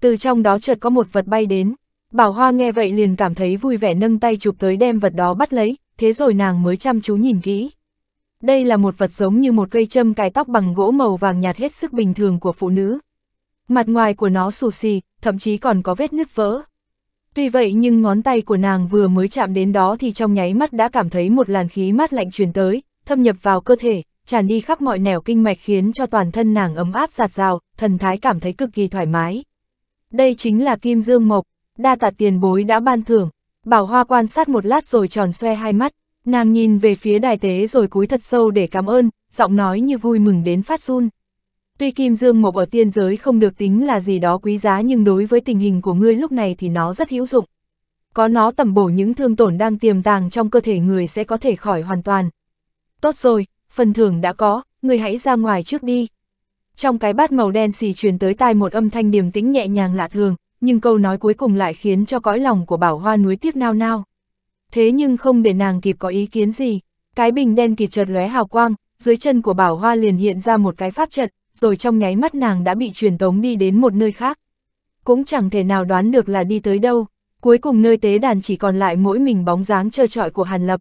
Từ trong đó chợt có một vật bay đến, Bảo Hoa nghe vậy liền cảm thấy vui vẻ nâng tay chụp tới đem vật đó bắt lấy, thế rồi nàng mới chăm chú nhìn kỹ. Đây là một vật giống như một cây châm cài tóc bằng gỗ màu vàng nhạt hết sức bình thường của phụ nữ, Mặt ngoài của nó xù xì, thậm chí còn có vết nứt vỡ. Tuy vậy nhưng ngón tay của nàng vừa mới chạm đến đó thì trong nháy mắt đã cảm thấy một làn khí mát lạnh truyền tới, thâm nhập vào cơ thể, tràn đi khắp mọi nẻo kinh mạch khiến cho toàn thân nàng ấm áp giạt rào, thần thái cảm thấy cực kỳ thoải mái. Đây chính là kim dương mộc, đa tạ tiền bối đã ban thưởng. Bảo Hoa quan sát một lát rồi tròn xoe hai mắt, nàng nhìn về phía đài tế rồi cúi thật sâu để cảm ơn, giọng nói như vui mừng đến phát run. Tuy kim dương mộc ở tiên giới không được tính là gì đó quý giá nhưng đối với tình hình của ngươi lúc này thì nó rất hữu dụng. Có nó tầm bổ những thương tổn đang tiềm tàng trong cơ thể người sẽ có thể khỏi hoàn toàn. Tốt rồi, phần thưởng đã có, ngươi hãy ra ngoài trước đi. Trong cái bát màu đen xì truyền tới tai một âm thanh điềm tĩnh nhẹ nhàng lạ thường, nhưng câu nói cuối cùng lại khiến cho cõi lòng của bảo hoa núi tiếc nao nao. Thế nhưng không để nàng kịp có ý kiến gì, cái bình đen kịt chợt lóe hào quang, dưới chân của bảo hoa liền hiện ra một cái pháp trận, rồi trong nháy mắt nàng đã bị truyền tống đi đến một nơi khác. Cũng chẳng thể nào đoán được là đi tới đâu, cuối cùng nơi tế đàn chỉ còn lại mỗi mình bóng dáng trơ trọi của Hàn Lập.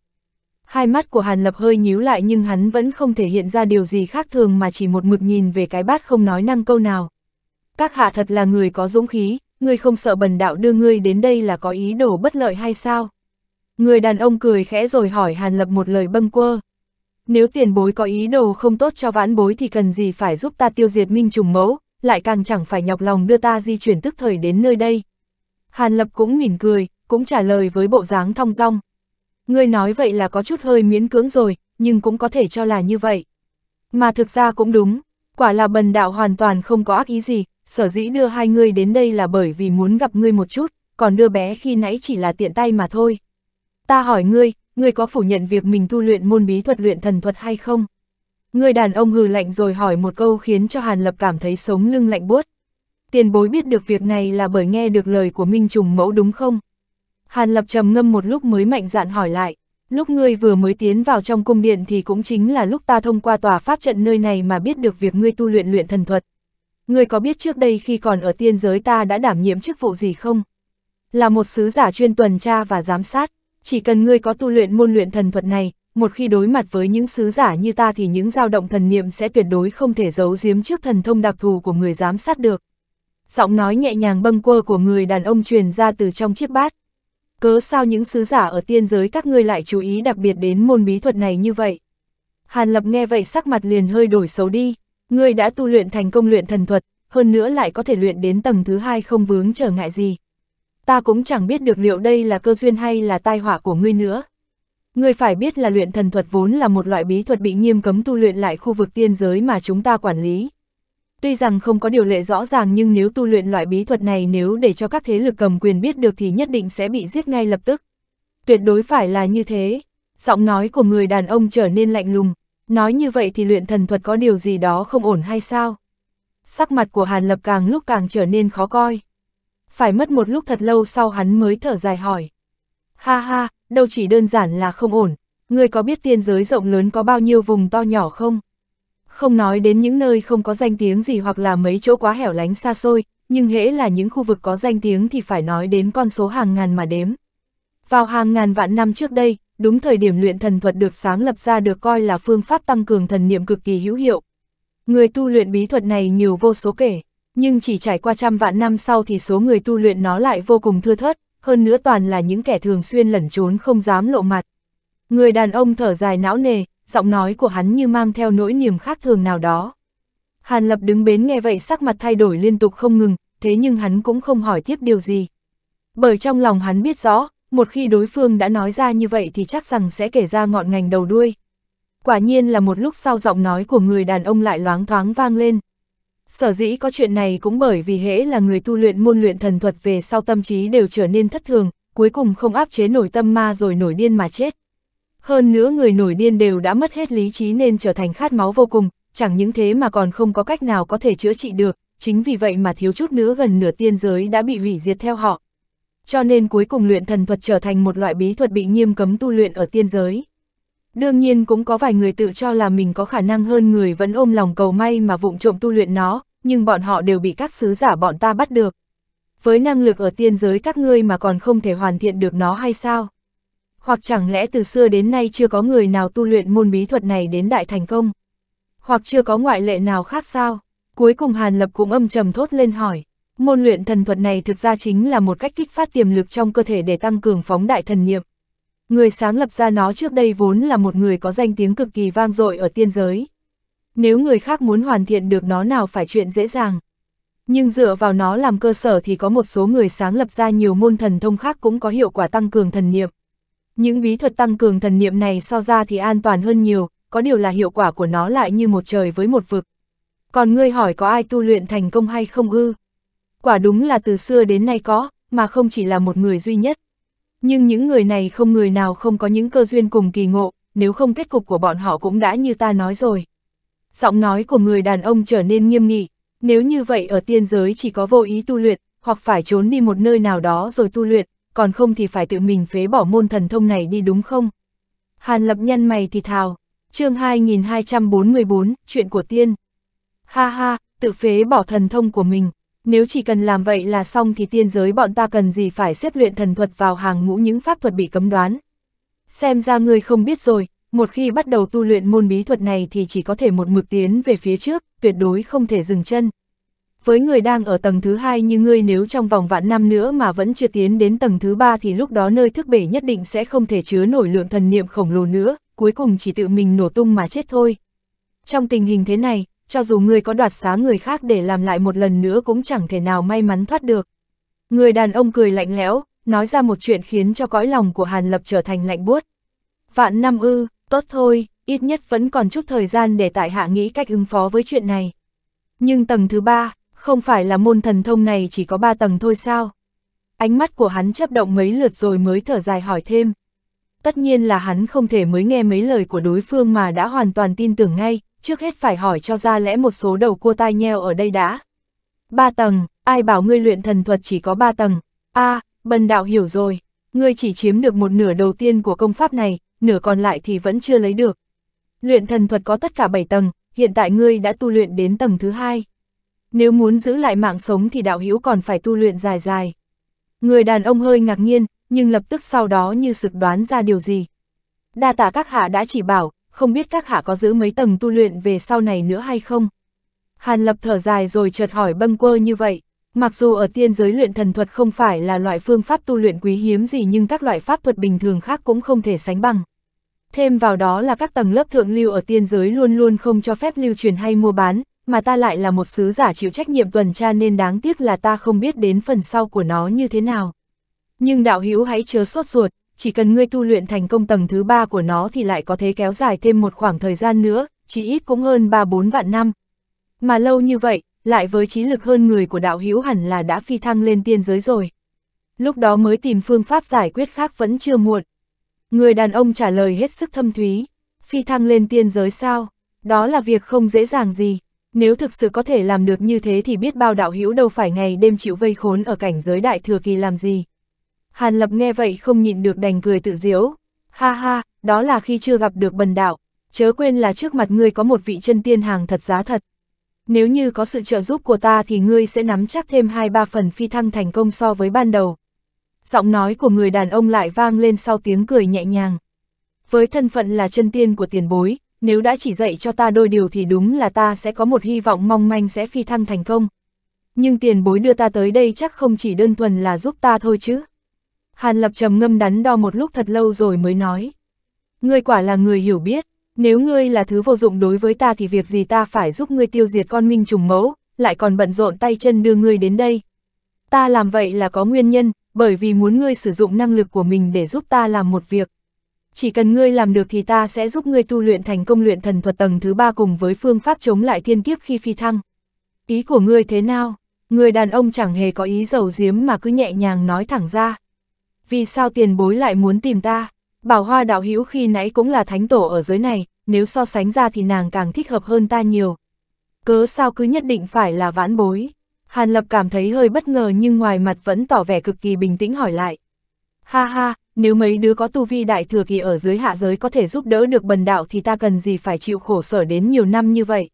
Hai mắt của Hàn Lập hơi nhíu lại nhưng hắn vẫn không thể hiện ra điều gì khác thường mà chỉ một mực nhìn về cái bát không nói năng câu nào. Các hạ thật là người có dũng khí, người không sợ bần đạo đưa ngươi đến đây là có ý đồ bất lợi hay sao? Người đàn ông cười khẽ rồi hỏi Hàn Lập một lời bâng quơ nếu tiền bối có ý đồ không tốt cho vãn bối thì cần gì phải giúp ta tiêu diệt minh trùng mẫu, lại càng chẳng phải nhọc lòng đưa ta di chuyển tức thời đến nơi đây. Hàn Lập cũng mỉm cười, cũng trả lời với bộ dáng thong dong. Ngươi nói vậy là có chút hơi miễn cưỡng rồi, nhưng cũng có thể cho là như vậy. Mà thực ra cũng đúng, quả là bần đạo hoàn toàn không có ác ý gì, sở dĩ đưa hai ngươi đến đây là bởi vì muốn gặp ngươi một chút, còn đưa bé khi nãy chỉ là tiện tay mà thôi. Ta hỏi ngươi, ngươi có phủ nhận việc mình tu luyện môn bí thuật luyện thần thuật hay không? Người đàn ông hừ lạnh rồi hỏi một câu khiến cho Hàn Lập cảm thấy sống lưng lạnh buốt. Tiền bối biết được việc này là bởi nghe được lời của Minh Trùng Mẫu đúng không? Hàn Lập trầm ngâm một lúc mới mạnh dạn hỏi lại, lúc ngươi vừa mới tiến vào trong cung điện thì cũng chính là lúc ta thông qua tòa pháp trận nơi này mà biết được việc ngươi tu luyện luyện thần thuật. Ngươi có biết trước đây khi còn ở tiên giới ta đã đảm nhiệm chức vụ gì không? Là một sứ giả chuyên tuần tra và giám sát chỉ cần ngươi có tu luyện môn luyện thần thuật này, một khi đối mặt với những sứ giả như ta thì những dao động thần niệm sẽ tuyệt đối không thể giấu giếm trước thần thông đặc thù của người giám sát được. Giọng nói nhẹ nhàng bâng quơ của người đàn ông truyền ra từ trong chiếc bát. Cớ sao những sứ giả ở tiên giới các ngươi lại chú ý đặc biệt đến môn bí thuật này như vậy? Hàn Lập nghe vậy sắc mặt liền hơi đổi xấu đi, ngươi đã tu luyện thành công luyện thần thuật, hơn nữa lại có thể luyện đến tầng thứ hai không vướng trở ngại gì, ta cũng chẳng biết được liệu đây là cơ duyên hay là tai họa của ngươi nữa. Ngươi phải biết là luyện thần thuật vốn là một loại bí thuật bị nghiêm cấm tu luyện lại khu vực tiên giới mà chúng ta quản lý. Tuy rằng không có điều lệ rõ ràng nhưng nếu tu luyện loại bí thuật này nếu để cho các thế lực cầm quyền biết được thì nhất định sẽ bị giết ngay lập tức. Tuyệt đối phải là như thế. Giọng nói của người đàn ông trở nên lạnh lùng. Nói như vậy thì luyện thần thuật có điều gì đó không ổn hay sao? Sắc mặt của Hàn Lập càng lúc càng trở nên khó coi phải mất một lúc thật lâu sau hắn mới thở dài hỏi. Ha ha, đâu chỉ đơn giản là không ổn, ngươi có biết tiên giới rộng lớn có bao nhiêu vùng to nhỏ không? Không nói đến những nơi không có danh tiếng gì hoặc là mấy chỗ quá hẻo lánh xa xôi, nhưng hễ là những khu vực có danh tiếng thì phải nói đến con số hàng ngàn mà đếm. Vào hàng ngàn vạn năm trước đây, đúng thời điểm luyện thần thuật được sáng lập ra được coi là phương pháp tăng cường thần niệm cực kỳ hữu hiệu. Người tu luyện bí thuật này nhiều vô số kể. Nhưng chỉ trải qua trăm vạn năm sau thì số người tu luyện nó lại vô cùng thưa thớt, hơn nữa toàn là những kẻ thường xuyên lẩn trốn không dám lộ mặt. Người đàn ông thở dài não nề, giọng nói của hắn như mang theo nỗi niềm khác thường nào đó. Hàn Lập đứng bến nghe vậy sắc mặt thay đổi liên tục không ngừng, thế nhưng hắn cũng không hỏi tiếp điều gì. Bởi trong lòng hắn biết rõ, một khi đối phương đã nói ra như vậy thì chắc rằng sẽ kể ra ngọn ngành đầu đuôi. Quả nhiên là một lúc sau giọng nói của người đàn ông lại loáng thoáng vang lên, Sở dĩ có chuyện này cũng bởi vì hễ là người tu luyện môn luyện thần thuật về sau tâm trí đều trở nên thất thường, cuối cùng không áp chế nổi tâm ma rồi nổi điên mà chết. Hơn nữa người nổi điên đều đã mất hết lý trí nên trở thành khát máu vô cùng, chẳng những thế mà còn không có cách nào có thể chữa trị được, chính vì vậy mà thiếu chút nữa gần nửa tiên giới đã bị hủy diệt theo họ. Cho nên cuối cùng luyện thần thuật trở thành một loại bí thuật bị nghiêm cấm tu luyện ở tiên giới. Đương nhiên cũng có vài người tự cho là mình có khả năng hơn người vẫn ôm lòng cầu may mà vụng trộm tu luyện nó, nhưng bọn họ đều bị các sứ giả bọn ta bắt được. Với năng lực ở tiên giới các ngươi mà còn không thể hoàn thiện được nó hay sao? Hoặc chẳng lẽ từ xưa đến nay chưa có người nào tu luyện môn bí thuật này đến đại thành công? Hoặc chưa có ngoại lệ nào khác sao? Cuối cùng Hàn Lập cũng âm trầm thốt lên hỏi. Môn luyện thần thuật này thực ra chính là một cách kích phát tiềm lực trong cơ thể để tăng cường phóng đại thần niệm. Người sáng lập ra nó trước đây vốn là một người có danh tiếng cực kỳ vang dội ở tiên giới. Nếu người khác muốn hoàn thiện được nó nào phải chuyện dễ dàng. Nhưng dựa vào nó làm cơ sở thì có một số người sáng lập ra nhiều môn thần thông khác cũng có hiệu quả tăng cường thần niệm. Những bí thuật tăng cường thần niệm này so ra thì an toàn hơn nhiều, có điều là hiệu quả của nó lại như một trời với một vực. Còn ngươi hỏi có ai tu luyện thành công hay không ư? Quả đúng là từ xưa đến nay có, mà không chỉ là một người duy nhất. Nhưng những người này không người nào không có những cơ duyên cùng kỳ ngộ, nếu không kết cục của bọn họ cũng đã như ta nói rồi. Giọng nói của người đàn ông trở nên nghiêm nghị, nếu như vậy ở tiên giới chỉ có vô ý tu luyện, hoặc phải trốn đi một nơi nào đó rồi tu luyện, còn không thì phải tự mình phế bỏ môn thần thông này đi đúng không? Hàn lập nhăn mày thì thào, chương 2244, chuyện của tiên. Ha ha, tự phế bỏ thần thông của mình, nếu chỉ cần làm vậy là xong thì tiên giới bọn ta cần gì phải xếp luyện thần thuật vào hàng ngũ những pháp thuật bị cấm đoán. Xem ra ngươi không biết rồi, một khi bắt đầu tu luyện môn bí thuật này thì chỉ có thể một mực tiến về phía trước, tuyệt đối không thể dừng chân. Với người đang ở tầng thứ hai như ngươi nếu trong vòng vạn năm nữa mà vẫn chưa tiến đến tầng thứ ba thì lúc đó nơi thức bể nhất định sẽ không thể chứa nổi lượng thần niệm khổng lồ nữa, cuối cùng chỉ tự mình nổ tung mà chết thôi. Trong tình hình thế này, cho dù ngươi có đoạt xá người khác để làm lại một lần nữa cũng chẳng thể nào may mắn thoát được. Người đàn ông cười lạnh lẽo, nói ra một chuyện khiến cho cõi lòng của Hàn Lập trở thành lạnh buốt. Vạn năm ư, tốt thôi, ít nhất vẫn còn chút thời gian để tại hạ nghĩ cách ứng phó với chuyện này. Nhưng tầng thứ ba, không phải là môn thần thông này chỉ có ba tầng thôi sao? Ánh mắt của hắn chấp động mấy lượt rồi mới thở dài hỏi thêm. Tất nhiên là hắn không thể mới nghe mấy lời của đối phương mà đã hoàn toàn tin tưởng ngay, trước hết phải hỏi cho ra lẽ một số đầu cua tai nheo ở đây đã. Ba tầng, ai bảo ngươi luyện thần thuật chỉ có ba tầng. a à, bần đạo hiểu rồi, ngươi chỉ chiếm được một nửa đầu tiên của công pháp này, nửa còn lại thì vẫn chưa lấy được. Luyện thần thuật có tất cả bảy tầng, hiện tại ngươi đã tu luyện đến tầng thứ hai. Nếu muốn giữ lại mạng sống thì đạo hữu còn phải tu luyện dài dài. Người đàn ông hơi ngạc nhiên, nhưng lập tức sau đó như sực đoán ra điều gì. Đa tả các hạ đã chỉ bảo, không biết các hạ có giữ mấy tầng tu luyện về sau này nữa hay không? Hàn lập thở dài rồi chợt hỏi bâng quơ như vậy, mặc dù ở tiên giới luyện thần thuật không phải là loại phương pháp tu luyện quý hiếm gì nhưng các loại pháp thuật bình thường khác cũng không thể sánh bằng. Thêm vào đó là các tầng lớp thượng lưu ở tiên giới luôn luôn không cho phép lưu truyền hay mua bán, mà ta lại là một sứ giả chịu trách nhiệm tuần tra nên đáng tiếc là ta không biết đến phần sau của nó như thế nào. Nhưng đạo hữu hãy chớ sốt ruột, chỉ cần ngươi tu luyện thành công tầng thứ ba của nó thì lại có thể kéo dài thêm một khoảng thời gian nữa, chỉ ít cũng hơn ba bốn vạn năm. Mà lâu như vậy, lại với trí lực hơn người của đạo hữu hẳn là đã phi thăng lên tiên giới rồi. Lúc đó mới tìm phương pháp giải quyết khác vẫn chưa muộn. Người đàn ông trả lời hết sức thâm thúy, phi thăng lên tiên giới sao, đó là việc không dễ dàng gì. Nếu thực sự có thể làm được như thế thì biết bao đạo hữu đâu phải ngày đêm chịu vây khốn ở cảnh giới đại thừa kỳ làm gì. Hàn Lập nghe vậy không nhịn được đành cười tự diếu. Ha ha, đó là khi chưa gặp được bần đạo, chớ quên là trước mặt ngươi có một vị chân tiên hàng thật giá thật. Nếu như có sự trợ giúp của ta thì ngươi sẽ nắm chắc thêm hai ba phần phi thăng thành công so với ban đầu. Giọng nói của người đàn ông lại vang lên sau tiếng cười nhẹ nhàng. Với thân phận là chân tiên của tiền bối, nếu đã chỉ dạy cho ta đôi điều thì đúng là ta sẽ có một hy vọng mong manh sẽ phi thăng thành công. Nhưng tiền bối đưa ta tới đây chắc không chỉ đơn thuần là giúp ta thôi chứ. Hàn Lập trầm ngâm đắn đo một lúc thật lâu rồi mới nói. Ngươi quả là người hiểu biết, nếu ngươi là thứ vô dụng đối với ta thì việc gì ta phải giúp ngươi tiêu diệt con minh trùng mẫu, lại còn bận rộn tay chân đưa ngươi đến đây. Ta làm vậy là có nguyên nhân, bởi vì muốn ngươi sử dụng năng lực của mình để giúp ta làm một việc. Chỉ cần ngươi làm được thì ta sẽ giúp ngươi tu luyện thành công luyện thần thuật tầng thứ ba cùng với phương pháp chống lại thiên kiếp khi phi thăng. Ý của ngươi thế nào? Người đàn ông chẳng hề có ý giàu giếm mà cứ nhẹ nhàng nói thẳng ra vì sao tiền bối lại muốn tìm ta? Bảo hoa đạo hữu khi nãy cũng là thánh tổ ở giới này, nếu so sánh ra thì nàng càng thích hợp hơn ta nhiều. Cớ sao cứ nhất định phải là vãn bối? Hàn Lập cảm thấy hơi bất ngờ nhưng ngoài mặt vẫn tỏ vẻ cực kỳ bình tĩnh hỏi lại. Ha ha, nếu mấy đứa có tu vi đại thừa kỳ ở dưới hạ giới có thể giúp đỡ được bần đạo thì ta cần gì phải chịu khổ sở đến nhiều năm như vậy.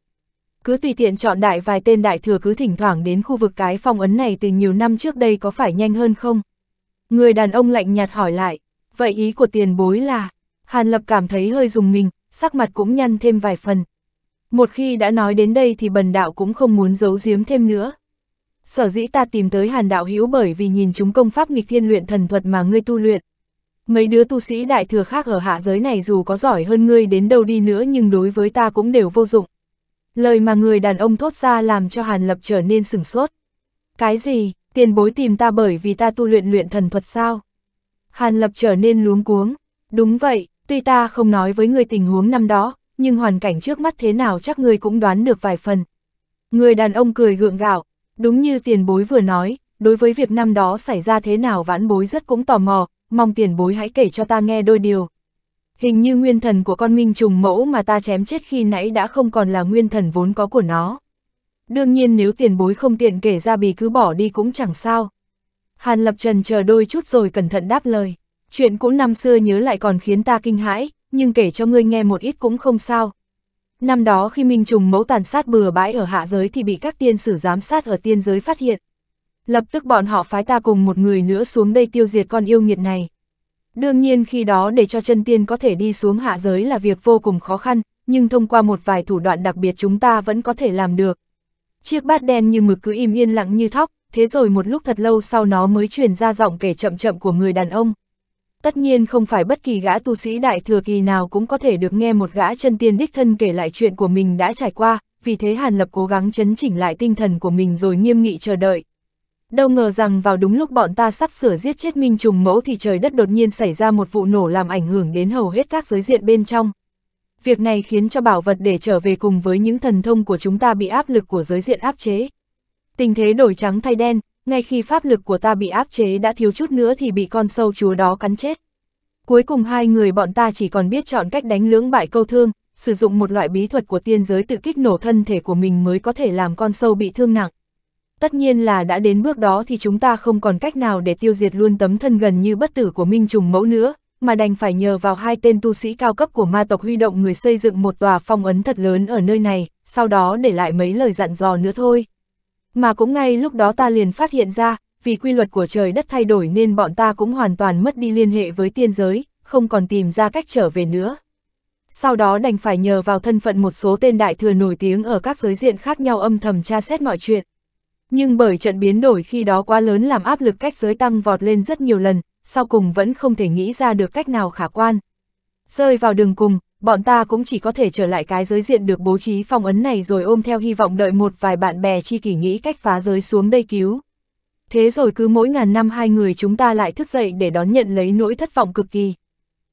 Cứ tùy tiện chọn đại vài tên đại thừa cứ thỉnh thoảng đến khu vực cái phong ấn này từ nhiều năm trước đây có phải nhanh hơn không? Người đàn ông lạnh nhạt hỏi lại, vậy ý của tiền bối là, Hàn Lập cảm thấy hơi dùng mình, sắc mặt cũng nhăn thêm vài phần. Một khi đã nói đến đây thì bần đạo cũng không muốn giấu giếm thêm nữa. Sở dĩ ta tìm tới Hàn Đạo Hữu bởi vì nhìn chúng công pháp nghịch thiên luyện thần thuật mà ngươi tu luyện. Mấy đứa tu sĩ đại thừa khác ở hạ giới này dù có giỏi hơn ngươi đến đâu đi nữa nhưng đối với ta cũng đều vô dụng. Lời mà người đàn ông thốt ra làm cho Hàn Lập trở nên sửng sốt. Cái gì, tiền bối tìm ta bởi vì ta tu luyện luyện thần thuật sao? Hàn Lập trở nên luống cuống, đúng vậy, tuy ta không nói với người tình huống năm đó, nhưng hoàn cảnh trước mắt thế nào chắc người cũng đoán được vài phần. Người đàn ông cười gượng gạo, đúng như tiền bối vừa nói, đối với việc năm đó xảy ra thế nào vãn bối rất cũng tò mò, mong tiền bối hãy kể cho ta nghe đôi điều. Hình như nguyên thần của con minh trùng mẫu mà ta chém chết khi nãy đã không còn là nguyên thần vốn có của nó. Đương nhiên nếu tiền bối không tiện kể ra bì cứ bỏ đi cũng chẳng sao. Hàn Lập Trần chờ đôi chút rồi cẩn thận đáp lời. Chuyện cũ năm xưa nhớ lại còn khiến ta kinh hãi, nhưng kể cho ngươi nghe một ít cũng không sao. Năm đó khi Minh Trùng mẫu tàn sát bừa bãi ở hạ giới thì bị các tiên sử giám sát ở tiên giới phát hiện. Lập tức bọn họ phái ta cùng một người nữa xuống đây tiêu diệt con yêu nghiệt này. Đương nhiên khi đó để cho chân tiên có thể đi xuống hạ giới là việc vô cùng khó khăn, nhưng thông qua một vài thủ đoạn đặc biệt chúng ta vẫn có thể làm được. Chiếc bát đen như mực cứ im yên lặng như thóc, thế rồi một lúc thật lâu sau nó mới truyền ra giọng kể chậm chậm của người đàn ông. Tất nhiên không phải bất kỳ gã tu sĩ đại thừa kỳ nào cũng có thể được nghe một gã chân tiên đích thân kể lại chuyện của mình đã trải qua, vì thế Hàn Lập cố gắng chấn chỉnh lại tinh thần của mình rồi nghiêm nghị chờ đợi. Đâu ngờ rằng vào đúng lúc bọn ta sắp sửa giết chết Minh Trùng Mẫu thì trời đất đột nhiên xảy ra một vụ nổ làm ảnh hưởng đến hầu hết các giới diện bên trong việc này khiến cho bảo vật để trở về cùng với những thần thông của chúng ta bị áp lực của giới diện áp chế. Tình thế đổi trắng thay đen, ngay khi pháp lực của ta bị áp chế đã thiếu chút nữa thì bị con sâu chúa đó cắn chết. Cuối cùng hai người bọn ta chỉ còn biết chọn cách đánh lưỡng bại câu thương, sử dụng một loại bí thuật của tiên giới tự kích nổ thân thể của mình mới có thể làm con sâu bị thương nặng. Tất nhiên là đã đến bước đó thì chúng ta không còn cách nào để tiêu diệt luôn tấm thân gần như bất tử của Minh Trùng Mẫu nữa, mà đành phải nhờ vào hai tên tu sĩ cao cấp của ma tộc huy động người xây dựng một tòa phong ấn thật lớn ở nơi này, sau đó để lại mấy lời dặn dò nữa thôi. Mà cũng ngay lúc đó ta liền phát hiện ra, vì quy luật của trời đất thay đổi nên bọn ta cũng hoàn toàn mất đi liên hệ với tiên giới, không còn tìm ra cách trở về nữa. Sau đó đành phải nhờ vào thân phận một số tên đại thừa nổi tiếng ở các giới diện khác nhau âm thầm tra xét mọi chuyện. Nhưng bởi trận biến đổi khi đó quá lớn làm áp lực cách giới tăng vọt lên rất nhiều lần, sau cùng vẫn không thể nghĩ ra được cách nào khả quan. Rơi vào đường cùng, bọn ta cũng chỉ có thể trở lại cái giới diện được bố trí phong ấn này rồi ôm theo hy vọng đợi một vài bạn bè chi kỷ nghĩ cách phá giới xuống đây cứu. Thế rồi cứ mỗi ngàn năm hai người chúng ta lại thức dậy để đón nhận lấy nỗi thất vọng cực kỳ.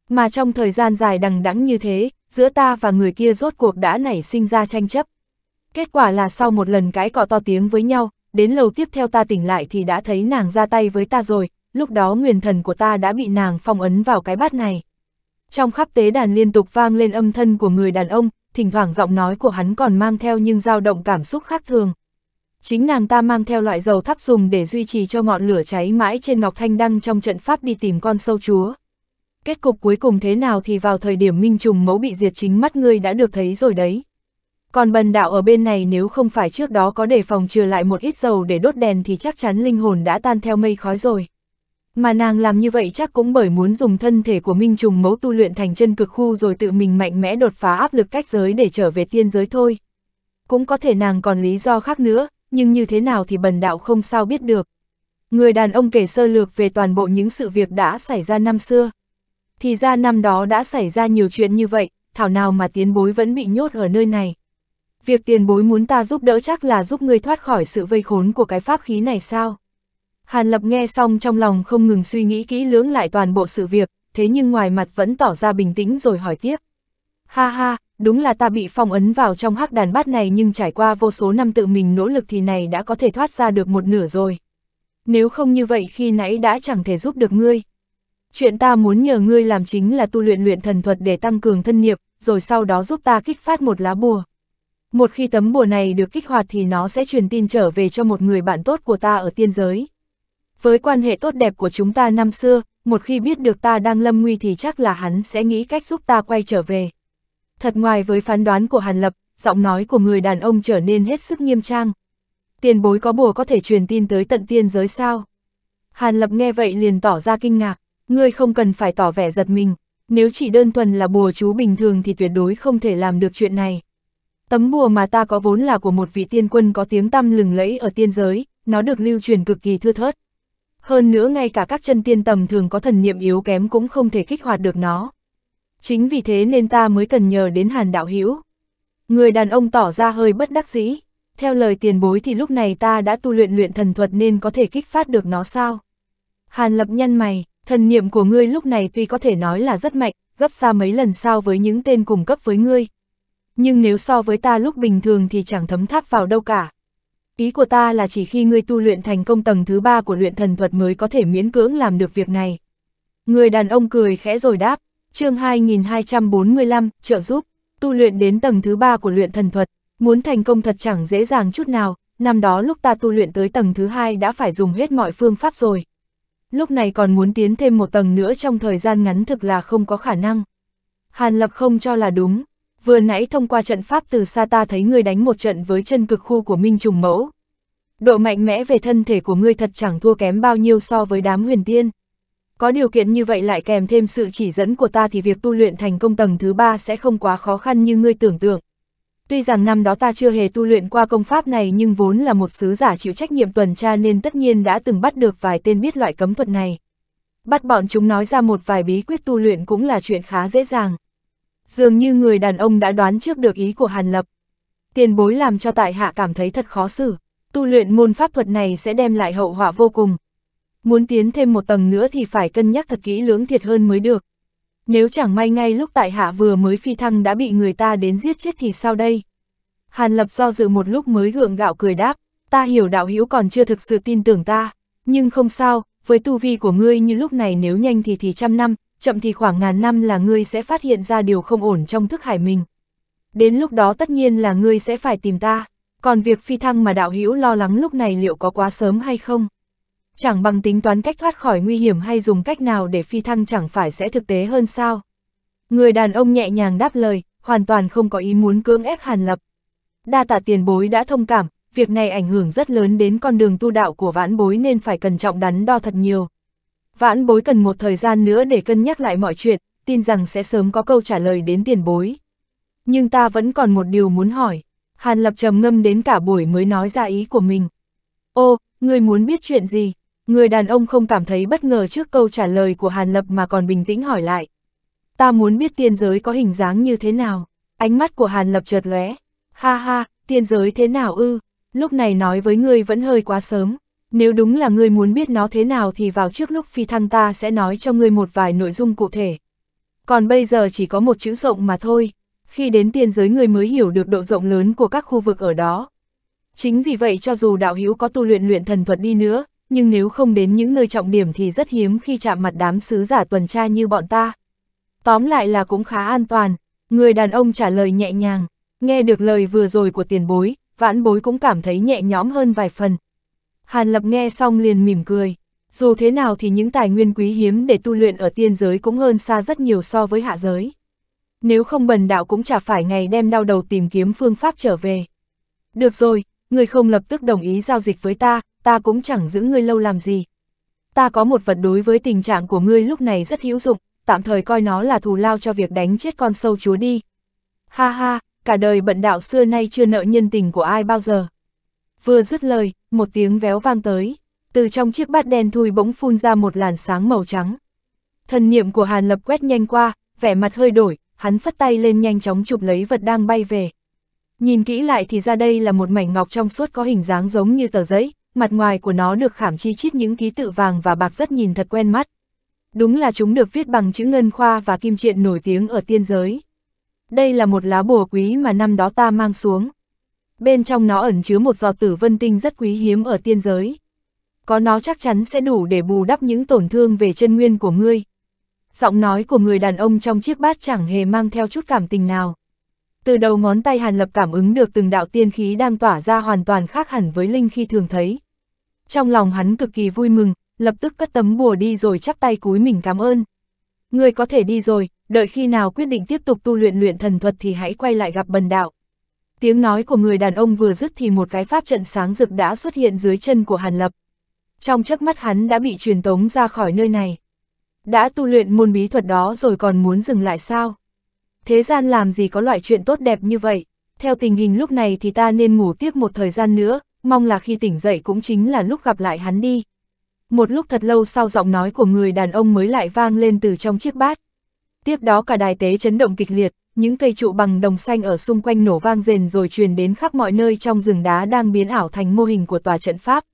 Mà trong thời gian dài đằng đẵng như thế, giữa ta và người kia rốt cuộc đã nảy sinh ra tranh chấp. Kết quả là sau một lần cãi cọ to tiếng với nhau, đến lầu tiếp theo ta tỉnh lại thì đã thấy nàng ra tay với ta rồi, lúc đó nguyên thần của ta đã bị nàng phong ấn vào cái bát này. Trong khắp tế đàn liên tục vang lên âm thân của người đàn ông, thỉnh thoảng giọng nói của hắn còn mang theo nhưng dao động cảm xúc khác thường. Chính nàng ta mang theo loại dầu thắp dùng để duy trì cho ngọn lửa cháy mãi trên Ngọc Thanh Đăng trong trận pháp đi tìm con sâu chúa. Kết cục cuối cùng thế nào thì vào thời điểm minh trùng mẫu bị diệt chính mắt ngươi đã được thấy rồi đấy. Còn bần đạo ở bên này nếu không phải trước đó có đề phòng trừ lại một ít dầu để đốt đèn thì chắc chắn linh hồn đã tan theo mây khói rồi. Mà nàng làm như vậy chắc cũng bởi muốn dùng thân thể của Minh Trùng Mấu tu luyện thành chân cực khu rồi tự mình mạnh mẽ đột phá áp lực cách giới để trở về tiên giới thôi. Cũng có thể nàng còn lý do khác nữa, nhưng như thế nào thì bần đạo không sao biết được. Người đàn ông kể sơ lược về toàn bộ những sự việc đã xảy ra năm xưa. Thì ra năm đó đã xảy ra nhiều chuyện như vậy, thảo nào mà tiến bối vẫn bị nhốt ở nơi này. Việc tiền bối muốn ta giúp đỡ chắc là giúp người thoát khỏi sự vây khốn của cái pháp khí này sao? Hàn Lập nghe xong trong lòng không ngừng suy nghĩ kỹ lưỡng lại toàn bộ sự việc, thế nhưng ngoài mặt vẫn tỏ ra bình tĩnh rồi hỏi tiếp. Ha ha, đúng là ta bị phong ấn vào trong hắc đàn bát này nhưng trải qua vô số năm tự mình nỗ lực thì này đã có thể thoát ra được một nửa rồi. Nếu không như vậy khi nãy đã chẳng thể giúp được ngươi. Chuyện ta muốn nhờ ngươi làm chính là tu luyện luyện thần thuật để tăng cường thân nghiệp, rồi sau đó giúp ta kích phát một lá bùa. Một khi tấm bùa này được kích hoạt thì nó sẽ truyền tin trở về cho một người bạn tốt của ta ở tiên giới với quan hệ tốt đẹp của chúng ta năm xưa, một khi biết được ta đang lâm nguy thì chắc là hắn sẽ nghĩ cách giúp ta quay trở về. Thật ngoài với phán đoán của Hàn Lập, giọng nói của người đàn ông trở nên hết sức nghiêm trang. Tiền bối có bùa có thể truyền tin tới tận tiên giới sao? Hàn Lập nghe vậy liền tỏ ra kinh ngạc, ngươi không cần phải tỏ vẻ giật mình, nếu chỉ đơn thuần là bùa chú bình thường thì tuyệt đối không thể làm được chuyện này. Tấm bùa mà ta có vốn là của một vị tiên quân có tiếng tăm lừng lẫy ở tiên giới, nó được lưu truyền cực kỳ thưa thớt hơn nữa ngay cả các chân tiên tầm thường có thần niệm yếu kém cũng không thể kích hoạt được nó. Chính vì thế nên ta mới cần nhờ đến hàn đạo hữu Người đàn ông tỏ ra hơi bất đắc dĩ, theo lời tiền bối thì lúc này ta đã tu luyện luyện thần thuật nên có thể kích phát được nó sao? Hàn lập nhăn mày, thần niệm của ngươi lúc này tuy có thể nói là rất mạnh, gấp xa mấy lần so với những tên cùng cấp với ngươi. Nhưng nếu so với ta lúc bình thường thì chẳng thấm tháp vào đâu cả ý của ta là chỉ khi ngươi tu luyện thành công tầng thứ ba của luyện thần thuật mới có thể miễn cưỡng làm được việc này. Người đàn ông cười khẽ rồi đáp, chương 2245, trợ giúp, tu luyện đến tầng thứ ba của luyện thần thuật, muốn thành công thật chẳng dễ dàng chút nào, năm đó lúc ta tu luyện tới tầng thứ hai đã phải dùng hết mọi phương pháp rồi. Lúc này còn muốn tiến thêm một tầng nữa trong thời gian ngắn thực là không có khả năng. Hàn Lập không cho là đúng, vừa nãy thông qua trận pháp từ xa ta thấy ngươi đánh một trận với chân cực khu của Minh Trùng Mẫu. Độ mạnh mẽ về thân thể của ngươi thật chẳng thua kém bao nhiêu so với đám huyền tiên. Có điều kiện như vậy lại kèm thêm sự chỉ dẫn của ta thì việc tu luyện thành công tầng thứ ba sẽ không quá khó khăn như ngươi tưởng tượng. Tuy rằng năm đó ta chưa hề tu luyện qua công pháp này nhưng vốn là một sứ giả chịu trách nhiệm tuần tra nên tất nhiên đã từng bắt được vài tên biết loại cấm thuật này. Bắt bọn chúng nói ra một vài bí quyết tu luyện cũng là chuyện khá dễ dàng. Dường như người đàn ông đã đoán trước được ý của Hàn Lập. Tiền bối làm cho tại hạ cảm thấy thật khó xử, tu luyện môn pháp thuật này sẽ đem lại hậu họa vô cùng. Muốn tiến thêm một tầng nữa thì phải cân nhắc thật kỹ lưỡng thiệt hơn mới được. Nếu chẳng may ngay lúc tại hạ vừa mới phi thăng đã bị người ta đến giết chết thì sao đây? Hàn Lập do dự một lúc mới gượng gạo cười đáp, ta hiểu đạo hữu còn chưa thực sự tin tưởng ta, nhưng không sao, với tu vi của ngươi như lúc này nếu nhanh thì thì trăm năm, chậm thì khoảng ngàn năm là ngươi sẽ phát hiện ra điều không ổn trong thức hải mình. Đến lúc đó tất nhiên là ngươi sẽ phải tìm ta, còn việc phi thăng mà đạo hữu lo lắng lúc này liệu có quá sớm hay không? Chẳng bằng tính toán cách thoát khỏi nguy hiểm hay dùng cách nào để phi thăng chẳng phải sẽ thực tế hơn sao? Người đàn ông nhẹ nhàng đáp lời, hoàn toàn không có ý muốn cưỡng ép Hàn Lập. Đa tạ tiền bối đã thông cảm, việc này ảnh hưởng rất lớn đến con đường tu đạo của vãn bối nên phải cẩn trọng đắn đo thật nhiều. Vãn bối cần một thời gian nữa để cân nhắc lại mọi chuyện, tin rằng sẽ sớm có câu trả lời đến tiền bối. Nhưng ta vẫn còn một điều muốn hỏi. Hàn Lập trầm ngâm đến cả buổi mới nói ra ý của mình. Ô, người muốn biết chuyện gì? Người đàn ông không cảm thấy bất ngờ trước câu trả lời của Hàn Lập mà còn bình tĩnh hỏi lại. Ta muốn biết tiên giới có hình dáng như thế nào? Ánh mắt của Hàn Lập chợt lóe. Ha ha, tiên giới thế nào ư? Lúc này nói với ngươi vẫn hơi quá sớm. Nếu đúng là ngươi muốn biết nó thế nào thì vào trước lúc phi thăng ta sẽ nói cho ngươi một vài nội dung cụ thể. Còn bây giờ chỉ có một chữ rộng mà thôi, khi đến tiên giới người mới hiểu được độ rộng lớn của các khu vực ở đó. Chính vì vậy cho dù đạo hữu có tu luyện luyện thần thuật đi nữa, nhưng nếu không đến những nơi trọng điểm thì rất hiếm khi chạm mặt đám sứ giả tuần tra như bọn ta. Tóm lại là cũng khá an toàn, người đàn ông trả lời nhẹ nhàng, nghe được lời vừa rồi của tiền bối, vãn bối cũng cảm thấy nhẹ nhõm hơn vài phần, Hàn Lập nghe xong liền mỉm cười. Dù thế nào thì những tài nguyên quý hiếm để tu luyện ở tiên giới cũng hơn xa rất nhiều so với hạ giới. Nếu không bần đạo cũng chả phải ngày đem đau đầu tìm kiếm phương pháp trở về. Được rồi, người không lập tức đồng ý giao dịch với ta, ta cũng chẳng giữ ngươi lâu làm gì. Ta có một vật đối với tình trạng của ngươi lúc này rất hữu dụng, tạm thời coi nó là thù lao cho việc đánh chết con sâu chúa đi. Ha ha, cả đời bận đạo xưa nay chưa nợ nhân tình của ai bao giờ. Vừa dứt lời, một tiếng véo vang tới, từ trong chiếc bát đen thui bỗng phun ra một làn sáng màu trắng. Thần niệm của Hàn Lập quét nhanh qua, vẻ mặt hơi đổi, hắn phất tay lên nhanh chóng chụp lấy vật đang bay về. Nhìn kỹ lại thì ra đây là một mảnh ngọc trong suốt có hình dáng giống như tờ giấy, mặt ngoài của nó được khảm chi chít những ký tự vàng và bạc rất nhìn thật quen mắt. Đúng là chúng được viết bằng chữ ngân khoa và kim truyện nổi tiếng ở tiên giới. Đây là một lá bùa quý mà năm đó ta mang xuống bên trong nó ẩn chứa một giọt tử vân tinh rất quý hiếm ở tiên giới. Có nó chắc chắn sẽ đủ để bù đắp những tổn thương về chân nguyên của ngươi. Giọng nói của người đàn ông trong chiếc bát chẳng hề mang theo chút cảm tình nào. Từ đầu ngón tay Hàn Lập cảm ứng được từng đạo tiên khí đang tỏa ra hoàn toàn khác hẳn với linh khi thường thấy. Trong lòng hắn cực kỳ vui mừng, lập tức cất tấm bùa đi rồi chắp tay cúi mình cảm ơn. Ngươi có thể đi rồi, đợi khi nào quyết định tiếp tục tu luyện luyện thần thuật thì hãy quay lại gặp bần đạo. Tiếng nói của người đàn ông vừa dứt thì một cái pháp trận sáng rực đã xuất hiện dưới chân của Hàn Lập. Trong chớp mắt hắn đã bị truyền tống ra khỏi nơi này. Đã tu luyện môn bí thuật đó rồi còn muốn dừng lại sao? Thế gian làm gì có loại chuyện tốt đẹp như vậy? Theo tình hình lúc này thì ta nên ngủ tiếp một thời gian nữa, mong là khi tỉnh dậy cũng chính là lúc gặp lại hắn đi. Một lúc thật lâu sau giọng nói của người đàn ông mới lại vang lên từ trong chiếc bát, Tiếp đó cả đài tế chấn động kịch liệt, những cây trụ bằng đồng xanh ở xung quanh nổ vang rền rồi truyền đến khắp mọi nơi trong rừng đá đang biến ảo thành mô hình của tòa trận pháp.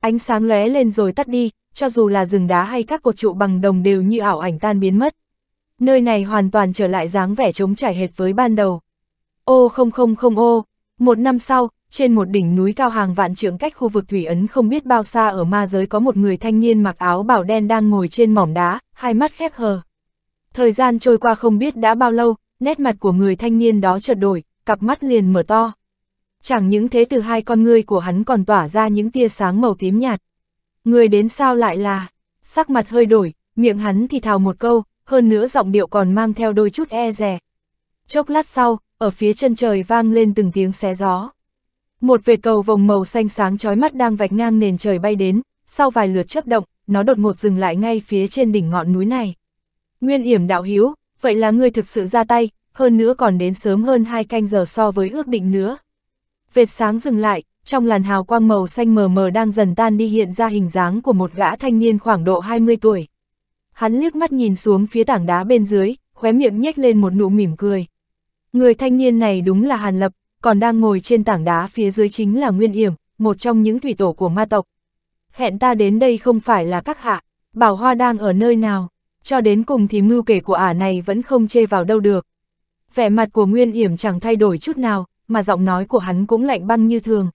Ánh sáng lóe lên rồi tắt đi, cho dù là rừng đá hay các cột trụ bằng đồng đều như ảo ảnh tan biến mất. Nơi này hoàn toàn trở lại dáng vẻ trống trải hệt với ban đầu. Ô không không không ô, một năm sau, trên một đỉnh núi cao hàng vạn trượng cách khu vực thủy ấn không biết bao xa ở ma giới có một người thanh niên mặc áo bảo đen đang ngồi trên mỏm đá, hai mắt khép hờ. Thời gian trôi qua không biết đã bao lâu, nét mặt của người thanh niên đó chợt đổi, cặp mắt liền mở to. Chẳng những thế từ hai con ngươi của hắn còn tỏa ra những tia sáng màu tím nhạt. Người đến sao lại là, sắc mặt hơi đổi, miệng hắn thì thào một câu, hơn nữa giọng điệu còn mang theo đôi chút e rè. Chốc lát sau, ở phía chân trời vang lên từng tiếng xé gió. Một vệt cầu vồng màu xanh sáng chói mắt đang vạch ngang nền trời bay đến, sau vài lượt chớp động, nó đột ngột dừng lại ngay phía trên đỉnh ngọn núi này. Nguyên yểm đạo hiếu, vậy là ngươi thực sự ra tay, hơn nữa còn đến sớm hơn hai canh giờ so với ước định nữa. Vệt sáng dừng lại, trong làn hào quang màu xanh mờ mờ đang dần tan đi hiện ra hình dáng của một gã thanh niên khoảng độ 20 tuổi. Hắn liếc mắt nhìn xuống phía tảng đá bên dưới, khóe miệng nhếch lên một nụ mỉm cười. Người thanh niên này đúng là Hàn Lập, còn đang ngồi trên tảng đá phía dưới chính là Nguyên Yểm, một trong những thủy tổ của ma tộc. Hẹn ta đến đây không phải là các hạ, bảo hoa đang ở nơi nào cho đến cùng thì mưu kể của ả này vẫn không chê vào đâu được. Vẻ mặt của Nguyên Yểm chẳng thay đổi chút nào, mà giọng nói của hắn cũng lạnh băng như thường.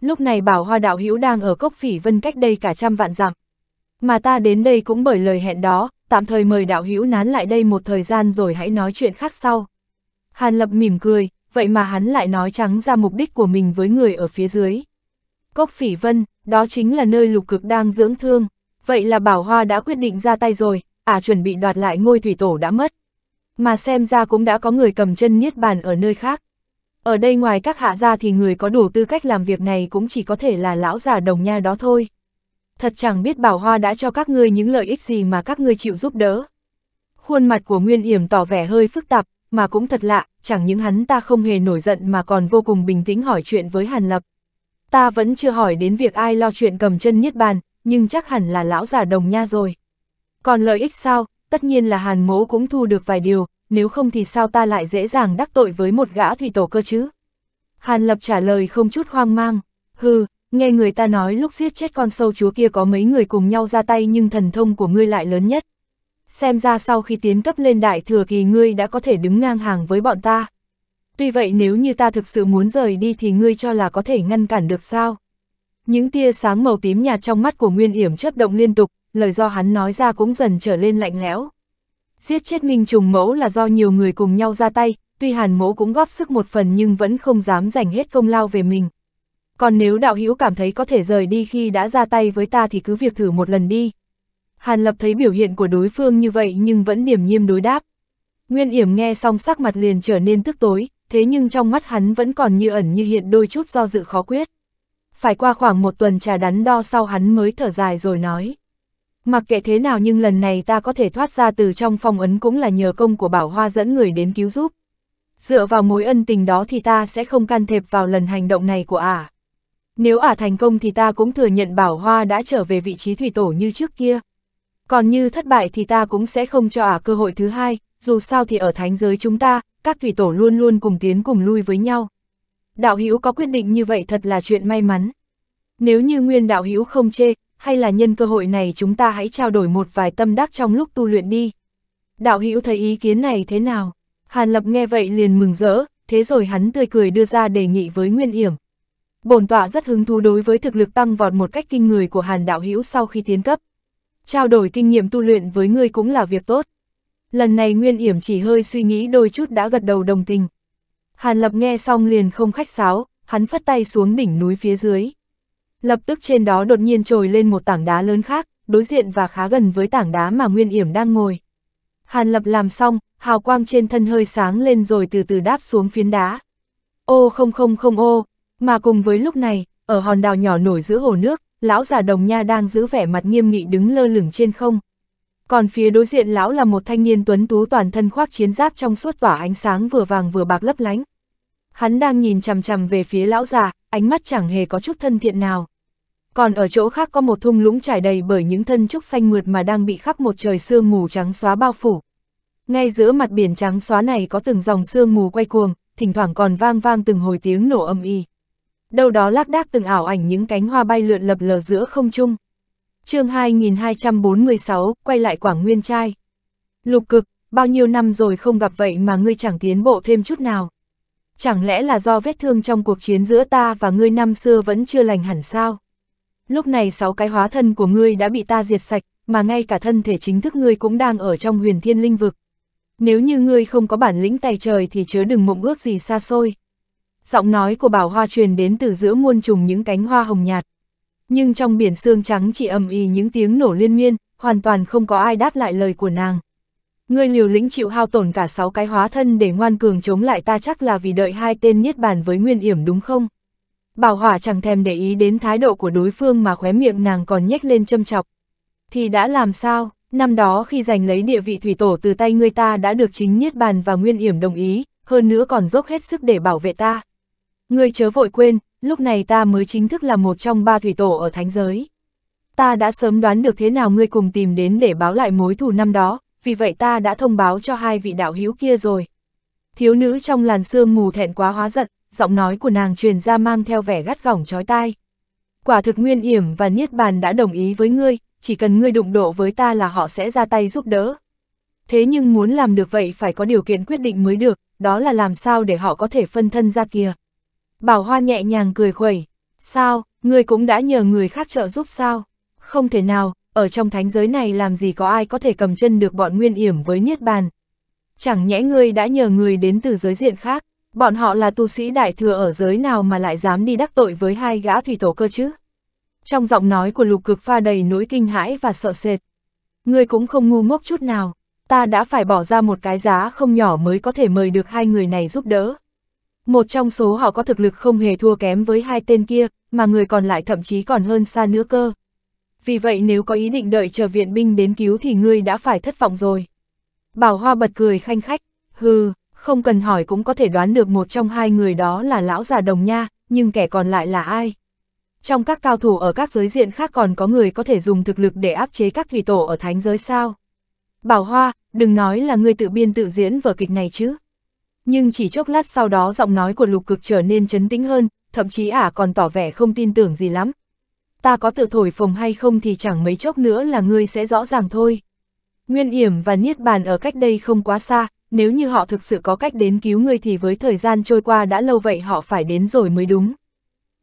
Lúc này bảo hoa đạo hữu đang ở cốc phỉ vân cách đây cả trăm vạn dặm. Mà ta đến đây cũng bởi lời hẹn đó, tạm thời mời đạo hữu nán lại đây một thời gian rồi hãy nói chuyện khác sau. Hàn Lập mỉm cười, vậy mà hắn lại nói trắng ra mục đích của mình với người ở phía dưới. Cốc phỉ vân, đó chính là nơi lục cực đang dưỡng thương, vậy là bảo hoa đã quyết định ra tay rồi, ả à, chuẩn bị đoạt lại ngôi thủy tổ đã mất. Mà xem ra cũng đã có người cầm chân niết bàn ở nơi khác. Ở đây ngoài các hạ gia thì người có đủ tư cách làm việc này cũng chỉ có thể là lão già đồng nha đó thôi. Thật chẳng biết bảo hoa đã cho các ngươi những lợi ích gì mà các ngươi chịu giúp đỡ. Khuôn mặt của Nguyên Yểm tỏ vẻ hơi phức tạp, mà cũng thật lạ, chẳng những hắn ta không hề nổi giận mà còn vô cùng bình tĩnh hỏi chuyện với Hàn Lập. Ta vẫn chưa hỏi đến việc ai lo chuyện cầm chân niết bàn, nhưng chắc hẳn là lão già đồng nha rồi. Còn lợi ích sao, tất nhiên là hàn mố cũng thu được vài điều, nếu không thì sao ta lại dễ dàng đắc tội với một gã thủy tổ cơ chứ? Hàn lập trả lời không chút hoang mang, hừ, nghe người ta nói lúc giết chết con sâu chúa kia có mấy người cùng nhau ra tay nhưng thần thông của ngươi lại lớn nhất. Xem ra sau khi tiến cấp lên đại thừa kỳ ngươi đã có thể đứng ngang hàng với bọn ta. Tuy vậy nếu như ta thực sự muốn rời đi thì ngươi cho là có thể ngăn cản được sao? Những tia sáng màu tím nhạt trong mắt của Nguyên Yểm chớp động liên tục, lời do hắn nói ra cũng dần trở lên lạnh lẽo. Giết chết Minh Trùng Mẫu là do nhiều người cùng nhau ra tay, tuy Hàn Mẫu cũng góp sức một phần nhưng vẫn không dám giành hết công lao về mình. Còn nếu đạo hữu cảm thấy có thể rời đi khi đã ra tay với ta thì cứ việc thử một lần đi. Hàn Lập thấy biểu hiện của đối phương như vậy nhưng vẫn điềm nhiêm đối đáp. Nguyên Yểm nghe xong sắc mặt liền trở nên tức tối, thế nhưng trong mắt hắn vẫn còn như ẩn như hiện đôi chút do dự khó quyết. Phải qua khoảng một tuần trà đắn đo sau hắn mới thở dài rồi nói. Mặc kệ thế nào nhưng lần này ta có thể thoát ra từ trong phong ấn cũng là nhờ công của Bảo Hoa dẫn người đến cứu giúp. Dựa vào mối ân tình đó thì ta sẽ không can thiệp vào lần hành động này của ả. À. Nếu ả à thành công thì ta cũng thừa nhận Bảo Hoa đã trở về vị trí thủy tổ như trước kia. Còn như thất bại thì ta cũng sẽ không cho ả à cơ hội thứ hai, dù sao thì ở thánh giới chúng ta, các thủy tổ luôn luôn cùng tiến cùng lui với nhau. Đạo hữu có quyết định như vậy thật là chuyện may mắn. Nếu như nguyên đạo hữu không chê, hay là nhân cơ hội này chúng ta hãy trao đổi một vài tâm đắc trong lúc tu luyện đi. Đạo hữu thấy ý kiến này thế nào? Hàn Lập nghe vậy liền mừng rỡ, thế rồi hắn tươi cười đưa ra đề nghị với Nguyên Yểm. Bổn tọa rất hứng thú đối với thực lực tăng vọt một cách kinh người của Hàn Đạo Hữu sau khi tiến cấp. Trao đổi kinh nghiệm tu luyện với ngươi cũng là việc tốt. Lần này Nguyên Yểm chỉ hơi suy nghĩ đôi chút đã gật đầu đồng tình. Hàn Lập nghe xong liền không khách sáo, hắn phất tay xuống đỉnh núi phía dưới. Lập tức trên đó đột nhiên trồi lên một tảng đá lớn khác, đối diện và khá gần với tảng đá mà Nguyên Yểm đang ngồi. Hàn Lập làm xong, hào quang trên thân hơi sáng lên rồi từ từ đáp xuống phiến đá. Ô không không không ô, mà cùng với lúc này, ở hòn đảo nhỏ nổi giữa hồ nước, lão già đồng nha đang giữ vẻ mặt nghiêm nghị đứng lơ lửng trên không. Còn phía đối diện lão là một thanh niên tuấn tú toàn thân khoác chiến giáp trong suốt tỏa ánh sáng vừa vàng vừa bạc lấp lánh, hắn đang nhìn chằm chằm về phía lão già, ánh mắt chẳng hề có chút thân thiện nào. Còn ở chỗ khác có một thung lũng trải đầy bởi những thân trúc xanh mượt mà đang bị khắp một trời sương mù trắng xóa bao phủ. Ngay giữa mặt biển trắng xóa này có từng dòng sương mù quay cuồng, thỉnh thoảng còn vang vang từng hồi tiếng nổ âm y. Đâu đó lác đác từng ảo ảnh những cánh hoa bay lượn lập lờ giữa không trung. chương 2246, quay lại Quảng Nguyên Trai. Lục cực, bao nhiêu năm rồi không gặp vậy mà ngươi chẳng tiến bộ thêm chút nào chẳng lẽ là do vết thương trong cuộc chiến giữa ta và ngươi năm xưa vẫn chưa lành hẳn sao? Lúc này sáu cái hóa thân của ngươi đã bị ta diệt sạch, mà ngay cả thân thể chính thức ngươi cũng đang ở trong huyền thiên linh vực. Nếu như ngươi không có bản lĩnh tay trời thì chớ đừng mộng ước gì xa xôi. Giọng nói của bảo hoa truyền đến từ giữa muôn trùng những cánh hoa hồng nhạt. Nhưng trong biển xương trắng chỉ ầm ì những tiếng nổ liên miên, hoàn toàn không có ai đáp lại lời của nàng. Ngươi liều lĩnh chịu hao tổn cả sáu cái hóa thân để ngoan cường chống lại ta chắc là vì đợi hai tên niết bàn với nguyên yểm đúng không? Bảo hỏa chẳng thèm để ý đến thái độ của đối phương mà khóe miệng nàng còn nhếch lên châm chọc. Thì đã làm sao, năm đó khi giành lấy địa vị thủy tổ từ tay ngươi ta đã được chính niết bàn và nguyên yểm đồng ý, hơn nữa còn dốc hết sức để bảo vệ ta. Ngươi chớ vội quên, lúc này ta mới chính thức là một trong ba thủy tổ ở thánh giới. Ta đã sớm đoán được thế nào ngươi cùng tìm đến để báo lại mối thù năm đó, vì vậy ta đã thông báo cho hai vị đạo hữu kia rồi. Thiếu nữ trong làn sương mù thẹn quá hóa giận, giọng nói của nàng truyền ra mang theo vẻ gắt gỏng chói tai. Quả thực Nguyên Yểm và Niết Bàn đã đồng ý với ngươi, chỉ cần ngươi đụng độ với ta là họ sẽ ra tay giúp đỡ. Thế nhưng muốn làm được vậy phải có điều kiện quyết định mới được, đó là làm sao để họ có thể phân thân ra kia Bảo Hoa nhẹ nhàng cười khuẩy, sao, ngươi cũng đã nhờ người khác trợ giúp sao? Không thể nào, ở trong thánh giới này làm gì có ai có thể cầm chân được bọn nguyên yểm với Niết Bàn. Chẳng nhẽ ngươi đã nhờ người đến từ giới diện khác, bọn họ là tu sĩ đại thừa ở giới nào mà lại dám đi đắc tội với hai gã thủy tổ cơ chứ? Trong giọng nói của lục cực pha đầy nỗi kinh hãi và sợ sệt. Ngươi cũng không ngu ngốc chút nào, ta đã phải bỏ ra một cái giá không nhỏ mới có thể mời được hai người này giúp đỡ. Một trong số họ có thực lực không hề thua kém với hai tên kia, mà người còn lại thậm chí còn hơn xa nữa cơ vì vậy nếu có ý định đợi chờ viện binh đến cứu thì ngươi đã phải thất vọng rồi. Bảo Hoa bật cười khanh khách, hừ, không cần hỏi cũng có thể đoán được một trong hai người đó là lão già đồng nha, nhưng kẻ còn lại là ai? Trong các cao thủ ở các giới diện khác còn có người có thể dùng thực lực để áp chế các thủy tổ ở thánh giới sao? Bảo Hoa, đừng nói là ngươi tự biên tự diễn vở kịch này chứ. Nhưng chỉ chốc lát sau đó giọng nói của lục cực trở nên chấn tĩnh hơn, thậm chí ả à còn tỏ vẻ không tin tưởng gì lắm, ta có tự thổi phồng hay không thì chẳng mấy chốc nữa là ngươi sẽ rõ ràng thôi. Nguyên Yểm và Niết Bàn ở cách đây không quá xa, nếu như họ thực sự có cách đến cứu ngươi thì với thời gian trôi qua đã lâu vậy họ phải đến rồi mới đúng.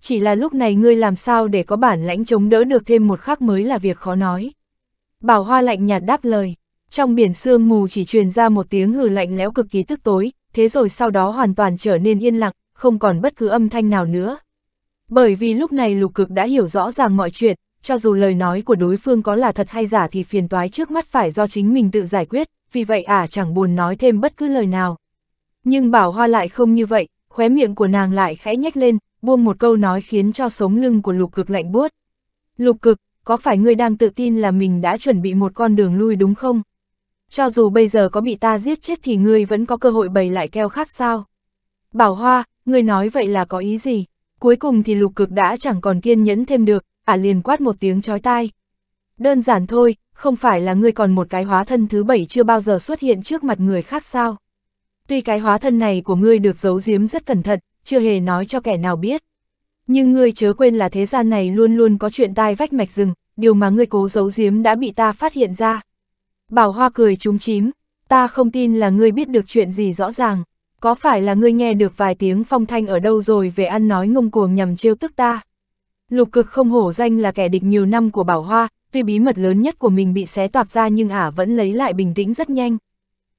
Chỉ là lúc này ngươi làm sao để có bản lãnh chống đỡ được thêm một khắc mới là việc khó nói. Bảo Hoa lạnh nhạt đáp lời, trong biển sương mù chỉ truyền ra một tiếng hừ lạnh lẽo cực kỳ tức tối, thế rồi sau đó hoàn toàn trở nên yên lặng, không còn bất cứ âm thanh nào nữa. Bởi vì lúc này lục cực đã hiểu rõ ràng mọi chuyện, cho dù lời nói của đối phương có là thật hay giả thì phiền toái trước mắt phải do chính mình tự giải quyết, vì vậy ả à chẳng buồn nói thêm bất cứ lời nào. Nhưng bảo hoa lại không như vậy, khóe miệng của nàng lại khẽ nhếch lên, buông một câu nói khiến cho sống lưng của lục cực lạnh buốt. Lục cực, có phải ngươi đang tự tin là mình đã chuẩn bị một con đường lui đúng không? Cho dù bây giờ có bị ta giết chết thì ngươi vẫn có cơ hội bày lại keo khác sao? Bảo hoa, ngươi nói vậy là có ý gì? Cuối cùng thì lục cực đã chẳng còn kiên nhẫn thêm được, ả à liền quát một tiếng chói tai. Đơn giản thôi, không phải là ngươi còn một cái hóa thân thứ bảy chưa bao giờ xuất hiện trước mặt người khác sao. Tuy cái hóa thân này của ngươi được giấu giếm rất cẩn thận, chưa hề nói cho kẻ nào biết. Nhưng ngươi chớ quên là thế gian này luôn luôn có chuyện tai vách mạch rừng, điều mà ngươi cố giấu giếm đã bị ta phát hiện ra. Bảo Hoa cười trúng chím, ta không tin là ngươi biết được chuyện gì rõ ràng có phải là ngươi nghe được vài tiếng phong thanh ở đâu rồi về ăn nói ngông cuồng nhằm trêu tức ta? Lục cực không hổ danh là kẻ địch nhiều năm của Bảo Hoa, tuy bí mật lớn nhất của mình bị xé toạc ra nhưng ả vẫn lấy lại bình tĩnh rất nhanh.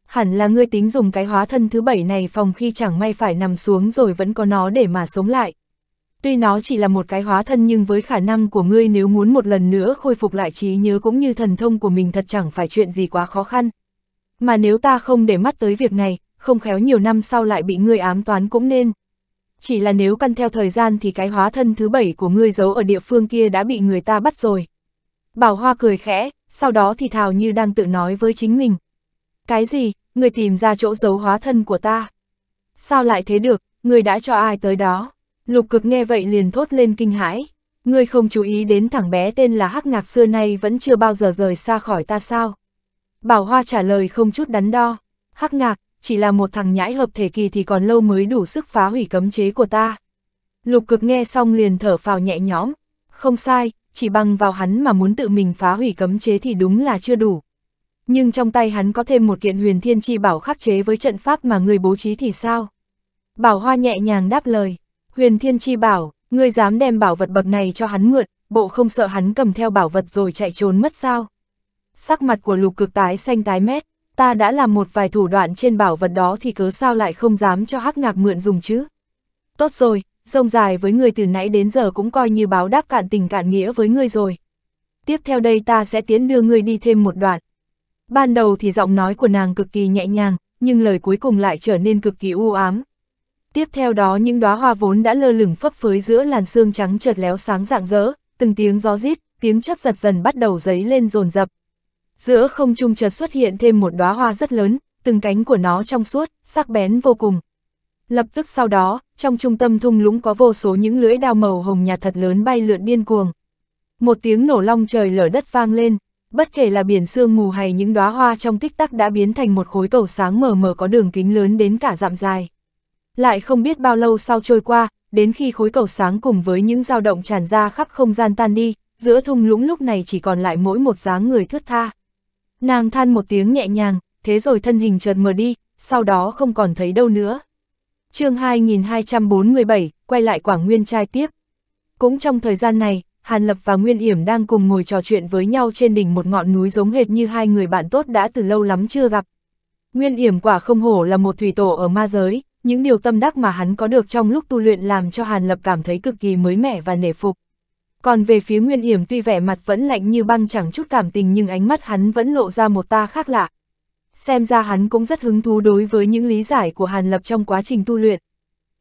Hẳn là ngươi tính dùng cái hóa thân thứ bảy này phòng khi chẳng may phải nằm xuống rồi vẫn có nó để mà sống lại. Tuy nó chỉ là một cái hóa thân nhưng với khả năng của ngươi nếu muốn một lần nữa khôi phục lại trí nhớ cũng như thần thông của mình thật chẳng phải chuyện gì quá khó khăn. Mà nếu ta không để mắt tới việc này, không khéo nhiều năm sau lại bị ngươi ám toán cũng nên. Chỉ là nếu căn theo thời gian thì cái hóa thân thứ bảy của ngươi giấu ở địa phương kia đã bị người ta bắt rồi. Bảo Hoa cười khẽ, sau đó thì thào như đang tự nói với chính mình. Cái gì, người tìm ra chỗ giấu hóa thân của ta? Sao lại thế được, người đã cho ai tới đó? Lục cực nghe vậy liền thốt lên kinh hãi. Ngươi không chú ý đến thằng bé tên là Hắc Ngạc xưa nay vẫn chưa bao giờ rời xa khỏi ta sao? Bảo Hoa trả lời không chút đắn đo. Hắc Ngạc, chỉ là một thằng nhãi hợp thể kỳ thì còn lâu mới đủ sức phá hủy cấm chế của ta. Lục cực nghe xong liền thở phào nhẹ nhõm, không sai, chỉ bằng vào hắn mà muốn tự mình phá hủy cấm chế thì đúng là chưa đủ. Nhưng trong tay hắn có thêm một kiện huyền thiên chi bảo khắc chế với trận pháp mà người bố trí thì sao? Bảo Hoa nhẹ nhàng đáp lời, huyền thiên chi bảo, ngươi dám đem bảo vật bậc này cho hắn mượn, bộ không sợ hắn cầm theo bảo vật rồi chạy trốn mất sao? Sắc mặt của lục cực tái xanh tái mét, ta đã làm một vài thủ đoạn trên bảo vật đó thì cớ sao lại không dám cho hắc ngạc mượn dùng chứ. Tốt rồi, rông dài với người từ nãy đến giờ cũng coi như báo đáp cạn tình cạn nghĩa với ngươi rồi. Tiếp theo đây ta sẽ tiến đưa ngươi đi thêm một đoạn. Ban đầu thì giọng nói của nàng cực kỳ nhẹ nhàng, nhưng lời cuối cùng lại trở nên cực kỳ u ám. Tiếp theo đó những đóa hoa vốn đã lơ lửng phấp phới giữa làn sương trắng chợt léo sáng rạng rỡ, từng tiếng gió rít, tiếng chớp giật dần bắt đầu dấy lên dồn dập, giữa không trung chợt xuất hiện thêm một đóa hoa rất lớn, từng cánh của nó trong suốt, sắc bén vô cùng. Lập tức sau đó, trong trung tâm thung lũng có vô số những lưỡi đao màu hồng nhạt thật lớn bay lượn điên cuồng. Một tiếng nổ long trời lở đất vang lên, bất kể là biển sương mù hay những đóa hoa trong tích tắc đã biến thành một khối cầu sáng mờ mờ có đường kính lớn đến cả dặm dài. Lại không biết bao lâu sau trôi qua, đến khi khối cầu sáng cùng với những dao động tràn ra khắp không gian tan đi, giữa thung lũng lúc này chỉ còn lại mỗi một dáng người thướt tha. Nàng than một tiếng nhẹ nhàng, thế rồi thân hình chợt mờ đi, sau đó không còn thấy đâu nữa. chương 2247, quay lại Quảng Nguyên trai tiếp. Cũng trong thời gian này, Hàn Lập và Nguyên Yểm đang cùng ngồi trò chuyện với nhau trên đỉnh một ngọn núi giống hệt như hai người bạn tốt đã từ lâu lắm chưa gặp. Nguyên Yểm quả không hổ là một thủy tổ ở ma giới, những điều tâm đắc mà hắn có được trong lúc tu luyện làm cho Hàn Lập cảm thấy cực kỳ mới mẻ và nể phục. Còn về phía Nguyên Yểm tuy vẻ mặt vẫn lạnh như băng chẳng chút cảm tình nhưng ánh mắt hắn vẫn lộ ra một ta khác lạ. Xem ra hắn cũng rất hứng thú đối với những lý giải của Hàn Lập trong quá trình tu luyện.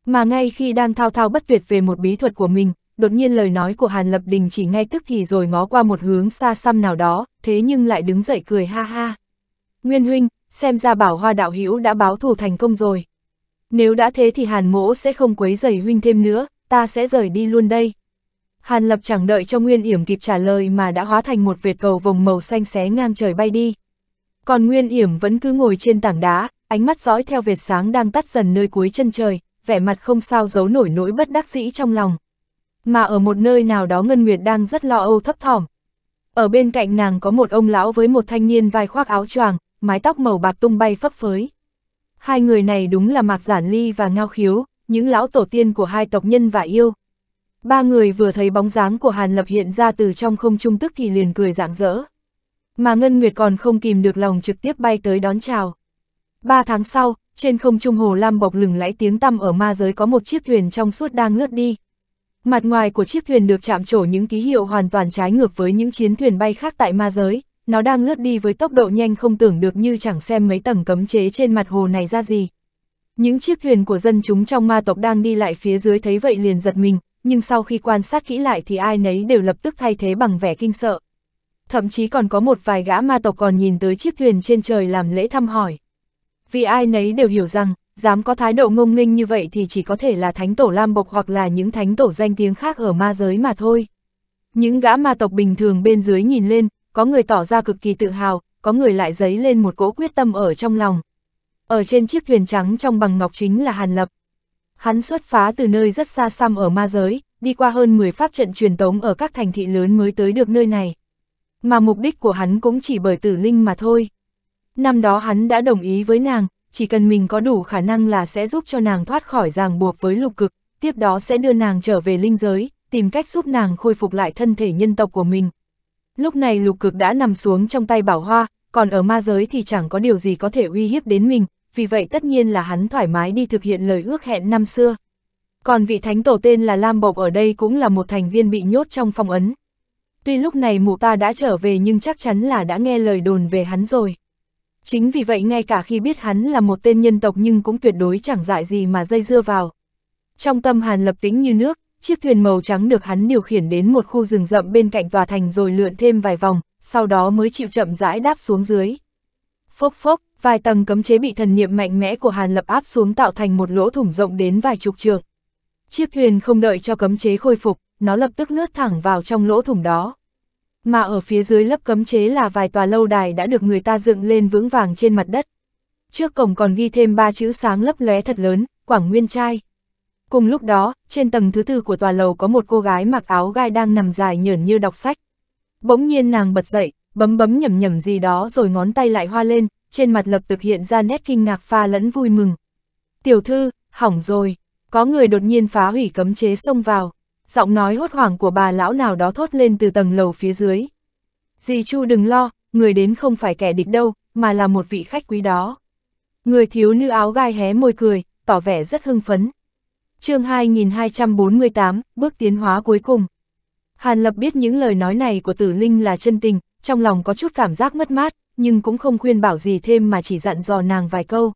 Mà ngay khi đang thao thao bất tuyệt về một bí thuật của mình, đột nhiên lời nói của Hàn Lập Đình chỉ ngay tức thì rồi ngó qua một hướng xa xăm nào đó, thế nhưng lại đứng dậy cười ha ha. Nguyên huynh, xem ra bảo hoa đạo hữu đã báo thù thành công rồi. Nếu đã thế thì Hàn mỗ sẽ không quấy rầy huynh thêm nữa, ta sẽ rời đi luôn đây. Hàn Lập chẳng đợi cho Nguyên Yểm kịp trả lời mà đã hóa thành một Việt cầu vòng màu xanh xé ngang trời bay đi. Còn Nguyên Yểm vẫn cứ ngồi trên tảng đá, ánh mắt dõi theo Việt sáng đang tắt dần nơi cuối chân trời, vẻ mặt không sao giấu nổi nỗi bất đắc dĩ trong lòng. Mà ở một nơi nào đó Ngân Nguyệt đang rất lo âu thấp thỏm. Ở bên cạnh nàng có một ông lão với một thanh niên vai khoác áo choàng, mái tóc màu bạc tung bay phấp phới. Hai người này đúng là Mạc Giản Ly và Ngao Khiếu, những lão tổ tiên của hai tộc nhân và yêu, Ba người vừa thấy bóng dáng của Hàn Lập hiện ra từ trong không trung tức thì liền cười rạng rỡ. Mà Ngân Nguyệt còn không kìm được lòng trực tiếp bay tới đón chào. Ba tháng sau, trên không trung hồ lam bọc lửng lẫy tiếng tăm ở ma giới có một chiếc thuyền trong suốt đang lướt đi. Mặt ngoài của chiếc thuyền được chạm trổ những ký hiệu hoàn toàn trái ngược với những chiến thuyền bay khác tại ma giới, nó đang lướt đi với tốc độ nhanh không tưởng được như chẳng xem mấy tầng cấm chế trên mặt hồ này ra gì. Những chiếc thuyền của dân chúng trong ma tộc đang đi lại phía dưới thấy vậy liền giật mình, nhưng sau khi quan sát kỹ lại thì ai nấy đều lập tức thay thế bằng vẻ kinh sợ. Thậm chí còn có một vài gã ma tộc còn nhìn tới chiếc thuyền trên trời làm lễ thăm hỏi. Vì ai nấy đều hiểu rằng, dám có thái độ ngông nghênh như vậy thì chỉ có thể là thánh tổ Lam Bộc hoặc là những thánh tổ danh tiếng khác ở ma giới mà thôi. Những gã ma tộc bình thường bên dưới nhìn lên, có người tỏ ra cực kỳ tự hào, có người lại dấy lên một cỗ quyết tâm ở trong lòng. Ở trên chiếc thuyền trắng trong bằng ngọc chính là Hàn Lập. Hắn xuất phá từ nơi rất xa xăm ở ma giới, đi qua hơn 10 pháp trận truyền tống ở các thành thị lớn mới tới được nơi này. Mà mục đích của hắn cũng chỉ bởi tử linh mà thôi. Năm đó hắn đã đồng ý với nàng, chỉ cần mình có đủ khả năng là sẽ giúp cho nàng thoát khỏi ràng buộc với lục cực, tiếp đó sẽ đưa nàng trở về linh giới, tìm cách giúp nàng khôi phục lại thân thể nhân tộc của mình. Lúc này lục cực đã nằm xuống trong tay bảo hoa, còn ở ma giới thì chẳng có điều gì có thể uy hiếp đến mình, vì vậy tất nhiên là hắn thoải mái đi thực hiện lời ước hẹn năm xưa. Còn vị thánh tổ tên là Lam Bộc ở đây cũng là một thành viên bị nhốt trong phong ấn. Tuy lúc này mụ ta đã trở về nhưng chắc chắn là đã nghe lời đồn về hắn rồi. Chính vì vậy ngay cả khi biết hắn là một tên nhân tộc nhưng cũng tuyệt đối chẳng dại gì mà dây dưa vào. Trong tâm hàn lập tính như nước, chiếc thuyền màu trắng được hắn điều khiển đến một khu rừng rậm bên cạnh tòa thành rồi lượn thêm vài vòng, sau đó mới chịu chậm rãi đáp xuống dưới. Phốc phốc, vài tầng cấm chế bị thần niệm mạnh mẽ của Hàn Lập áp xuống tạo thành một lỗ thủng rộng đến vài chục trượng. Chiếc thuyền không đợi cho cấm chế khôi phục, nó lập tức lướt thẳng vào trong lỗ thủng đó. Mà ở phía dưới lớp cấm chế là vài tòa lâu đài đã được người ta dựng lên vững vàng trên mặt đất. Trước cổng còn ghi thêm ba chữ sáng lấp lóe thật lớn, Quảng Nguyên Trai. Cùng lúc đó, trên tầng thứ tư của tòa lầu có một cô gái mặc áo gai đang nằm dài nhởn như đọc sách. Bỗng nhiên nàng bật dậy, bấm bấm nhầm nhầm gì đó rồi ngón tay lại hoa lên, trên mặt lập tức hiện ra nét kinh ngạc pha lẫn vui mừng. Tiểu thư, hỏng rồi, có người đột nhiên phá hủy cấm chế xông vào. Giọng nói hốt hoảng của bà lão nào đó thốt lên từ tầng lầu phía dưới. Dì Chu đừng lo, người đến không phải kẻ địch đâu, mà là một vị khách quý đó. Người thiếu nữ áo gai hé môi cười, tỏ vẻ rất hưng phấn. chương 2248, bước tiến hóa cuối cùng. Hàn Lập biết những lời nói này của tử linh là chân tình, trong lòng có chút cảm giác mất mát, nhưng cũng không khuyên bảo gì thêm mà chỉ dặn dò nàng vài câu.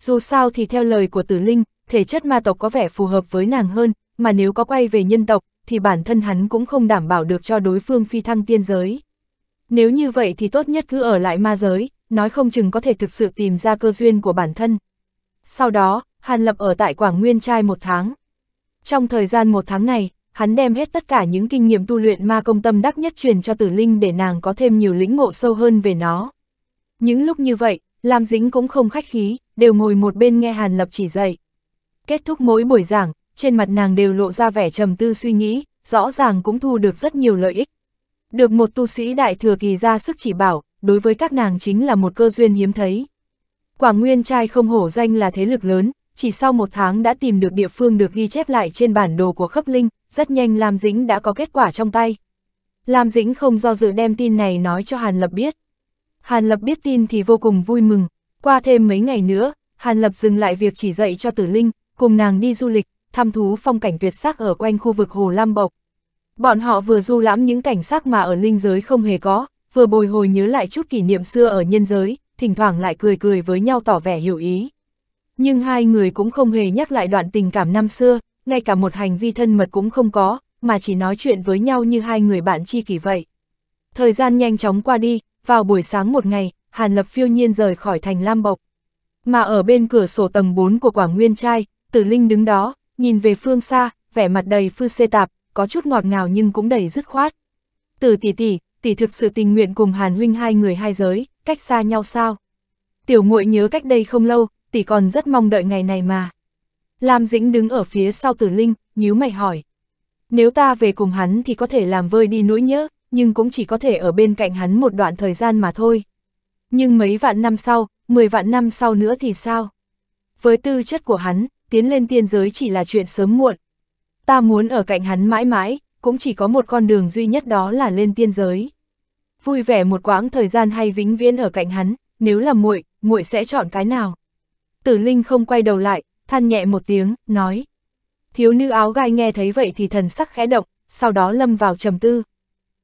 Dù sao thì theo lời của tử linh, thể chất ma tộc có vẻ phù hợp với nàng hơn, mà nếu có quay về nhân tộc, thì bản thân hắn cũng không đảm bảo được cho đối phương phi thăng tiên giới. Nếu như vậy thì tốt nhất cứ ở lại ma giới, nói không chừng có thể thực sự tìm ra cơ duyên của bản thân. Sau đó, Hàn Lập ở tại Quảng Nguyên trai một tháng. Trong thời gian một tháng này, hắn đem hết tất cả những kinh nghiệm tu luyện ma công tâm đắc nhất truyền cho tử linh để nàng có thêm nhiều lĩnh ngộ sâu hơn về nó. Những lúc như vậy, Lam Dĩnh cũng không khách khí, đều ngồi một bên nghe Hàn Lập chỉ dạy. Kết thúc mỗi buổi giảng, trên mặt nàng đều lộ ra vẻ trầm tư suy nghĩ, rõ ràng cũng thu được rất nhiều lợi ích. Được một tu sĩ đại thừa kỳ ra sức chỉ bảo, đối với các nàng chính là một cơ duyên hiếm thấy. Quả nguyên trai không hổ danh là thế lực lớn, chỉ sau một tháng đã tìm được địa phương được ghi chép lại trên bản đồ của khấp linh, rất nhanh Lam Dĩnh đã có kết quả trong tay. Lam Dĩnh không do dự đem tin này nói cho Hàn Lập biết. Hàn Lập biết tin thì vô cùng vui mừng, qua thêm mấy ngày nữa, Hàn Lập dừng lại việc chỉ dạy cho Tử Linh, cùng nàng đi du lịch, thăm thú phong cảnh tuyệt sắc ở quanh khu vực Hồ Lam Bộc. Bọn họ vừa du lãm những cảnh sắc mà ở linh giới không hề có, vừa bồi hồi nhớ lại chút kỷ niệm xưa ở nhân giới, thỉnh thoảng lại cười cười với nhau tỏ vẻ hiểu ý. Nhưng hai người cũng không hề nhắc lại đoạn tình cảm năm xưa, ngay cả một hành vi thân mật cũng không có, mà chỉ nói chuyện với nhau như hai người bạn tri kỷ vậy. Thời gian nhanh chóng qua đi, vào buổi sáng một ngày, Hàn Lập phiêu nhiên rời khỏi thành Lam Bộc. Mà ở bên cửa sổ tầng 4 của Quảng Nguyên Trai, Tử Linh đứng đó, nhìn về phương xa, vẻ mặt đầy phư xê tạp, có chút ngọt ngào nhưng cũng đầy dứt khoát. Tử tỷ tỷ, tỷ thực sự tình nguyện cùng Hàn huynh hai người hai giới, cách xa nhau sao? Tiểu muội nhớ cách đây không lâu, tỷ còn rất mong đợi ngày này mà. Lam Dĩnh đứng ở phía sau tử linh, nhíu mày hỏi. Nếu ta về cùng hắn thì có thể làm vơi đi nỗi nhớ, nhưng cũng chỉ có thể ở bên cạnh hắn một đoạn thời gian mà thôi. Nhưng mấy vạn năm sau, mười vạn năm sau nữa thì sao? Với tư chất của hắn, tiến lên tiên giới chỉ là chuyện sớm muộn. Ta muốn ở cạnh hắn mãi mãi, cũng chỉ có một con đường duy nhất đó là lên tiên giới. Vui vẻ một quãng thời gian hay vĩnh viễn ở cạnh hắn, nếu là muội, muội sẽ chọn cái nào? tử linh không quay đầu lại, than nhẹ một tiếng, nói. Thiếu nữ áo gai nghe thấy vậy thì thần sắc khẽ động, sau đó lâm vào trầm tư.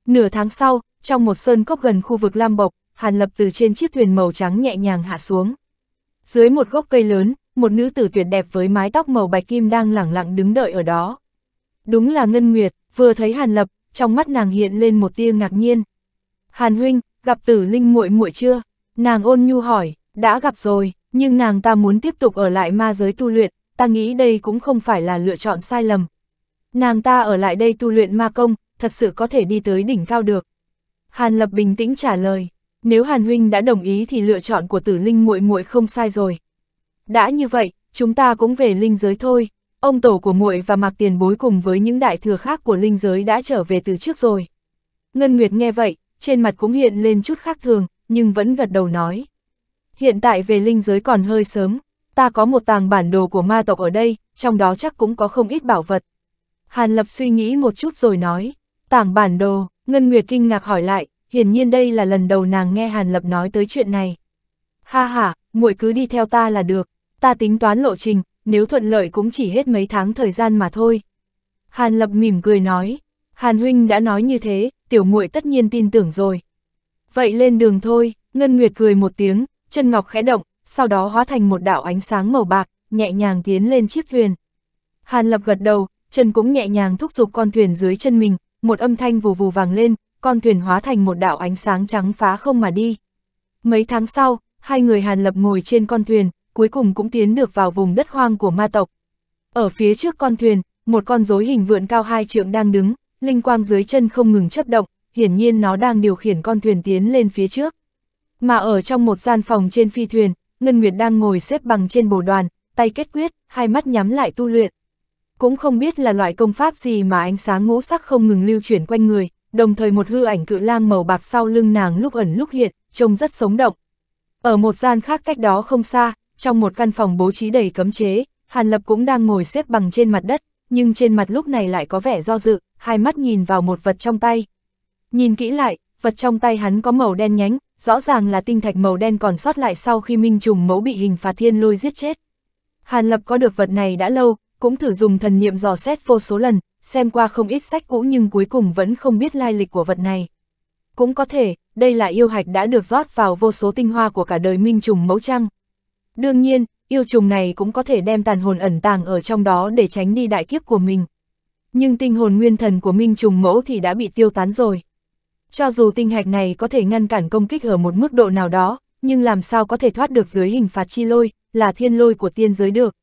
Nửa tháng sau, trong một sơn cốc gần khu vực Lam Bộc, Hàn Lập từ trên chiếc thuyền màu trắng nhẹ nhàng hạ xuống. Dưới một gốc cây lớn, một nữ tử tuyệt đẹp với mái tóc màu bạch kim đang lẳng lặng đứng đợi ở đó. Đúng là Ngân Nguyệt, vừa thấy Hàn Lập, trong mắt nàng hiện lên một tia ngạc nhiên. "Hàn huynh, gặp Tử Linh muội muội chưa?" Nàng ôn nhu hỏi, "Đã gặp rồi." Nhưng nàng ta muốn tiếp tục ở lại ma giới tu luyện, ta nghĩ đây cũng không phải là lựa chọn sai lầm. Nàng ta ở lại đây tu luyện ma công, thật sự có thể đi tới đỉnh cao được. Hàn Lập bình tĩnh trả lời, nếu Hàn Huynh đã đồng ý thì lựa chọn của tử linh muội muội không sai rồi. Đã như vậy, chúng ta cũng về linh giới thôi, ông tổ của muội và Mặc tiền bối cùng với những đại thừa khác của linh giới đã trở về từ trước rồi. Ngân Nguyệt nghe vậy, trên mặt cũng hiện lên chút khác thường, nhưng vẫn gật đầu nói hiện tại về linh giới còn hơi sớm, ta có một tàng bản đồ của ma tộc ở đây, trong đó chắc cũng có không ít bảo vật. Hàn Lập suy nghĩ một chút rồi nói, Tàng bản đồ, Ngân Nguyệt kinh ngạc hỏi lại, hiển nhiên đây là lần đầu nàng nghe Hàn Lập nói tới chuyện này. Ha ha, muội cứ đi theo ta là được, ta tính toán lộ trình, nếu thuận lợi cũng chỉ hết mấy tháng thời gian mà thôi. Hàn Lập mỉm cười nói, Hàn Huynh đã nói như thế, tiểu muội tất nhiên tin tưởng rồi. Vậy lên đường thôi, Ngân Nguyệt cười một tiếng, chân ngọc khẽ động, sau đó hóa thành một đạo ánh sáng màu bạc, nhẹ nhàng tiến lên chiếc thuyền. Hàn Lập gật đầu, chân cũng nhẹ nhàng thúc giục con thuyền dưới chân mình, một âm thanh vù vù vàng lên, con thuyền hóa thành một đạo ánh sáng trắng phá không mà đi. Mấy tháng sau, hai người Hàn Lập ngồi trên con thuyền, cuối cùng cũng tiến được vào vùng đất hoang của ma tộc. Ở phía trước con thuyền, một con rối hình vượn cao hai trượng đang đứng, linh quang dưới chân không ngừng chấp động, hiển nhiên nó đang điều khiển con thuyền tiến lên phía trước. Mà ở trong một gian phòng trên phi thuyền, Ngân Nguyệt đang ngồi xếp bằng trên bồ đoàn, tay kết quyết, hai mắt nhắm lại tu luyện. Cũng không biết là loại công pháp gì mà ánh sáng ngũ sắc không ngừng lưu chuyển quanh người, đồng thời một hư ảnh cự lang màu bạc sau lưng nàng lúc ẩn lúc hiện, trông rất sống động. Ở một gian khác cách đó không xa, trong một căn phòng bố trí đầy cấm chế, Hàn Lập cũng đang ngồi xếp bằng trên mặt đất, nhưng trên mặt lúc này lại có vẻ do dự, hai mắt nhìn vào một vật trong tay. Nhìn kỹ lại, vật trong tay hắn có màu đen nhánh, rõ ràng là tinh thạch màu đen còn sót lại sau khi Minh Trùng Mẫu bị hình phạt thiên lôi giết chết. Hàn Lập có được vật này đã lâu, cũng thử dùng thần niệm dò xét vô số lần, xem qua không ít sách cũ nhưng cuối cùng vẫn không biết lai lịch của vật này. Cũng có thể, đây là yêu hạch đã được rót vào vô số tinh hoa của cả đời Minh Trùng Mẫu Trăng. Đương nhiên, yêu trùng này cũng có thể đem tàn hồn ẩn tàng ở trong đó để tránh đi đại kiếp của mình. Nhưng tinh hồn nguyên thần của Minh Trùng Mẫu thì đã bị tiêu tán rồi. Cho dù tinh hạch này có thể ngăn cản công kích ở một mức độ nào đó, nhưng làm sao có thể thoát được dưới hình phạt chi lôi, là thiên lôi của tiên giới được.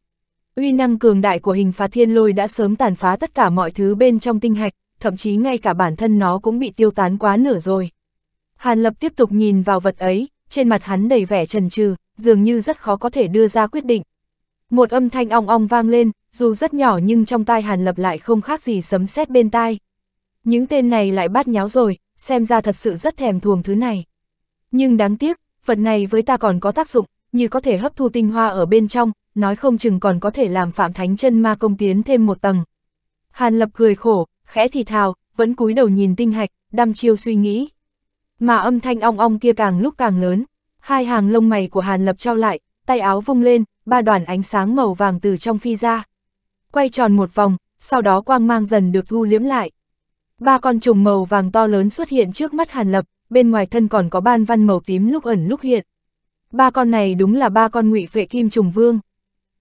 Uy năng cường đại của hình phạt thiên lôi đã sớm tàn phá tất cả mọi thứ bên trong tinh hạch, thậm chí ngay cả bản thân nó cũng bị tiêu tán quá nửa rồi. Hàn Lập tiếp tục nhìn vào vật ấy, trên mặt hắn đầy vẻ trần trừ, dường như rất khó có thể đưa ra quyết định. Một âm thanh ong ong vang lên, dù rất nhỏ nhưng trong tai Hàn Lập lại không khác gì sấm sét bên tai. Những tên này lại bát nháo rồi, xem ra thật sự rất thèm thuồng thứ này. Nhưng đáng tiếc, vật này với ta còn có tác dụng, như có thể hấp thu tinh hoa ở bên trong, nói không chừng còn có thể làm phạm thánh chân ma công tiến thêm một tầng. Hàn lập cười khổ, khẽ thì thào, vẫn cúi đầu nhìn tinh hạch, đăm chiêu suy nghĩ. Mà âm thanh ong ong kia càng lúc càng lớn, hai hàng lông mày của Hàn lập trao lại, tay áo vung lên, ba đoàn ánh sáng màu vàng từ trong phi ra. Quay tròn một vòng, sau đó quang mang dần được thu liếm lại. Ba con trùng màu vàng to lớn xuất hiện trước mắt Hàn Lập, bên ngoài thân còn có ban văn màu tím lúc ẩn lúc hiện. Ba con này đúng là ba con ngụy vệ kim trùng vương.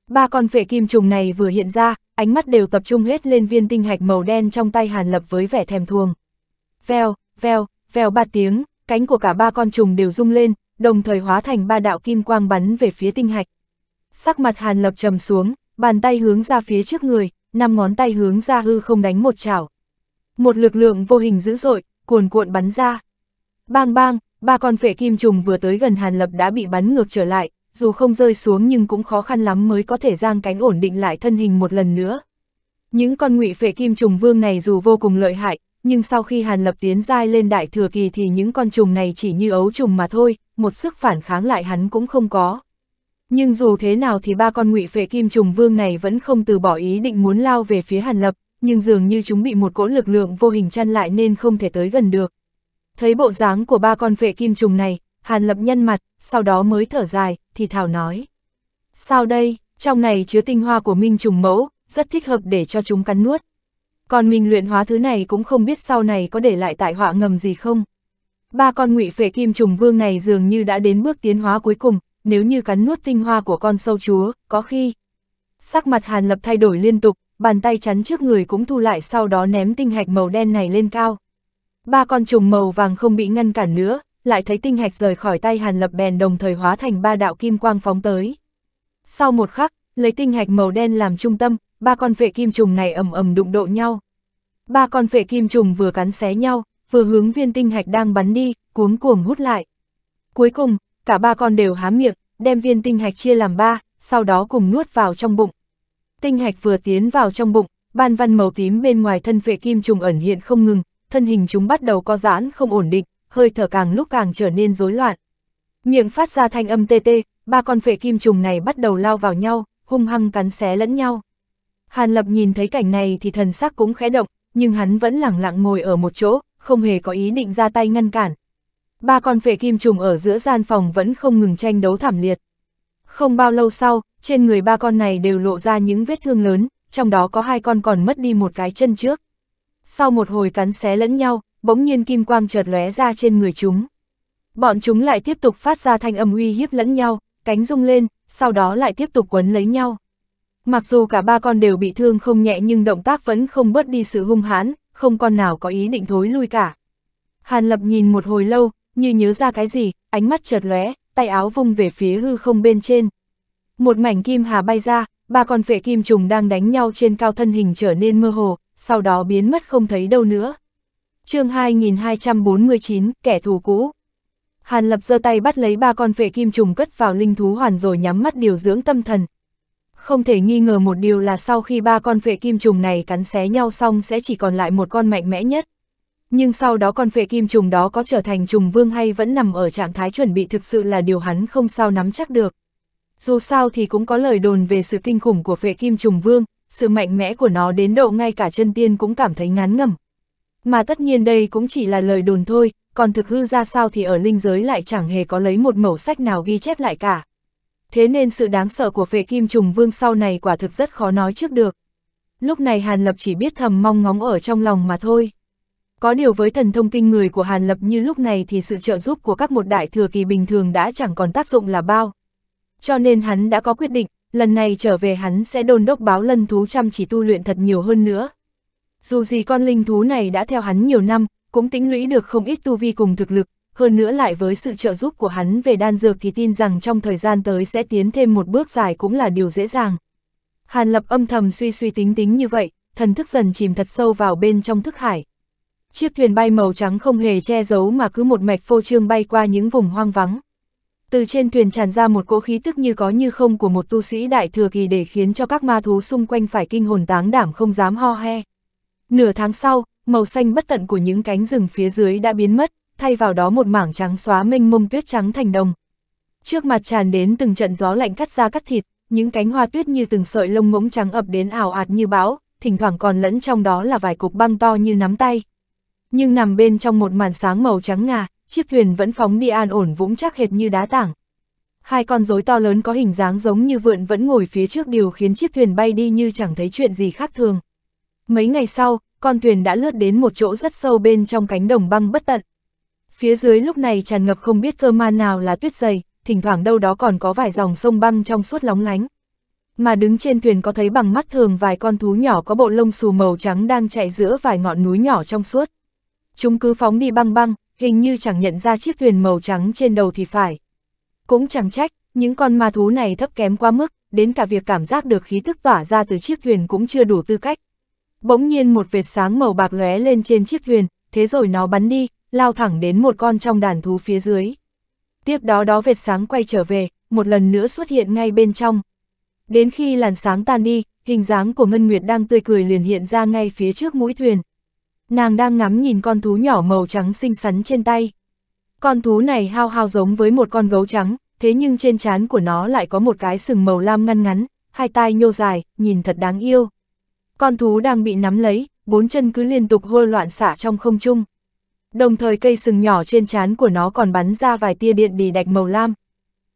Ba con vệ kim trùng này vừa hiện ra, ánh mắt đều tập trung hết lên viên tinh hạch màu đen trong tay Hàn Lập với vẻ thèm thuồng. Vèo, vèo, vèo ba tiếng, cánh của cả ba con trùng đều rung lên, đồng thời hóa thành ba đạo kim quang bắn về phía tinh hạch. Sắc mặt Hàn Lập trầm xuống, bàn tay hướng ra phía trước người, năm ngón tay hướng ra hư không đánh một chảo một lực lượng vô hình dữ dội, cuồn cuộn bắn ra. Bang bang, ba con phệ kim trùng vừa tới gần Hàn Lập đã bị bắn ngược trở lại, dù không rơi xuống nhưng cũng khó khăn lắm mới có thể giang cánh ổn định lại thân hình một lần nữa. Những con ngụy phệ kim trùng vương này dù vô cùng lợi hại, nhưng sau khi Hàn Lập tiến giai lên đại thừa kỳ thì những con trùng này chỉ như ấu trùng mà thôi, một sức phản kháng lại hắn cũng không có. Nhưng dù thế nào thì ba con ngụy phệ kim trùng vương này vẫn không từ bỏ ý định muốn lao về phía Hàn Lập, nhưng dường như chúng bị một cỗ lực lượng vô hình chăn lại nên không thể tới gần được. Thấy bộ dáng của ba con vệ kim trùng này, Hàn Lập nhân mặt, sau đó mới thở dài, thì Thảo nói. Sao đây, trong này chứa tinh hoa của Minh trùng mẫu, rất thích hợp để cho chúng cắn nuốt. Còn mình luyện hóa thứ này cũng không biết sau này có để lại tại họa ngầm gì không. Ba con ngụy phệ kim trùng vương này dường như đã đến bước tiến hóa cuối cùng, nếu như cắn nuốt tinh hoa của con sâu chúa, có khi. Sắc mặt Hàn Lập thay đổi liên tục, bàn tay chắn trước người cũng thu lại sau đó ném tinh hạch màu đen này lên cao. Ba con trùng màu vàng không bị ngăn cản nữa, lại thấy tinh hạch rời khỏi tay Hàn Lập bèn đồng thời hóa thành ba đạo kim quang phóng tới. Sau một khắc, lấy tinh hạch màu đen làm trung tâm, ba con vệ kim trùng này ầm ầm đụng độ nhau. Ba con vệ kim trùng vừa cắn xé nhau, vừa hướng viên tinh hạch đang bắn đi, cuống cuồng hút lại. Cuối cùng, cả ba con đều há miệng, đem viên tinh hạch chia làm ba, sau đó cùng nuốt vào trong bụng tinh hạch vừa tiến vào trong bụng, ban văn màu tím bên ngoài thân vệ kim trùng ẩn hiện không ngừng, thân hình chúng bắt đầu co giãn không ổn định, hơi thở càng lúc càng trở nên rối loạn. Miệng phát ra thanh âm tê tê, ba con vệ kim trùng này bắt đầu lao vào nhau, hung hăng cắn xé lẫn nhau. Hàn Lập nhìn thấy cảnh này thì thần sắc cũng khẽ động, nhưng hắn vẫn lặng lặng ngồi ở một chỗ, không hề có ý định ra tay ngăn cản. Ba con vệ kim trùng ở giữa gian phòng vẫn không ngừng tranh đấu thảm liệt. Không bao lâu sau, trên người ba con này đều lộ ra những vết thương lớn, trong đó có hai con còn mất đi một cái chân trước. Sau một hồi cắn xé lẫn nhau, bỗng nhiên kim quang chợt lóe ra trên người chúng. Bọn chúng lại tiếp tục phát ra thanh âm uy hiếp lẫn nhau, cánh rung lên, sau đó lại tiếp tục quấn lấy nhau. Mặc dù cả ba con đều bị thương không nhẹ nhưng động tác vẫn không bớt đi sự hung hãn, không con nào có ý định thối lui cả. Hàn Lập nhìn một hồi lâu, như nhớ ra cái gì, ánh mắt chợt lóe, tay áo vung về phía hư không bên trên. Một mảnh kim hà bay ra, ba con phệ kim trùng đang đánh nhau trên cao thân hình trở nên mơ hồ, sau đó biến mất không thấy đâu nữa. chương 2249, kẻ thù cũ. Hàn Lập giơ tay bắt lấy ba con phệ kim trùng cất vào linh thú hoàn rồi nhắm mắt điều dưỡng tâm thần. Không thể nghi ngờ một điều là sau khi ba con phệ kim trùng này cắn xé nhau xong sẽ chỉ còn lại một con mạnh mẽ nhất nhưng sau đó con phệ kim trùng đó có trở thành trùng vương hay vẫn nằm ở trạng thái chuẩn bị thực sự là điều hắn không sao nắm chắc được. Dù sao thì cũng có lời đồn về sự kinh khủng của phệ kim trùng vương, sự mạnh mẽ của nó đến độ ngay cả chân tiên cũng cảm thấy ngán ngẩm. Mà tất nhiên đây cũng chỉ là lời đồn thôi, còn thực hư ra sao thì ở linh giới lại chẳng hề có lấy một mẩu sách nào ghi chép lại cả. Thế nên sự đáng sợ của phệ kim trùng vương sau này quả thực rất khó nói trước được. Lúc này Hàn Lập chỉ biết thầm mong ngóng ở trong lòng mà thôi. Có điều với thần thông kinh người của Hàn Lập như lúc này thì sự trợ giúp của các một đại thừa kỳ bình thường đã chẳng còn tác dụng là bao. Cho nên hắn đã có quyết định, lần này trở về hắn sẽ đôn đốc báo lân thú chăm chỉ tu luyện thật nhiều hơn nữa. Dù gì con linh thú này đã theo hắn nhiều năm, cũng tính lũy được không ít tu vi cùng thực lực, hơn nữa lại với sự trợ giúp của hắn về đan dược thì tin rằng trong thời gian tới sẽ tiến thêm một bước dài cũng là điều dễ dàng. Hàn Lập âm thầm suy suy tính tính như vậy, thần thức dần chìm thật sâu vào bên trong thức hải chiếc thuyền bay màu trắng không hề che giấu mà cứ một mạch phô trương bay qua những vùng hoang vắng. Từ trên thuyền tràn ra một cỗ khí tức như có như không của một tu sĩ đại thừa kỳ để khiến cho các ma thú xung quanh phải kinh hồn táng đảm không dám ho he. Nửa tháng sau, màu xanh bất tận của những cánh rừng phía dưới đã biến mất, thay vào đó một mảng trắng xóa mênh mông tuyết trắng thành đồng. Trước mặt tràn đến từng trận gió lạnh cắt da cắt thịt, những cánh hoa tuyết như từng sợi lông ngỗng trắng ập đến ảo ạt như bão, thỉnh thoảng còn lẫn trong đó là vài cục băng to như nắm tay, nhưng nằm bên trong một màn sáng màu trắng ngà, chiếc thuyền vẫn phóng đi an ổn vững chắc hệt như đá tảng. Hai con rối to lớn có hình dáng giống như vượn vẫn ngồi phía trước điều khiến chiếc thuyền bay đi như chẳng thấy chuyện gì khác thường. Mấy ngày sau, con thuyền đã lướt đến một chỗ rất sâu bên trong cánh đồng băng bất tận. Phía dưới lúc này tràn ngập không biết cơ man nào là tuyết dày, thỉnh thoảng đâu đó còn có vài dòng sông băng trong suốt lóng lánh. Mà đứng trên thuyền có thấy bằng mắt thường vài con thú nhỏ có bộ lông xù màu trắng đang chạy giữa vài ngọn núi nhỏ trong suốt chúng cứ phóng đi băng băng, hình như chẳng nhận ra chiếc thuyền màu trắng trên đầu thì phải. Cũng chẳng trách, những con ma thú này thấp kém quá mức, đến cả việc cảm giác được khí thức tỏa ra từ chiếc thuyền cũng chưa đủ tư cách. Bỗng nhiên một vệt sáng màu bạc lóe lên trên chiếc thuyền, thế rồi nó bắn đi, lao thẳng đến một con trong đàn thú phía dưới. Tiếp đó đó vệt sáng quay trở về, một lần nữa xuất hiện ngay bên trong. Đến khi làn sáng tan đi, hình dáng của Ngân Nguyệt đang tươi cười liền hiện ra ngay phía trước mũi thuyền, nàng đang ngắm nhìn con thú nhỏ màu trắng xinh xắn trên tay. Con thú này hao hao giống với một con gấu trắng, thế nhưng trên trán của nó lại có một cái sừng màu lam ngăn ngắn, hai tai nhô dài, nhìn thật đáng yêu. Con thú đang bị nắm lấy, bốn chân cứ liên tục hôi loạn xả trong không trung. Đồng thời cây sừng nhỏ trên trán của nó còn bắn ra vài tia điện đì đạch màu lam.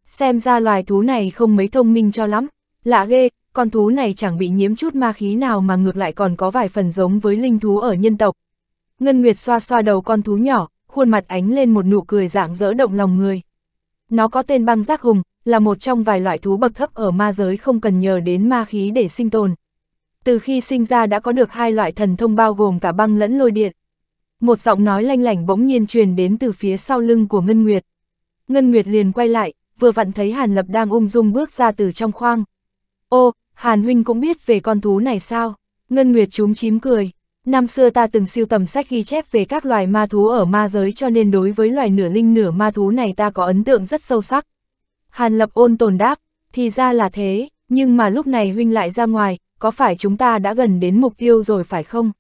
Xem ra loài thú này không mấy thông minh cho lắm, lạ ghê, con thú này chẳng bị nhiễm chút ma khí nào mà ngược lại còn có vài phần giống với linh thú ở nhân tộc. Ngân Nguyệt xoa xoa đầu con thú nhỏ, khuôn mặt ánh lên một nụ cười dạng dỡ động lòng người. Nó có tên băng giác hùng, là một trong vài loại thú bậc thấp ở ma giới không cần nhờ đến ma khí để sinh tồn. Từ khi sinh ra đã có được hai loại thần thông bao gồm cả băng lẫn lôi điện. Một giọng nói lanh lảnh bỗng nhiên truyền đến từ phía sau lưng của Ngân Nguyệt. Ngân Nguyệt liền quay lại, vừa vặn thấy Hàn Lập đang ung dung bước ra từ trong khoang. Ô, Hàn huynh cũng biết về con thú này sao? Ngân Nguyệt chúm chím cười. Năm xưa ta từng siêu tầm sách ghi chép về các loài ma thú ở ma giới cho nên đối với loài nửa linh nửa ma thú này ta có ấn tượng rất sâu sắc. Hàn lập ôn tồn đáp, thì ra là thế, nhưng mà lúc này huynh lại ra ngoài, có phải chúng ta đã gần đến mục tiêu rồi phải không?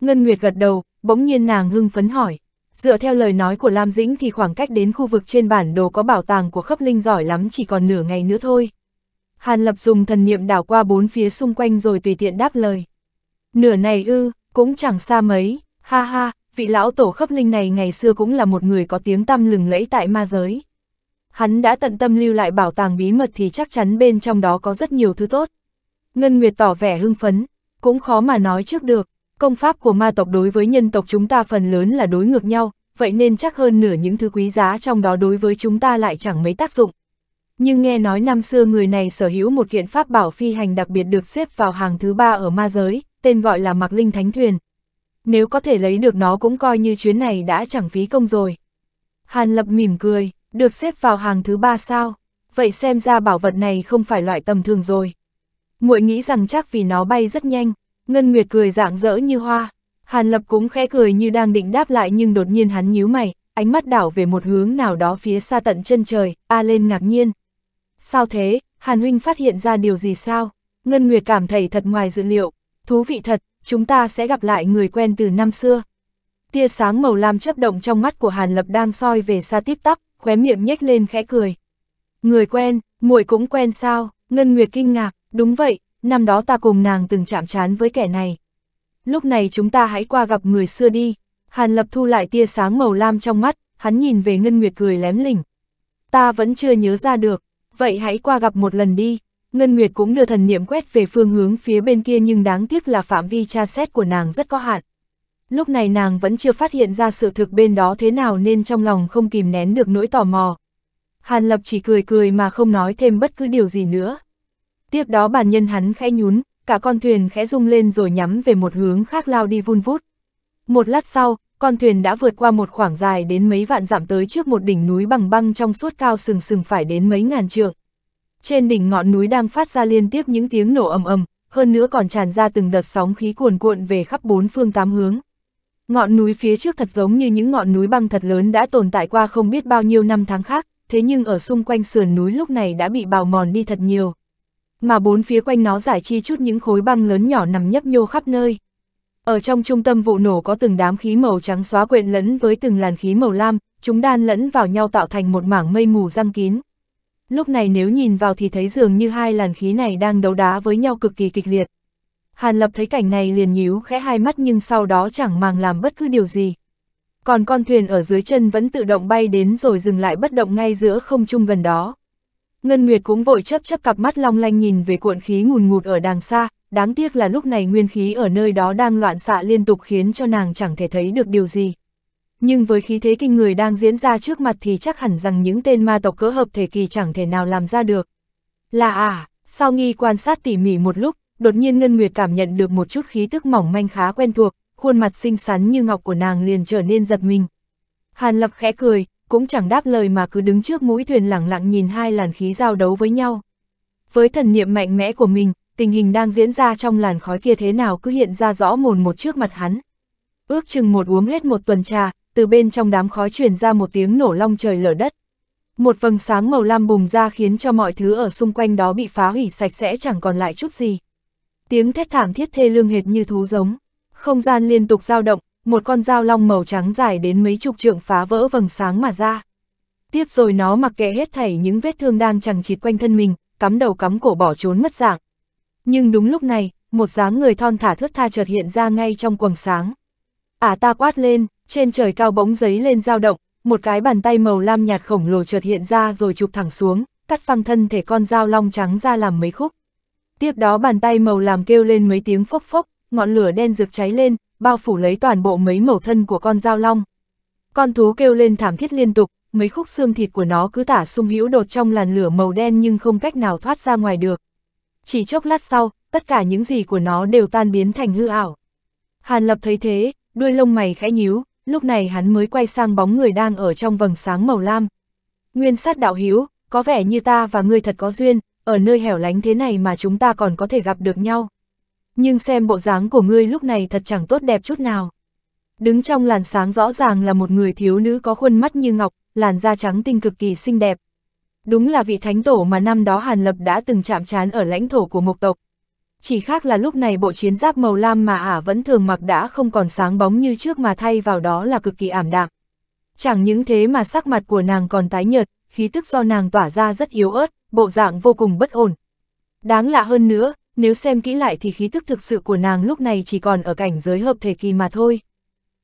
Ngân Nguyệt gật đầu, bỗng nhiên nàng hưng phấn hỏi. Dựa theo lời nói của Lam Dĩnh thì khoảng cách đến khu vực trên bản đồ có bảo tàng của khắp linh giỏi lắm chỉ còn nửa ngày nữa thôi. Hàn Lập dùng thần niệm đảo qua bốn phía xung quanh rồi tùy tiện đáp lời. Nửa này ư, cũng chẳng xa mấy, ha ha, vị lão tổ khắp linh này ngày xưa cũng là một người có tiếng tăm lừng lẫy tại ma giới. Hắn đã tận tâm lưu lại bảo tàng bí mật thì chắc chắn bên trong đó có rất nhiều thứ tốt. Ngân Nguyệt tỏ vẻ hưng phấn, cũng khó mà nói trước được, công pháp của ma tộc đối với nhân tộc chúng ta phần lớn là đối ngược nhau, vậy nên chắc hơn nửa những thứ quý giá trong đó đối với chúng ta lại chẳng mấy tác dụng nhưng nghe nói năm xưa người này sở hữu một kiện pháp bảo phi hành đặc biệt được xếp vào hàng thứ ba ở ma giới, tên gọi là Mạc Linh Thánh Thuyền. Nếu có thể lấy được nó cũng coi như chuyến này đã chẳng phí công rồi. Hàn Lập mỉm cười, được xếp vào hàng thứ ba sao? Vậy xem ra bảo vật này không phải loại tầm thường rồi. muội nghĩ rằng chắc vì nó bay rất nhanh, Ngân Nguyệt cười rạng rỡ như hoa. Hàn Lập cũng khẽ cười như đang định đáp lại nhưng đột nhiên hắn nhíu mày, ánh mắt đảo về một hướng nào đó phía xa tận chân trời, a à lên ngạc nhiên, Sao thế, Hàn Huynh phát hiện ra điều gì sao? Ngân Nguyệt cảm thấy thật ngoài dự liệu, thú vị thật, chúng ta sẽ gặp lại người quen từ năm xưa. Tia sáng màu lam chấp động trong mắt của Hàn Lập đang soi về xa tiếp tóc, khóe miệng nhếch lên khẽ cười. Người quen, muội cũng quen sao? Ngân Nguyệt kinh ngạc, đúng vậy, năm đó ta cùng nàng từng chạm trán với kẻ này. Lúc này chúng ta hãy qua gặp người xưa đi. Hàn Lập thu lại tia sáng màu lam trong mắt, hắn nhìn về Ngân Nguyệt cười lém lỉnh. Ta vẫn chưa nhớ ra được, vậy hãy qua gặp một lần đi. Ngân Nguyệt cũng đưa thần niệm quét về phương hướng phía bên kia nhưng đáng tiếc là phạm vi tra xét của nàng rất có hạn. Lúc này nàng vẫn chưa phát hiện ra sự thực bên đó thế nào nên trong lòng không kìm nén được nỗi tò mò. Hàn Lập chỉ cười cười mà không nói thêm bất cứ điều gì nữa. Tiếp đó bàn nhân hắn khẽ nhún, cả con thuyền khẽ rung lên rồi nhắm về một hướng khác lao đi vun vút. Một lát sau, con thuyền đã vượt qua một khoảng dài đến mấy vạn dặm tới trước một đỉnh núi bằng băng trong suốt cao sừng sừng phải đến mấy ngàn trượng. Trên đỉnh ngọn núi đang phát ra liên tiếp những tiếng nổ ầm ầm, hơn nữa còn tràn ra từng đợt sóng khí cuồn cuộn về khắp bốn phương tám hướng. Ngọn núi phía trước thật giống như những ngọn núi băng thật lớn đã tồn tại qua không biết bao nhiêu năm tháng khác, thế nhưng ở xung quanh sườn núi lúc này đã bị bào mòn đi thật nhiều. Mà bốn phía quanh nó giải chi chút những khối băng lớn nhỏ nằm nhấp nhô khắp nơi. Ở trong trung tâm vụ nổ có từng đám khí màu trắng xóa quyện lẫn với từng làn khí màu lam, chúng đan lẫn vào nhau tạo thành một mảng mây mù răng kín. Lúc này nếu nhìn vào thì thấy dường như hai làn khí này đang đấu đá với nhau cực kỳ kịch liệt. Hàn Lập thấy cảnh này liền nhíu khẽ hai mắt nhưng sau đó chẳng màng làm bất cứ điều gì. Còn con thuyền ở dưới chân vẫn tự động bay đến rồi dừng lại bất động ngay giữa không trung gần đó. Ngân Nguyệt cũng vội chấp chấp cặp mắt long lanh nhìn về cuộn khí ngùn ngụt ở đàng xa, đáng tiếc là lúc này nguyên khí ở nơi đó đang loạn xạ liên tục khiến cho nàng chẳng thể thấy được điều gì. Nhưng với khí thế kinh người đang diễn ra trước mặt thì chắc hẳn rằng những tên ma tộc cỡ hợp thể kỳ chẳng thể nào làm ra được. Là à, sau nghi quan sát tỉ mỉ một lúc, đột nhiên Ngân Nguyệt cảm nhận được một chút khí tức mỏng manh khá quen thuộc, khuôn mặt xinh xắn như ngọc của nàng liền trở nên giật mình. Hàn Lập khẽ cười, cũng chẳng đáp lời mà cứ đứng trước mũi thuyền lẳng lặng nhìn hai làn khí giao đấu với nhau. Với thần niệm mạnh mẽ của mình, tình hình đang diễn ra trong làn khói kia thế nào cứ hiện ra rõ mồn một trước mặt hắn. Ước chừng một uống hết một tuần trà, từ bên trong đám khói truyền ra một tiếng nổ long trời lở đất. Một vầng sáng màu lam bùng ra khiến cho mọi thứ ở xung quanh đó bị phá hủy sạch sẽ chẳng còn lại chút gì. Tiếng thét thảm thiết thê lương hệt như thú giống. Không gian liên tục dao động, một con dao long màu trắng dài đến mấy chục trượng phá vỡ vầng sáng mà ra. Tiếp rồi nó mặc kệ hết thảy những vết thương đang chẳng chịt quanh thân mình, cắm đầu cắm cổ bỏ trốn mất dạng. Nhưng đúng lúc này, một dáng người thon thả thướt tha chợt hiện ra ngay trong quầng sáng. Ả ta quát lên, trên trời cao bỗng giấy lên dao động, một cái bàn tay màu lam nhạt khổng lồ chợt hiện ra rồi chụp thẳng xuống, cắt phăng thân thể con dao long trắng ra làm mấy khúc. Tiếp đó bàn tay màu làm kêu lên mấy tiếng phốc phốc, ngọn lửa đen rực cháy lên, bao phủ lấy toàn bộ mấy màu thân của con dao long. Con thú kêu lên thảm thiết liên tục, mấy khúc xương thịt của nó cứ tả sung hữu đột trong làn lửa màu đen nhưng không cách nào thoát ra ngoài được chỉ chốc lát sau, tất cả những gì của nó đều tan biến thành hư ảo. Hàn Lập thấy thế, đuôi lông mày khẽ nhíu, lúc này hắn mới quay sang bóng người đang ở trong vầng sáng màu lam. Nguyên sát đạo hiếu, có vẻ như ta và ngươi thật có duyên, ở nơi hẻo lánh thế này mà chúng ta còn có thể gặp được nhau. Nhưng xem bộ dáng của ngươi lúc này thật chẳng tốt đẹp chút nào. Đứng trong làn sáng rõ ràng là một người thiếu nữ có khuôn mắt như ngọc, làn da trắng tinh cực kỳ xinh đẹp, Đúng là vị thánh tổ mà năm đó Hàn Lập đã từng chạm trán ở lãnh thổ của mục tộc. Chỉ khác là lúc này bộ chiến giáp màu lam mà ả vẫn thường mặc đã không còn sáng bóng như trước mà thay vào đó là cực kỳ ảm đạm. Chẳng những thế mà sắc mặt của nàng còn tái nhợt, khí tức do nàng tỏa ra rất yếu ớt, bộ dạng vô cùng bất ổn. Đáng lạ hơn nữa, nếu xem kỹ lại thì khí tức thực sự của nàng lúc này chỉ còn ở cảnh giới hợp thể kỳ mà thôi.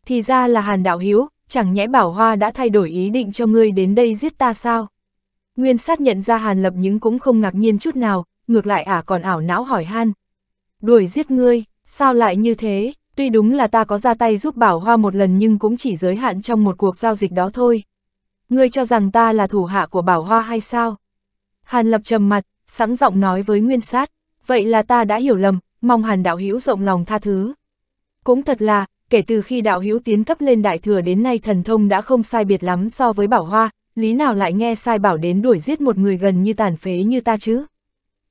Thì ra là Hàn Đạo Hiếu, chẳng nhẽ Bảo Hoa đã thay đổi ý định cho ngươi đến đây giết ta sao? Nguyên sát nhận ra Hàn Lập những cũng không ngạc nhiên chút nào, ngược lại ả à còn ảo não hỏi Han. Đuổi giết ngươi, sao lại như thế, tuy đúng là ta có ra tay giúp bảo hoa một lần nhưng cũng chỉ giới hạn trong một cuộc giao dịch đó thôi. Ngươi cho rằng ta là thủ hạ của bảo hoa hay sao? Hàn Lập trầm mặt, sẵn giọng nói với Nguyên sát, vậy là ta đã hiểu lầm, mong Hàn đạo hữu rộng lòng tha thứ. Cũng thật là, kể từ khi đạo hữu tiến cấp lên đại thừa đến nay thần thông đã không sai biệt lắm so với bảo hoa, lý nào lại nghe sai bảo đến đuổi giết một người gần như tàn phế như ta chứ?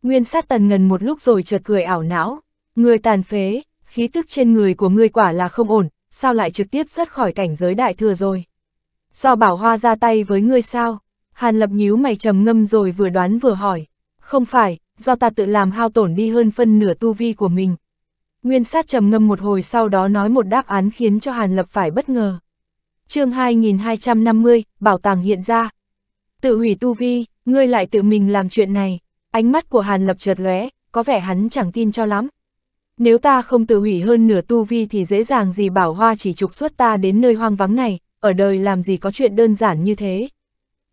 Nguyên sát tần ngần một lúc rồi chợt cười ảo não, người tàn phế, khí tức trên người của ngươi quả là không ổn, sao lại trực tiếp rớt khỏi cảnh giới đại thừa rồi? Do bảo hoa ra tay với ngươi sao? Hàn lập nhíu mày trầm ngâm rồi vừa đoán vừa hỏi, không phải, do ta tự làm hao tổn đi hơn phân nửa tu vi của mình. Nguyên sát trầm ngâm một hồi sau đó nói một đáp án khiến cho Hàn Lập phải bất ngờ chương 2250, bảo tàng hiện ra. Tự hủy tu vi, ngươi lại tự mình làm chuyện này. Ánh mắt của Hàn Lập trượt lóe, có vẻ hắn chẳng tin cho lắm. Nếu ta không tự hủy hơn nửa tu vi thì dễ dàng gì bảo hoa chỉ trục xuất ta đến nơi hoang vắng này, ở đời làm gì có chuyện đơn giản như thế.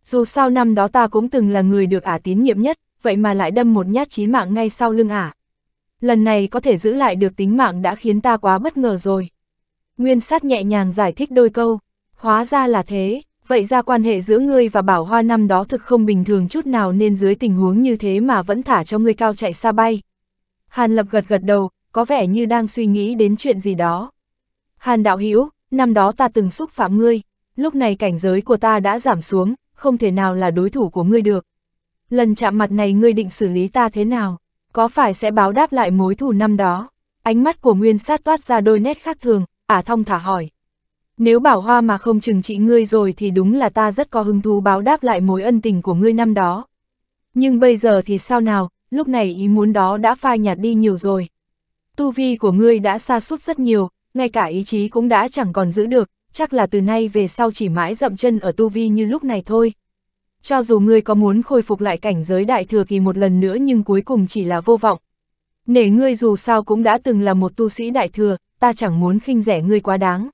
Dù sao năm đó ta cũng từng là người được ả tín nhiệm nhất, vậy mà lại đâm một nhát chí mạng ngay sau lưng ả. Lần này có thể giữ lại được tính mạng đã khiến ta quá bất ngờ rồi. Nguyên sát nhẹ nhàng giải thích đôi câu, Hóa ra là thế, vậy ra quan hệ giữa ngươi và bảo hoa năm đó thực không bình thường chút nào nên dưới tình huống như thế mà vẫn thả cho ngươi cao chạy xa bay. Hàn Lập gật gật đầu, có vẻ như đang suy nghĩ đến chuyện gì đó. Hàn Đạo Hữu năm đó ta từng xúc phạm ngươi, lúc này cảnh giới của ta đã giảm xuống, không thể nào là đối thủ của ngươi được. Lần chạm mặt này ngươi định xử lý ta thế nào? Có phải sẽ báo đáp lại mối thù năm đó? Ánh mắt của Nguyên sát toát ra đôi nét khác thường, ả thông thả hỏi nếu bảo hoa mà không chừng trị ngươi rồi thì đúng là ta rất có hứng thú báo đáp lại mối ân tình của ngươi năm đó. Nhưng bây giờ thì sao nào, lúc này ý muốn đó đã phai nhạt đi nhiều rồi. Tu vi của ngươi đã xa suốt rất nhiều, ngay cả ý chí cũng đã chẳng còn giữ được, chắc là từ nay về sau chỉ mãi dậm chân ở tu vi như lúc này thôi. Cho dù ngươi có muốn khôi phục lại cảnh giới đại thừa kỳ một lần nữa nhưng cuối cùng chỉ là vô vọng. Nể ngươi dù sao cũng đã từng là một tu sĩ đại thừa, ta chẳng muốn khinh rẻ ngươi quá đáng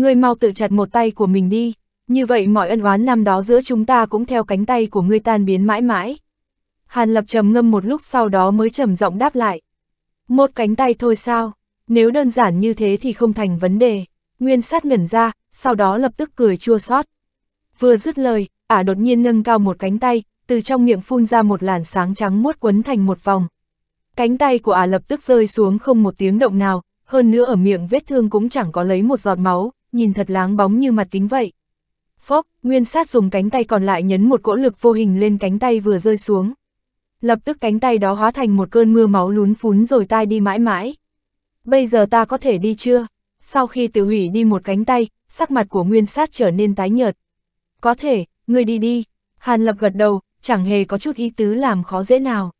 ngươi mau tự chặt một tay của mình đi, như vậy mọi ân oán năm đó giữa chúng ta cũng theo cánh tay của ngươi tan biến mãi mãi. Hàn Lập trầm ngâm một lúc sau đó mới trầm giọng đáp lại. Một cánh tay thôi sao, nếu đơn giản như thế thì không thành vấn đề. Nguyên sát ngẩn ra, sau đó lập tức cười chua xót. Vừa dứt lời, ả đột nhiên nâng cao một cánh tay, từ trong miệng phun ra một làn sáng trắng muốt quấn thành một vòng. Cánh tay của ả lập tức rơi xuống không một tiếng động nào, hơn nữa ở miệng vết thương cũng chẳng có lấy một giọt máu, nhìn thật láng bóng như mặt kính vậy. Phốc, nguyên sát dùng cánh tay còn lại nhấn một cỗ lực vô hình lên cánh tay vừa rơi xuống. Lập tức cánh tay đó hóa thành một cơn mưa máu lún phún rồi tai đi mãi mãi. Bây giờ ta có thể đi chưa? Sau khi tự hủy đi một cánh tay, sắc mặt của nguyên sát trở nên tái nhợt. Có thể, ngươi đi đi. Hàn lập gật đầu, chẳng hề có chút ý tứ làm khó dễ nào.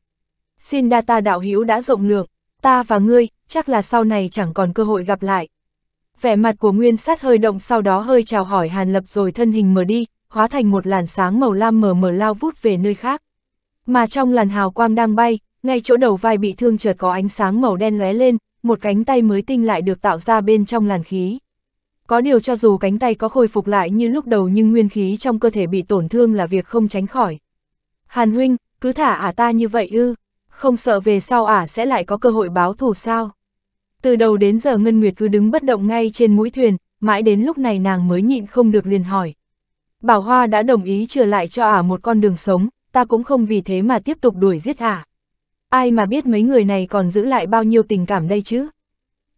Xin đa ta đạo hữu đã rộng lượng, ta và ngươi, chắc là sau này chẳng còn cơ hội gặp lại vẻ mặt của nguyên sát hơi động sau đó hơi chào hỏi Hàn Lập rồi thân hình mở đi, hóa thành một làn sáng màu lam mờ mờ lao vút về nơi khác. Mà trong làn hào quang đang bay, ngay chỗ đầu vai bị thương chợt có ánh sáng màu đen lóe lên, một cánh tay mới tinh lại được tạo ra bên trong làn khí. Có điều cho dù cánh tay có khôi phục lại như lúc đầu nhưng nguyên khí trong cơ thể bị tổn thương là việc không tránh khỏi. Hàn huynh, cứ thả ả à ta như vậy ư, không sợ về sau ả à sẽ lại có cơ hội báo thù sao? Từ đầu đến giờ Ngân Nguyệt cứ đứng bất động ngay trên mũi thuyền, mãi đến lúc này nàng mới nhịn không được liền hỏi. Bảo Hoa đã đồng ý trở lại cho ả một con đường sống, ta cũng không vì thế mà tiếp tục đuổi giết ả. Ai mà biết mấy người này còn giữ lại bao nhiêu tình cảm đây chứ?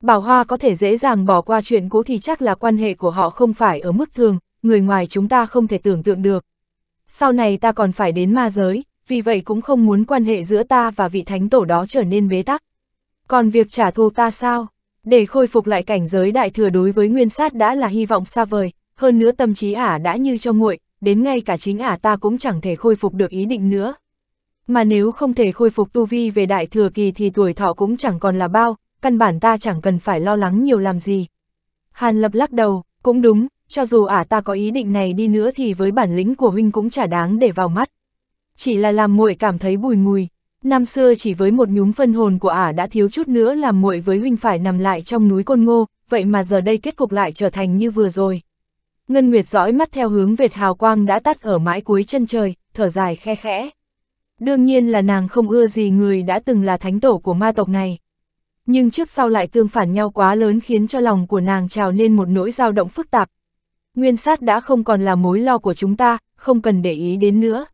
Bảo Hoa có thể dễ dàng bỏ qua chuyện cũ thì chắc là quan hệ của họ không phải ở mức thường, người ngoài chúng ta không thể tưởng tượng được. Sau này ta còn phải đến ma giới, vì vậy cũng không muốn quan hệ giữa ta và vị thánh tổ đó trở nên bế tắc. Còn việc trả thù ta sao? Để khôi phục lại cảnh giới đại thừa đối với nguyên sát đã là hy vọng xa vời, hơn nữa tâm trí ả đã như cho nguội, đến ngay cả chính ả ta cũng chẳng thể khôi phục được ý định nữa. Mà nếu không thể khôi phục tu vi về đại thừa kỳ thì tuổi thọ cũng chẳng còn là bao, căn bản ta chẳng cần phải lo lắng nhiều làm gì. Hàn lập lắc đầu, cũng đúng, cho dù ả ta có ý định này đi nữa thì với bản lĩnh của huynh cũng chả đáng để vào mắt. Chỉ là làm muội cảm thấy bùi ngùi, Năm xưa chỉ với một nhúm phân hồn của ả đã thiếu chút nữa làm muội với huynh phải nằm lại trong núi côn ngô, vậy mà giờ đây kết cục lại trở thành như vừa rồi. Ngân Nguyệt dõi mắt theo hướng vệt hào quang đã tắt ở mãi cuối chân trời, thở dài khe khẽ. Đương nhiên là nàng không ưa gì người đã từng là thánh tổ của ma tộc này. Nhưng trước sau lại tương phản nhau quá lớn khiến cho lòng của nàng trào nên một nỗi dao động phức tạp. Nguyên sát đã không còn là mối lo của chúng ta, không cần để ý đến nữa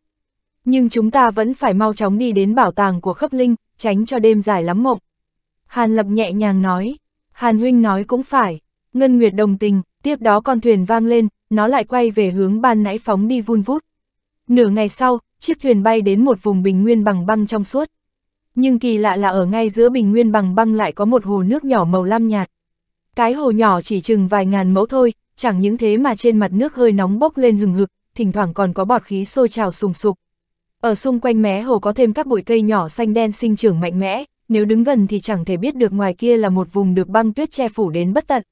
nhưng chúng ta vẫn phải mau chóng đi đến bảo tàng của khấp linh, tránh cho đêm dài lắm mộng. Hàn Lập nhẹ nhàng nói, Hàn Huynh nói cũng phải, Ngân Nguyệt đồng tình, tiếp đó con thuyền vang lên, nó lại quay về hướng ban nãy phóng đi vun vút. Nửa ngày sau, chiếc thuyền bay đến một vùng bình nguyên bằng băng trong suốt. Nhưng kỳ lạ là ở ngay giữa bình nguyên bằng băng lại có một hồ nước nhỏ màu lam nhạt. Cái hồ nhỏ chỉ chừng vài ngàn mẫu thôi, chẳng những thế mà trên mặt nước hơi nóng bốc lên hừng hực, thỉnh thoảng còn có bọt khí sôi trào sùng sục. Ở xung quanh mé hồ có thêm các bụi cây nhỏ xanh đen sinh trưởng mạnh mẽ, nếu đứng gần thì chẳng thể biết được ngoài kia là một vùng được băng tuyết che phủ đến bất tận.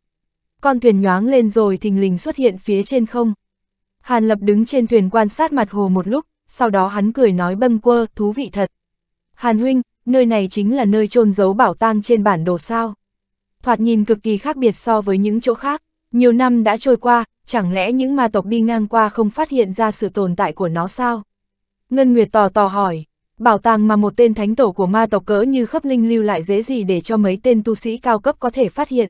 Con thuyền nhoáng lên rồi thình lình xuất hiện phía trên không. Hàn Lập đứng trên thuyền quan sát mặt hồ một lúc, sau đó hắn cười nói bâng quơ, thú vị thật. Hàn huynh, nơi này chính là nơi trôn giấu bảo tàng trên bản đồ sao. Thoạt nhìn cực kỳ khác biệt so với những chỗ khác, nhiều năm đã trôi qua, chẳng lẽ những ma tộc đi ngang qua không phát hiện ra sự tồn tại của nó sao? Ngân Nguyệt tò tò hỏi, bảo tàng mà một tên thánh tổ của ma tộc cỡ như khấp linh lưu lại dễ gì để cho mấy tên tu sĩ cao cấp có thể phát hiện.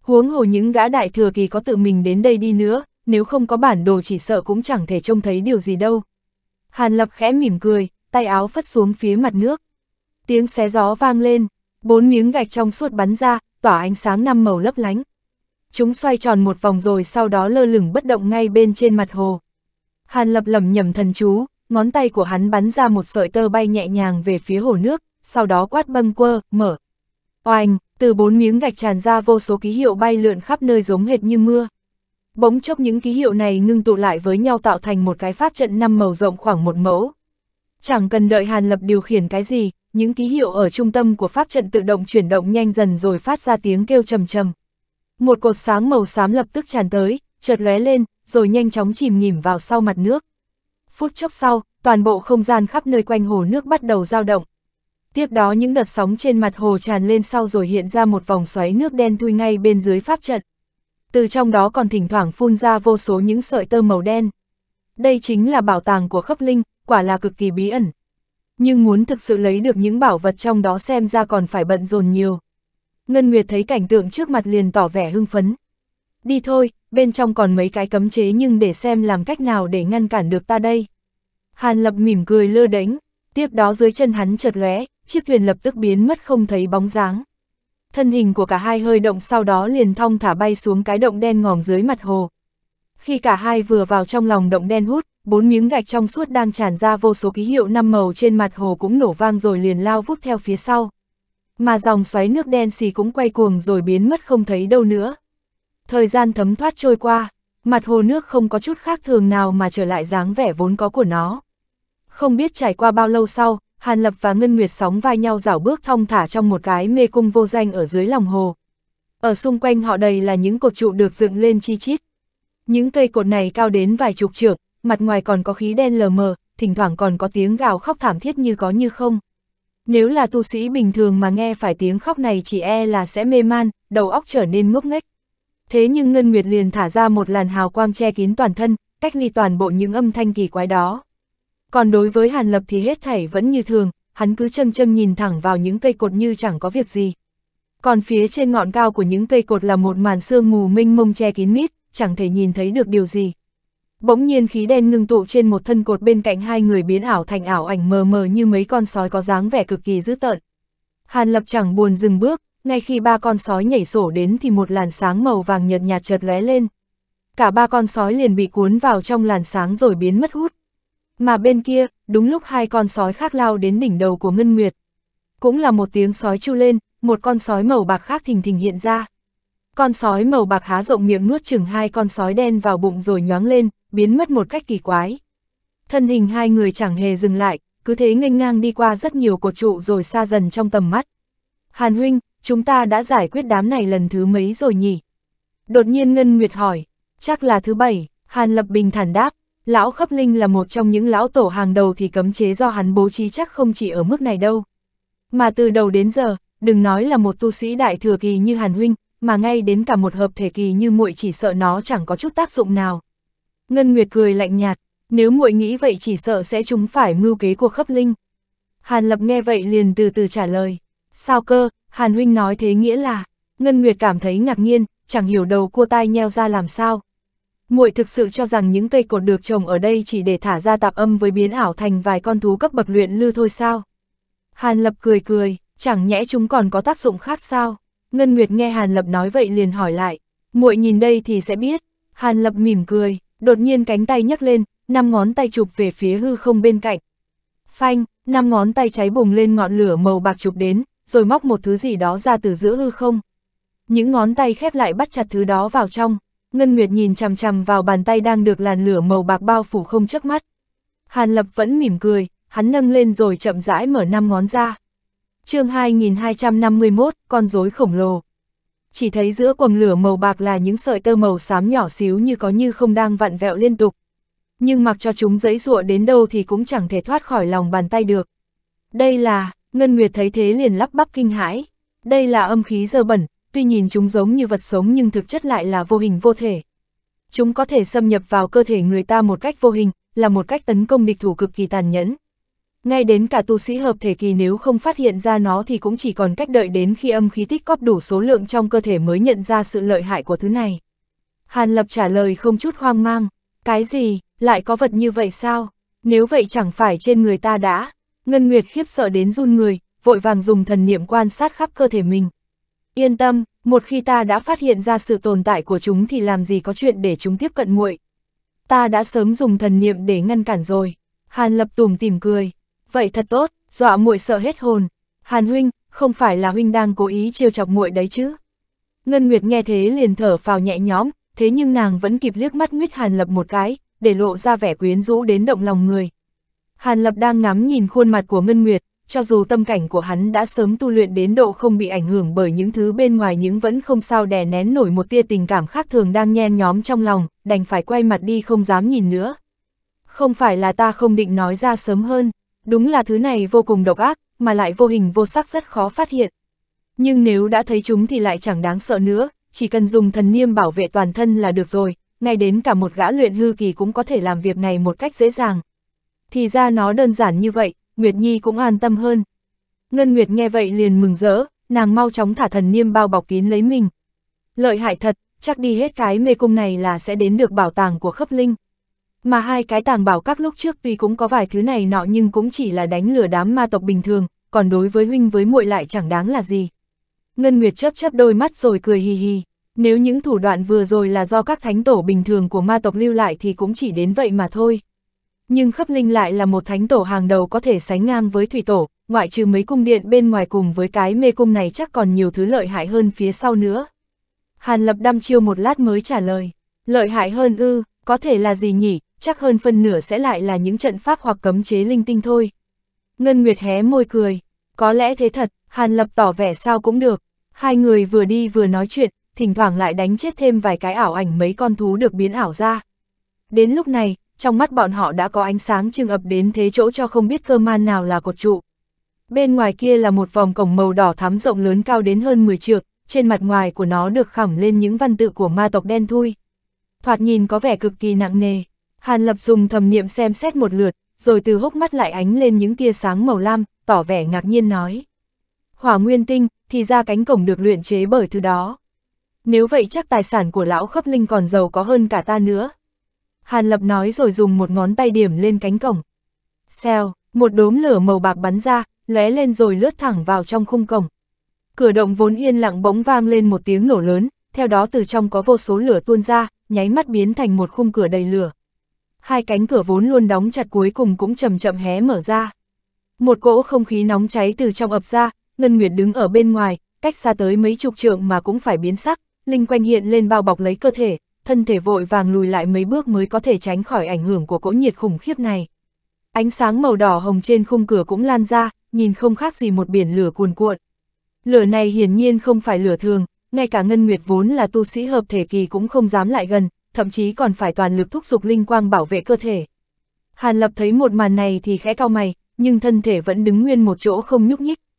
Huống hồ những gã đại thừa kỳ có tự mình đến đây đi nữa, nếu không có bản đồ chỉ sợ cũng chẳng thể trông thấy điều gì đâu. Hàn Lập khẽ mỉm cười, tay áo phất xuống phía mặt nước. Tiếng xé gió vang lên, bốn miếng gạch trong suốt bắn ra, tỏa ánh sáng năm màu lấp lánh. Chúng xoay tròn một vòng rồi sau đó lơ lửng bất động ngay bên trên mặt hồ. Hàn Lập lẩm nhẩm thần chú, ngón tay của hắn bắn ra một sợi tơ bay nhẹ nhàng về phía hồ nước, sau đó quát bâng quơ, mở. Oanh, từ bốn miếng gạch tràn ra vô số ký hiệu bay lượn khắp nơi giống hệt như mưa. Bỗng chốc những ký hiệu này ngưng tụ lại với nhau tạo thành một cái pháp trận năm màu rộng khoảng một mẫu. Chẳng cần đợi Hàn Lập điều khiển cái gì, những ký hiệu ở trung tâm của pháp trận tự động chuyển động nhanh dần rồi phát ra tiếng kêu trầm trầm. Một cột sáng màu xám lập tức tràn tới, chợt lóe lên, rồi nhanh chóng chìm nghỉm vào sau mặt nước phút chốc sau, toàn bộ không gian khắp nơi quanh hồ nước bắt đầu dao động. Tiếp đó những đợt sóng trên mặt hồ tràn lên sau rồi hiện ra một vòng xoáy nước đen thui ngay bên dưới pháp trận. Từ trong đó còn thỉnh thoảng phun ra vô số những sợi tơ màu đen. Đây chính là bảo tàng của khốc linh, quả là cực kỳ bí ẩn. Nhưng muốn thực sự lấy được những bảo vật trong đó xem ra còn phải bận rộn nhiều. Ngân Nguyệt thấy cảnh tượng trước mặt liền tỏ vẻ hưng phấn đi thôi, bên trong còn mấy cái cấm chế nhưng để xem làm cách nào để ngăn cản được ta đây. Hàn Lập mỉm cười lơ đánh, tiếp đó dưới chân hắn chợt lóe, chiếc thuyền lập tức biến mất không thấy bóng dáng. Thân hình của cả hai hơi động sau đó liền thong thả bay xuống cái động đen ngòm dưới mặt hồ. Khi cả hai vừa vào trong lòng động đen hút, bốn miếng gạch trong suốt đang tràn ra vô số ký hiệu năm màu trên mặt hồ cũng nổ vang rồi liền lao vút theo phía sau. Mà dòng xoáy nước đen xì cũng quay cuồng rồi biến mất không thấy đâu nữa. Thời gian thấm thoát trôi qua, mặt hồ nước không có chút khác thường nào mà trở lại dáng vẻ vốn có của nó. Không biết trải qua bao lâu sau, Hàn Lập và Ngân Nguyệt sóng vai nhau dảo bước thong thả trong một cái mê cung vô danh ở dưới lòng hồ. Ở xung quanh họ đầy là những cột trụ được dựng lên chi chít. Những cây cột này cao đến vài chục trượng, mặt ngoài còn có khí đen lờ mờ, thỉnh thoảng còn có tiếng gào khóc thảm thiết như có như không. Nếu là tu sĩ bình thường mà nghe phải tiếng khóc này chỉ e là sẽ mê man, đầu óc trở nên ngốc nghếch thế nhưng Ngân Nguyệt liền thả ra một làn hào quang che kín toàn thân, cách ly toàn bộ những âm thanh kỳ quái đó. Còn đối với Hàn Lập thì hết thảy vẫn như thường, hắn cứ châng châng nhìn thẳng vào những cây cột như chẳng có việc gì. Còn phía trên ngọn cao của những cây cột là một màn sương mù mênh mông che kín mít, chẳng thể nhìn thấy được điều gì. Bỗng nhiên khí đen ngưng tụ trên một thân cột bên cạnh hai người biến ảo thành ảo ảnh mờ mờ như mấy con sói có dáng vẻ cực kỳ dữ tợn. Hàn Lập chẳng buồn dừng bước, ngay khi ba con sói nhảy sổ đến thì một làn sáng màu vàng nhợt nhạt chợt lóe lên. Cả ba con sói liền bị cuốn vào trong làn sáng rồi biến mất hút. Mà bên kia, đúng lúc hai con sói khác lao đến đỉnh đầu của Ngân Nguyệt. Cũng là một tiếng sói chu lên, một con sói màu bạc khác thình thình hiện ra. Con sói màu bạc há rộng miệng nuốt chừng hai con sói đen vào bụng rồi nhoáng lên, biến mất một cách kỳ quái. Thân hình hai người chẳng hề dừng lại, cứ thế nghênh ngang đi qua rất nhiều cột trụ rồi xa dần trong tầm mắt. Hàn huynh, chúng ta đã giải quyết đám này lần thứ mấy rồi nhỉ? Đột nhiên Ngân Nguyệt hỏi, chắc là thứ bảy, Hàn Lập Bình thản đáp, lão khấp linh là một trong những lão tổ hàng đầu thì cấm chế do hắn bố trí chắc không chỉ ở mức này đâu. Mà từ đầu đến giờ, đừng nói là một tu sĩ đại thừa kỳ như Hàn Huynh, mà ngay đến cả một hợp thể kỳ như muội chỉ sợ nó chẳng có chút tác dụng nào. Ngân Nguyệt cười lạnh nhạt, nếu muội nghĩ vậy chỉ sợ sẽ chúng phải mưu kế của khấp linh. Hàn Lập nghe vậy liền từ từ trả lời. Sao cơ, Hàn Huynh nói thế nghĩa là, Ngân Nguyệt cảm thấy ngạc nhiên, chẳng hiểu đầu cua tai nheo ra làm sao. muội thực sự cho rằng những cây cột được trồng ở đây chỉ để thả ra tạp âm với biến ảo thành vài con thú cấp bậc luyện lư thôi sao. Hàn Lập cười cười, chẳng nhẽ chúng còn có tác dụng khác sao. Ngân Nguyệt nghe Hàn Lập nói vậy liền hỏi lại, muội nhìn đây thì sẽ biết. Hàn Lập mỉm cười, đột nhiên cánh tay nhấc lên, năm ngón tay chụp về phía hư không bên cạnh. Phanh, năm ngón tay cháy bùng lên ngọn lửa màu bạc chụp đến, rồi móc một thứ gì đó ra từ giữa hư không. Những ngón tay khép lại bắt chặt thứ đó vào trong, Ngân Nguyệt nhìn chằm chằm vào bàn tay đang được làn lửa màu bạc bao phủ không trước mắt. Hàn Lập vẫn mỉm cười, hắn nâng lên rồi chậm rãi mở năm ngón ra. chương 2251, con rối khổng lồ. Chỉ thấy giữa quầng lửa màu bạc là những sợi tơ màu xám nhỏ xíu như có như không đang vặn vẹo liên tục. Nhưng mặc cho chúng giấy rụa đến đâu thì cũng chẳng thể thoát khỏi lòng bàn tay được. Đây là, Ngân Nguyệt thấy thế liền lắp bắp kinh hãi. Đây là âm khí dơ bẩn, tuy nhìn chúng giống như vật sống nhưng thực chất lại là vô hình vô thể. Chúng có thể xâm nhập vào cơ thể người ta một cách vô hình, là một cách tấn công địch thủ cực kỳ tàn nhẫn. Ngay đến cả tu sĩ hợp thể kỳ nếu không phát hiện ra nó thì cũng chỉ còn cách đợi đến khi âm khí tích góp đủ số lượng trong cơ thể mới nhận ra sự lợi hại của thứ này. Hàn Lập trả lời không chút hoang mang, cái gì, lại có vật như vậy sao? Nếu vậy chẳng phải trên người ta đã, Ngân Nguyệt khiếp sợ đến run người, vội vàng dùng thần niệm quan sát khắp cơ thể mình. Yên tâm, một khi ta đã phát hiện ra sự tồn tại của chúng thì làm gì có chuyện để chúng tiếp cận muội. Ta đã sớm dùng thần niệm để ngăn cản rồi. Hàn Lập Tùm tìm cười. Vậy thật tốt, dọa muội sợ hết hồn. Hàn huynh, không phải là huynh đang cố ý trêu chọc muội đấy chứ? Ngân Nguyệt nghe thế liền thở phào nhẹ nhõm, thế nhưng nàng vẫn kịp liếc mắt nguyết Hàn Lập một cái, để lộ ra vẻ quyến rũ đến động lòng người. Hàn Lập đang ngắm nhìn khuôn mặt của Ngân Nguyệt, cho dù tâm cảnh của hắn đã sớm tu luyện đến độ không bị ảnh hưởng bởi những thứ bên ngoài những vẫn không sao đè nén nổi một tia tình cảm khác thường đang nhen nhóm trong lòng, đành phải quay mặt đi không dám nhìn nữa. Không phải là ta không định nói ra sớm hơn, đúng là thứ này vô cùng độc ác, mà lại vô hình vô sắc rất khó phát hiện. Nhưng nếu đã thấy chúng thì lại chẳng đáng sợ nữa, chỉ cần dùng thần niêm bảo vệ toàn thân là được rồi, ngay đến cả một gã luyện hư kỳ cũng có thể làm việc này một cách dễ dàng, thì ra nó đơn giản như vậy, Nguyệt Nhi cũng an tâm hơn. Ngân Nguyệt nghe vậy liền mừng rỡ, nàng mau chóng thả thần niêm bao bọc kín lấy mình. Lợi hại thật, chắc đi hết cái mê cung này là sẽ đến được bảo tàng của khớp linh. Mà hai cái tàng bảo các lúc trước tuy cũng có vài thứ này nọ nhưng cũng chỉ là đánh lừa đám ma tộc bình thường, còn đối với huynh với muội lại chẳng đáng là gì. Ngân Nguyệt chớp chớp đôi mắt rồi cười hì hì, nếu những thủ đoạn vừa rồi là do các thánh tổ bình thường của ma tộc lưu lại thì cũng chỉ đến vậy mà thôi nhưng khấp linh lại là một thánh tổ hàng đầu có thể sánh ngang với thủy tổ, ngoại trừ mấy cung điện bên ngoài cùng với cái mê cung này chắc còn nhiều thứ lợi hại hơn phía sau nữa. Hàn Lập đăm chiêu một lát mới trả lời, lợi hại hơn ư, có thể là gì nhỉ, chắc hơn phân nửa sẽ lại là những trận pháp hoặc cấm chế linh tinh thôi. Ngân Nguyệt hé môi cười, có lẽ thế thật, Hàn Lập tỏ vẻ sao cũng được, hai người vừa đi vừa nói chuyện, thỉnh thoảng lại đánh chết thêm vài cái ảo ảnh mấy con thú được biến ảo ra. Đến lúc này, trong mắt bọn họ đã có ánh sáng trưng ập đến thế chỗ cho không biết cơ man nào là cột trụ. Bên ngoài kia là một vòng cổng màu đỏ thắm rộng lớn cao đến hơn 10 trượng, trên mặt ngoài của nó được khảm lên những văn tự của ma tộc đen thui. Thoạt nhìn có vẻ cực kỳ nặng nề. Hàn Lập dùng thầm niệm xem xét một lượt, rồi từ hốc mắt lại ánh lên những tia sáng màu lam, tỏ vẻ ngạc nhiên nói. Hỏa nguyên tinh, thì ra cánh cổng được luyện chế bởi thứ đó. Nếu vậy chắc tài sản của lão khấp linh còn giàu có hơn cả ta nữa. Hàn Lập nói rồi dùng một ngón tay điểm lên cánh cổng. Xèo, một đốm lửa màu bạc bắn ra, lóe lên rồi lướt thẳng vào trong khung cổng. Cửa động vốn yên lặng bỗng vang lên một tiếng nổ lớn, theo đó từ trong có vô số lửa tuôn ra, nháy mắt biến thành một khung cửa đầy lửa. Hai cánh cửa vốn luôn đóng chặt cuối cùng cũng chậm chậm hé mở ra. Một cỗ không khí nóng cháy từ trong ập ra, Ngân Nguyệt đứng ở bên ngoài, cách xa tới mấy chục trượng mà cũng phải biến sắc, linh quanh hiện lên bao bọc lấy cơ thể, thân thể vội vàng lùi lại mấy bước mới có thể tránh khỏi ảnh hưởng của cỗ nhiệt khủng khiếp này. Ánh sáng màu đỏ hồng trên khung cửa cũng lan ra, nhìn không khác gì một biển lửa cuồn cuộn. Lửa này hiển nhiên không phải lửa thường, ngay cả Ngân Nguyệt vốn là tu sĩ hợp thể kỳ cũng không dám lại gần, thậm chí còn phải toàn lực thúc giục linh quang bảo vệ cơ thể. Hàn Lập thấy một màn này thì khẽ cao mày, nhưng thân thể vẫn đứng nguyên một chỗ không nhúc nhích,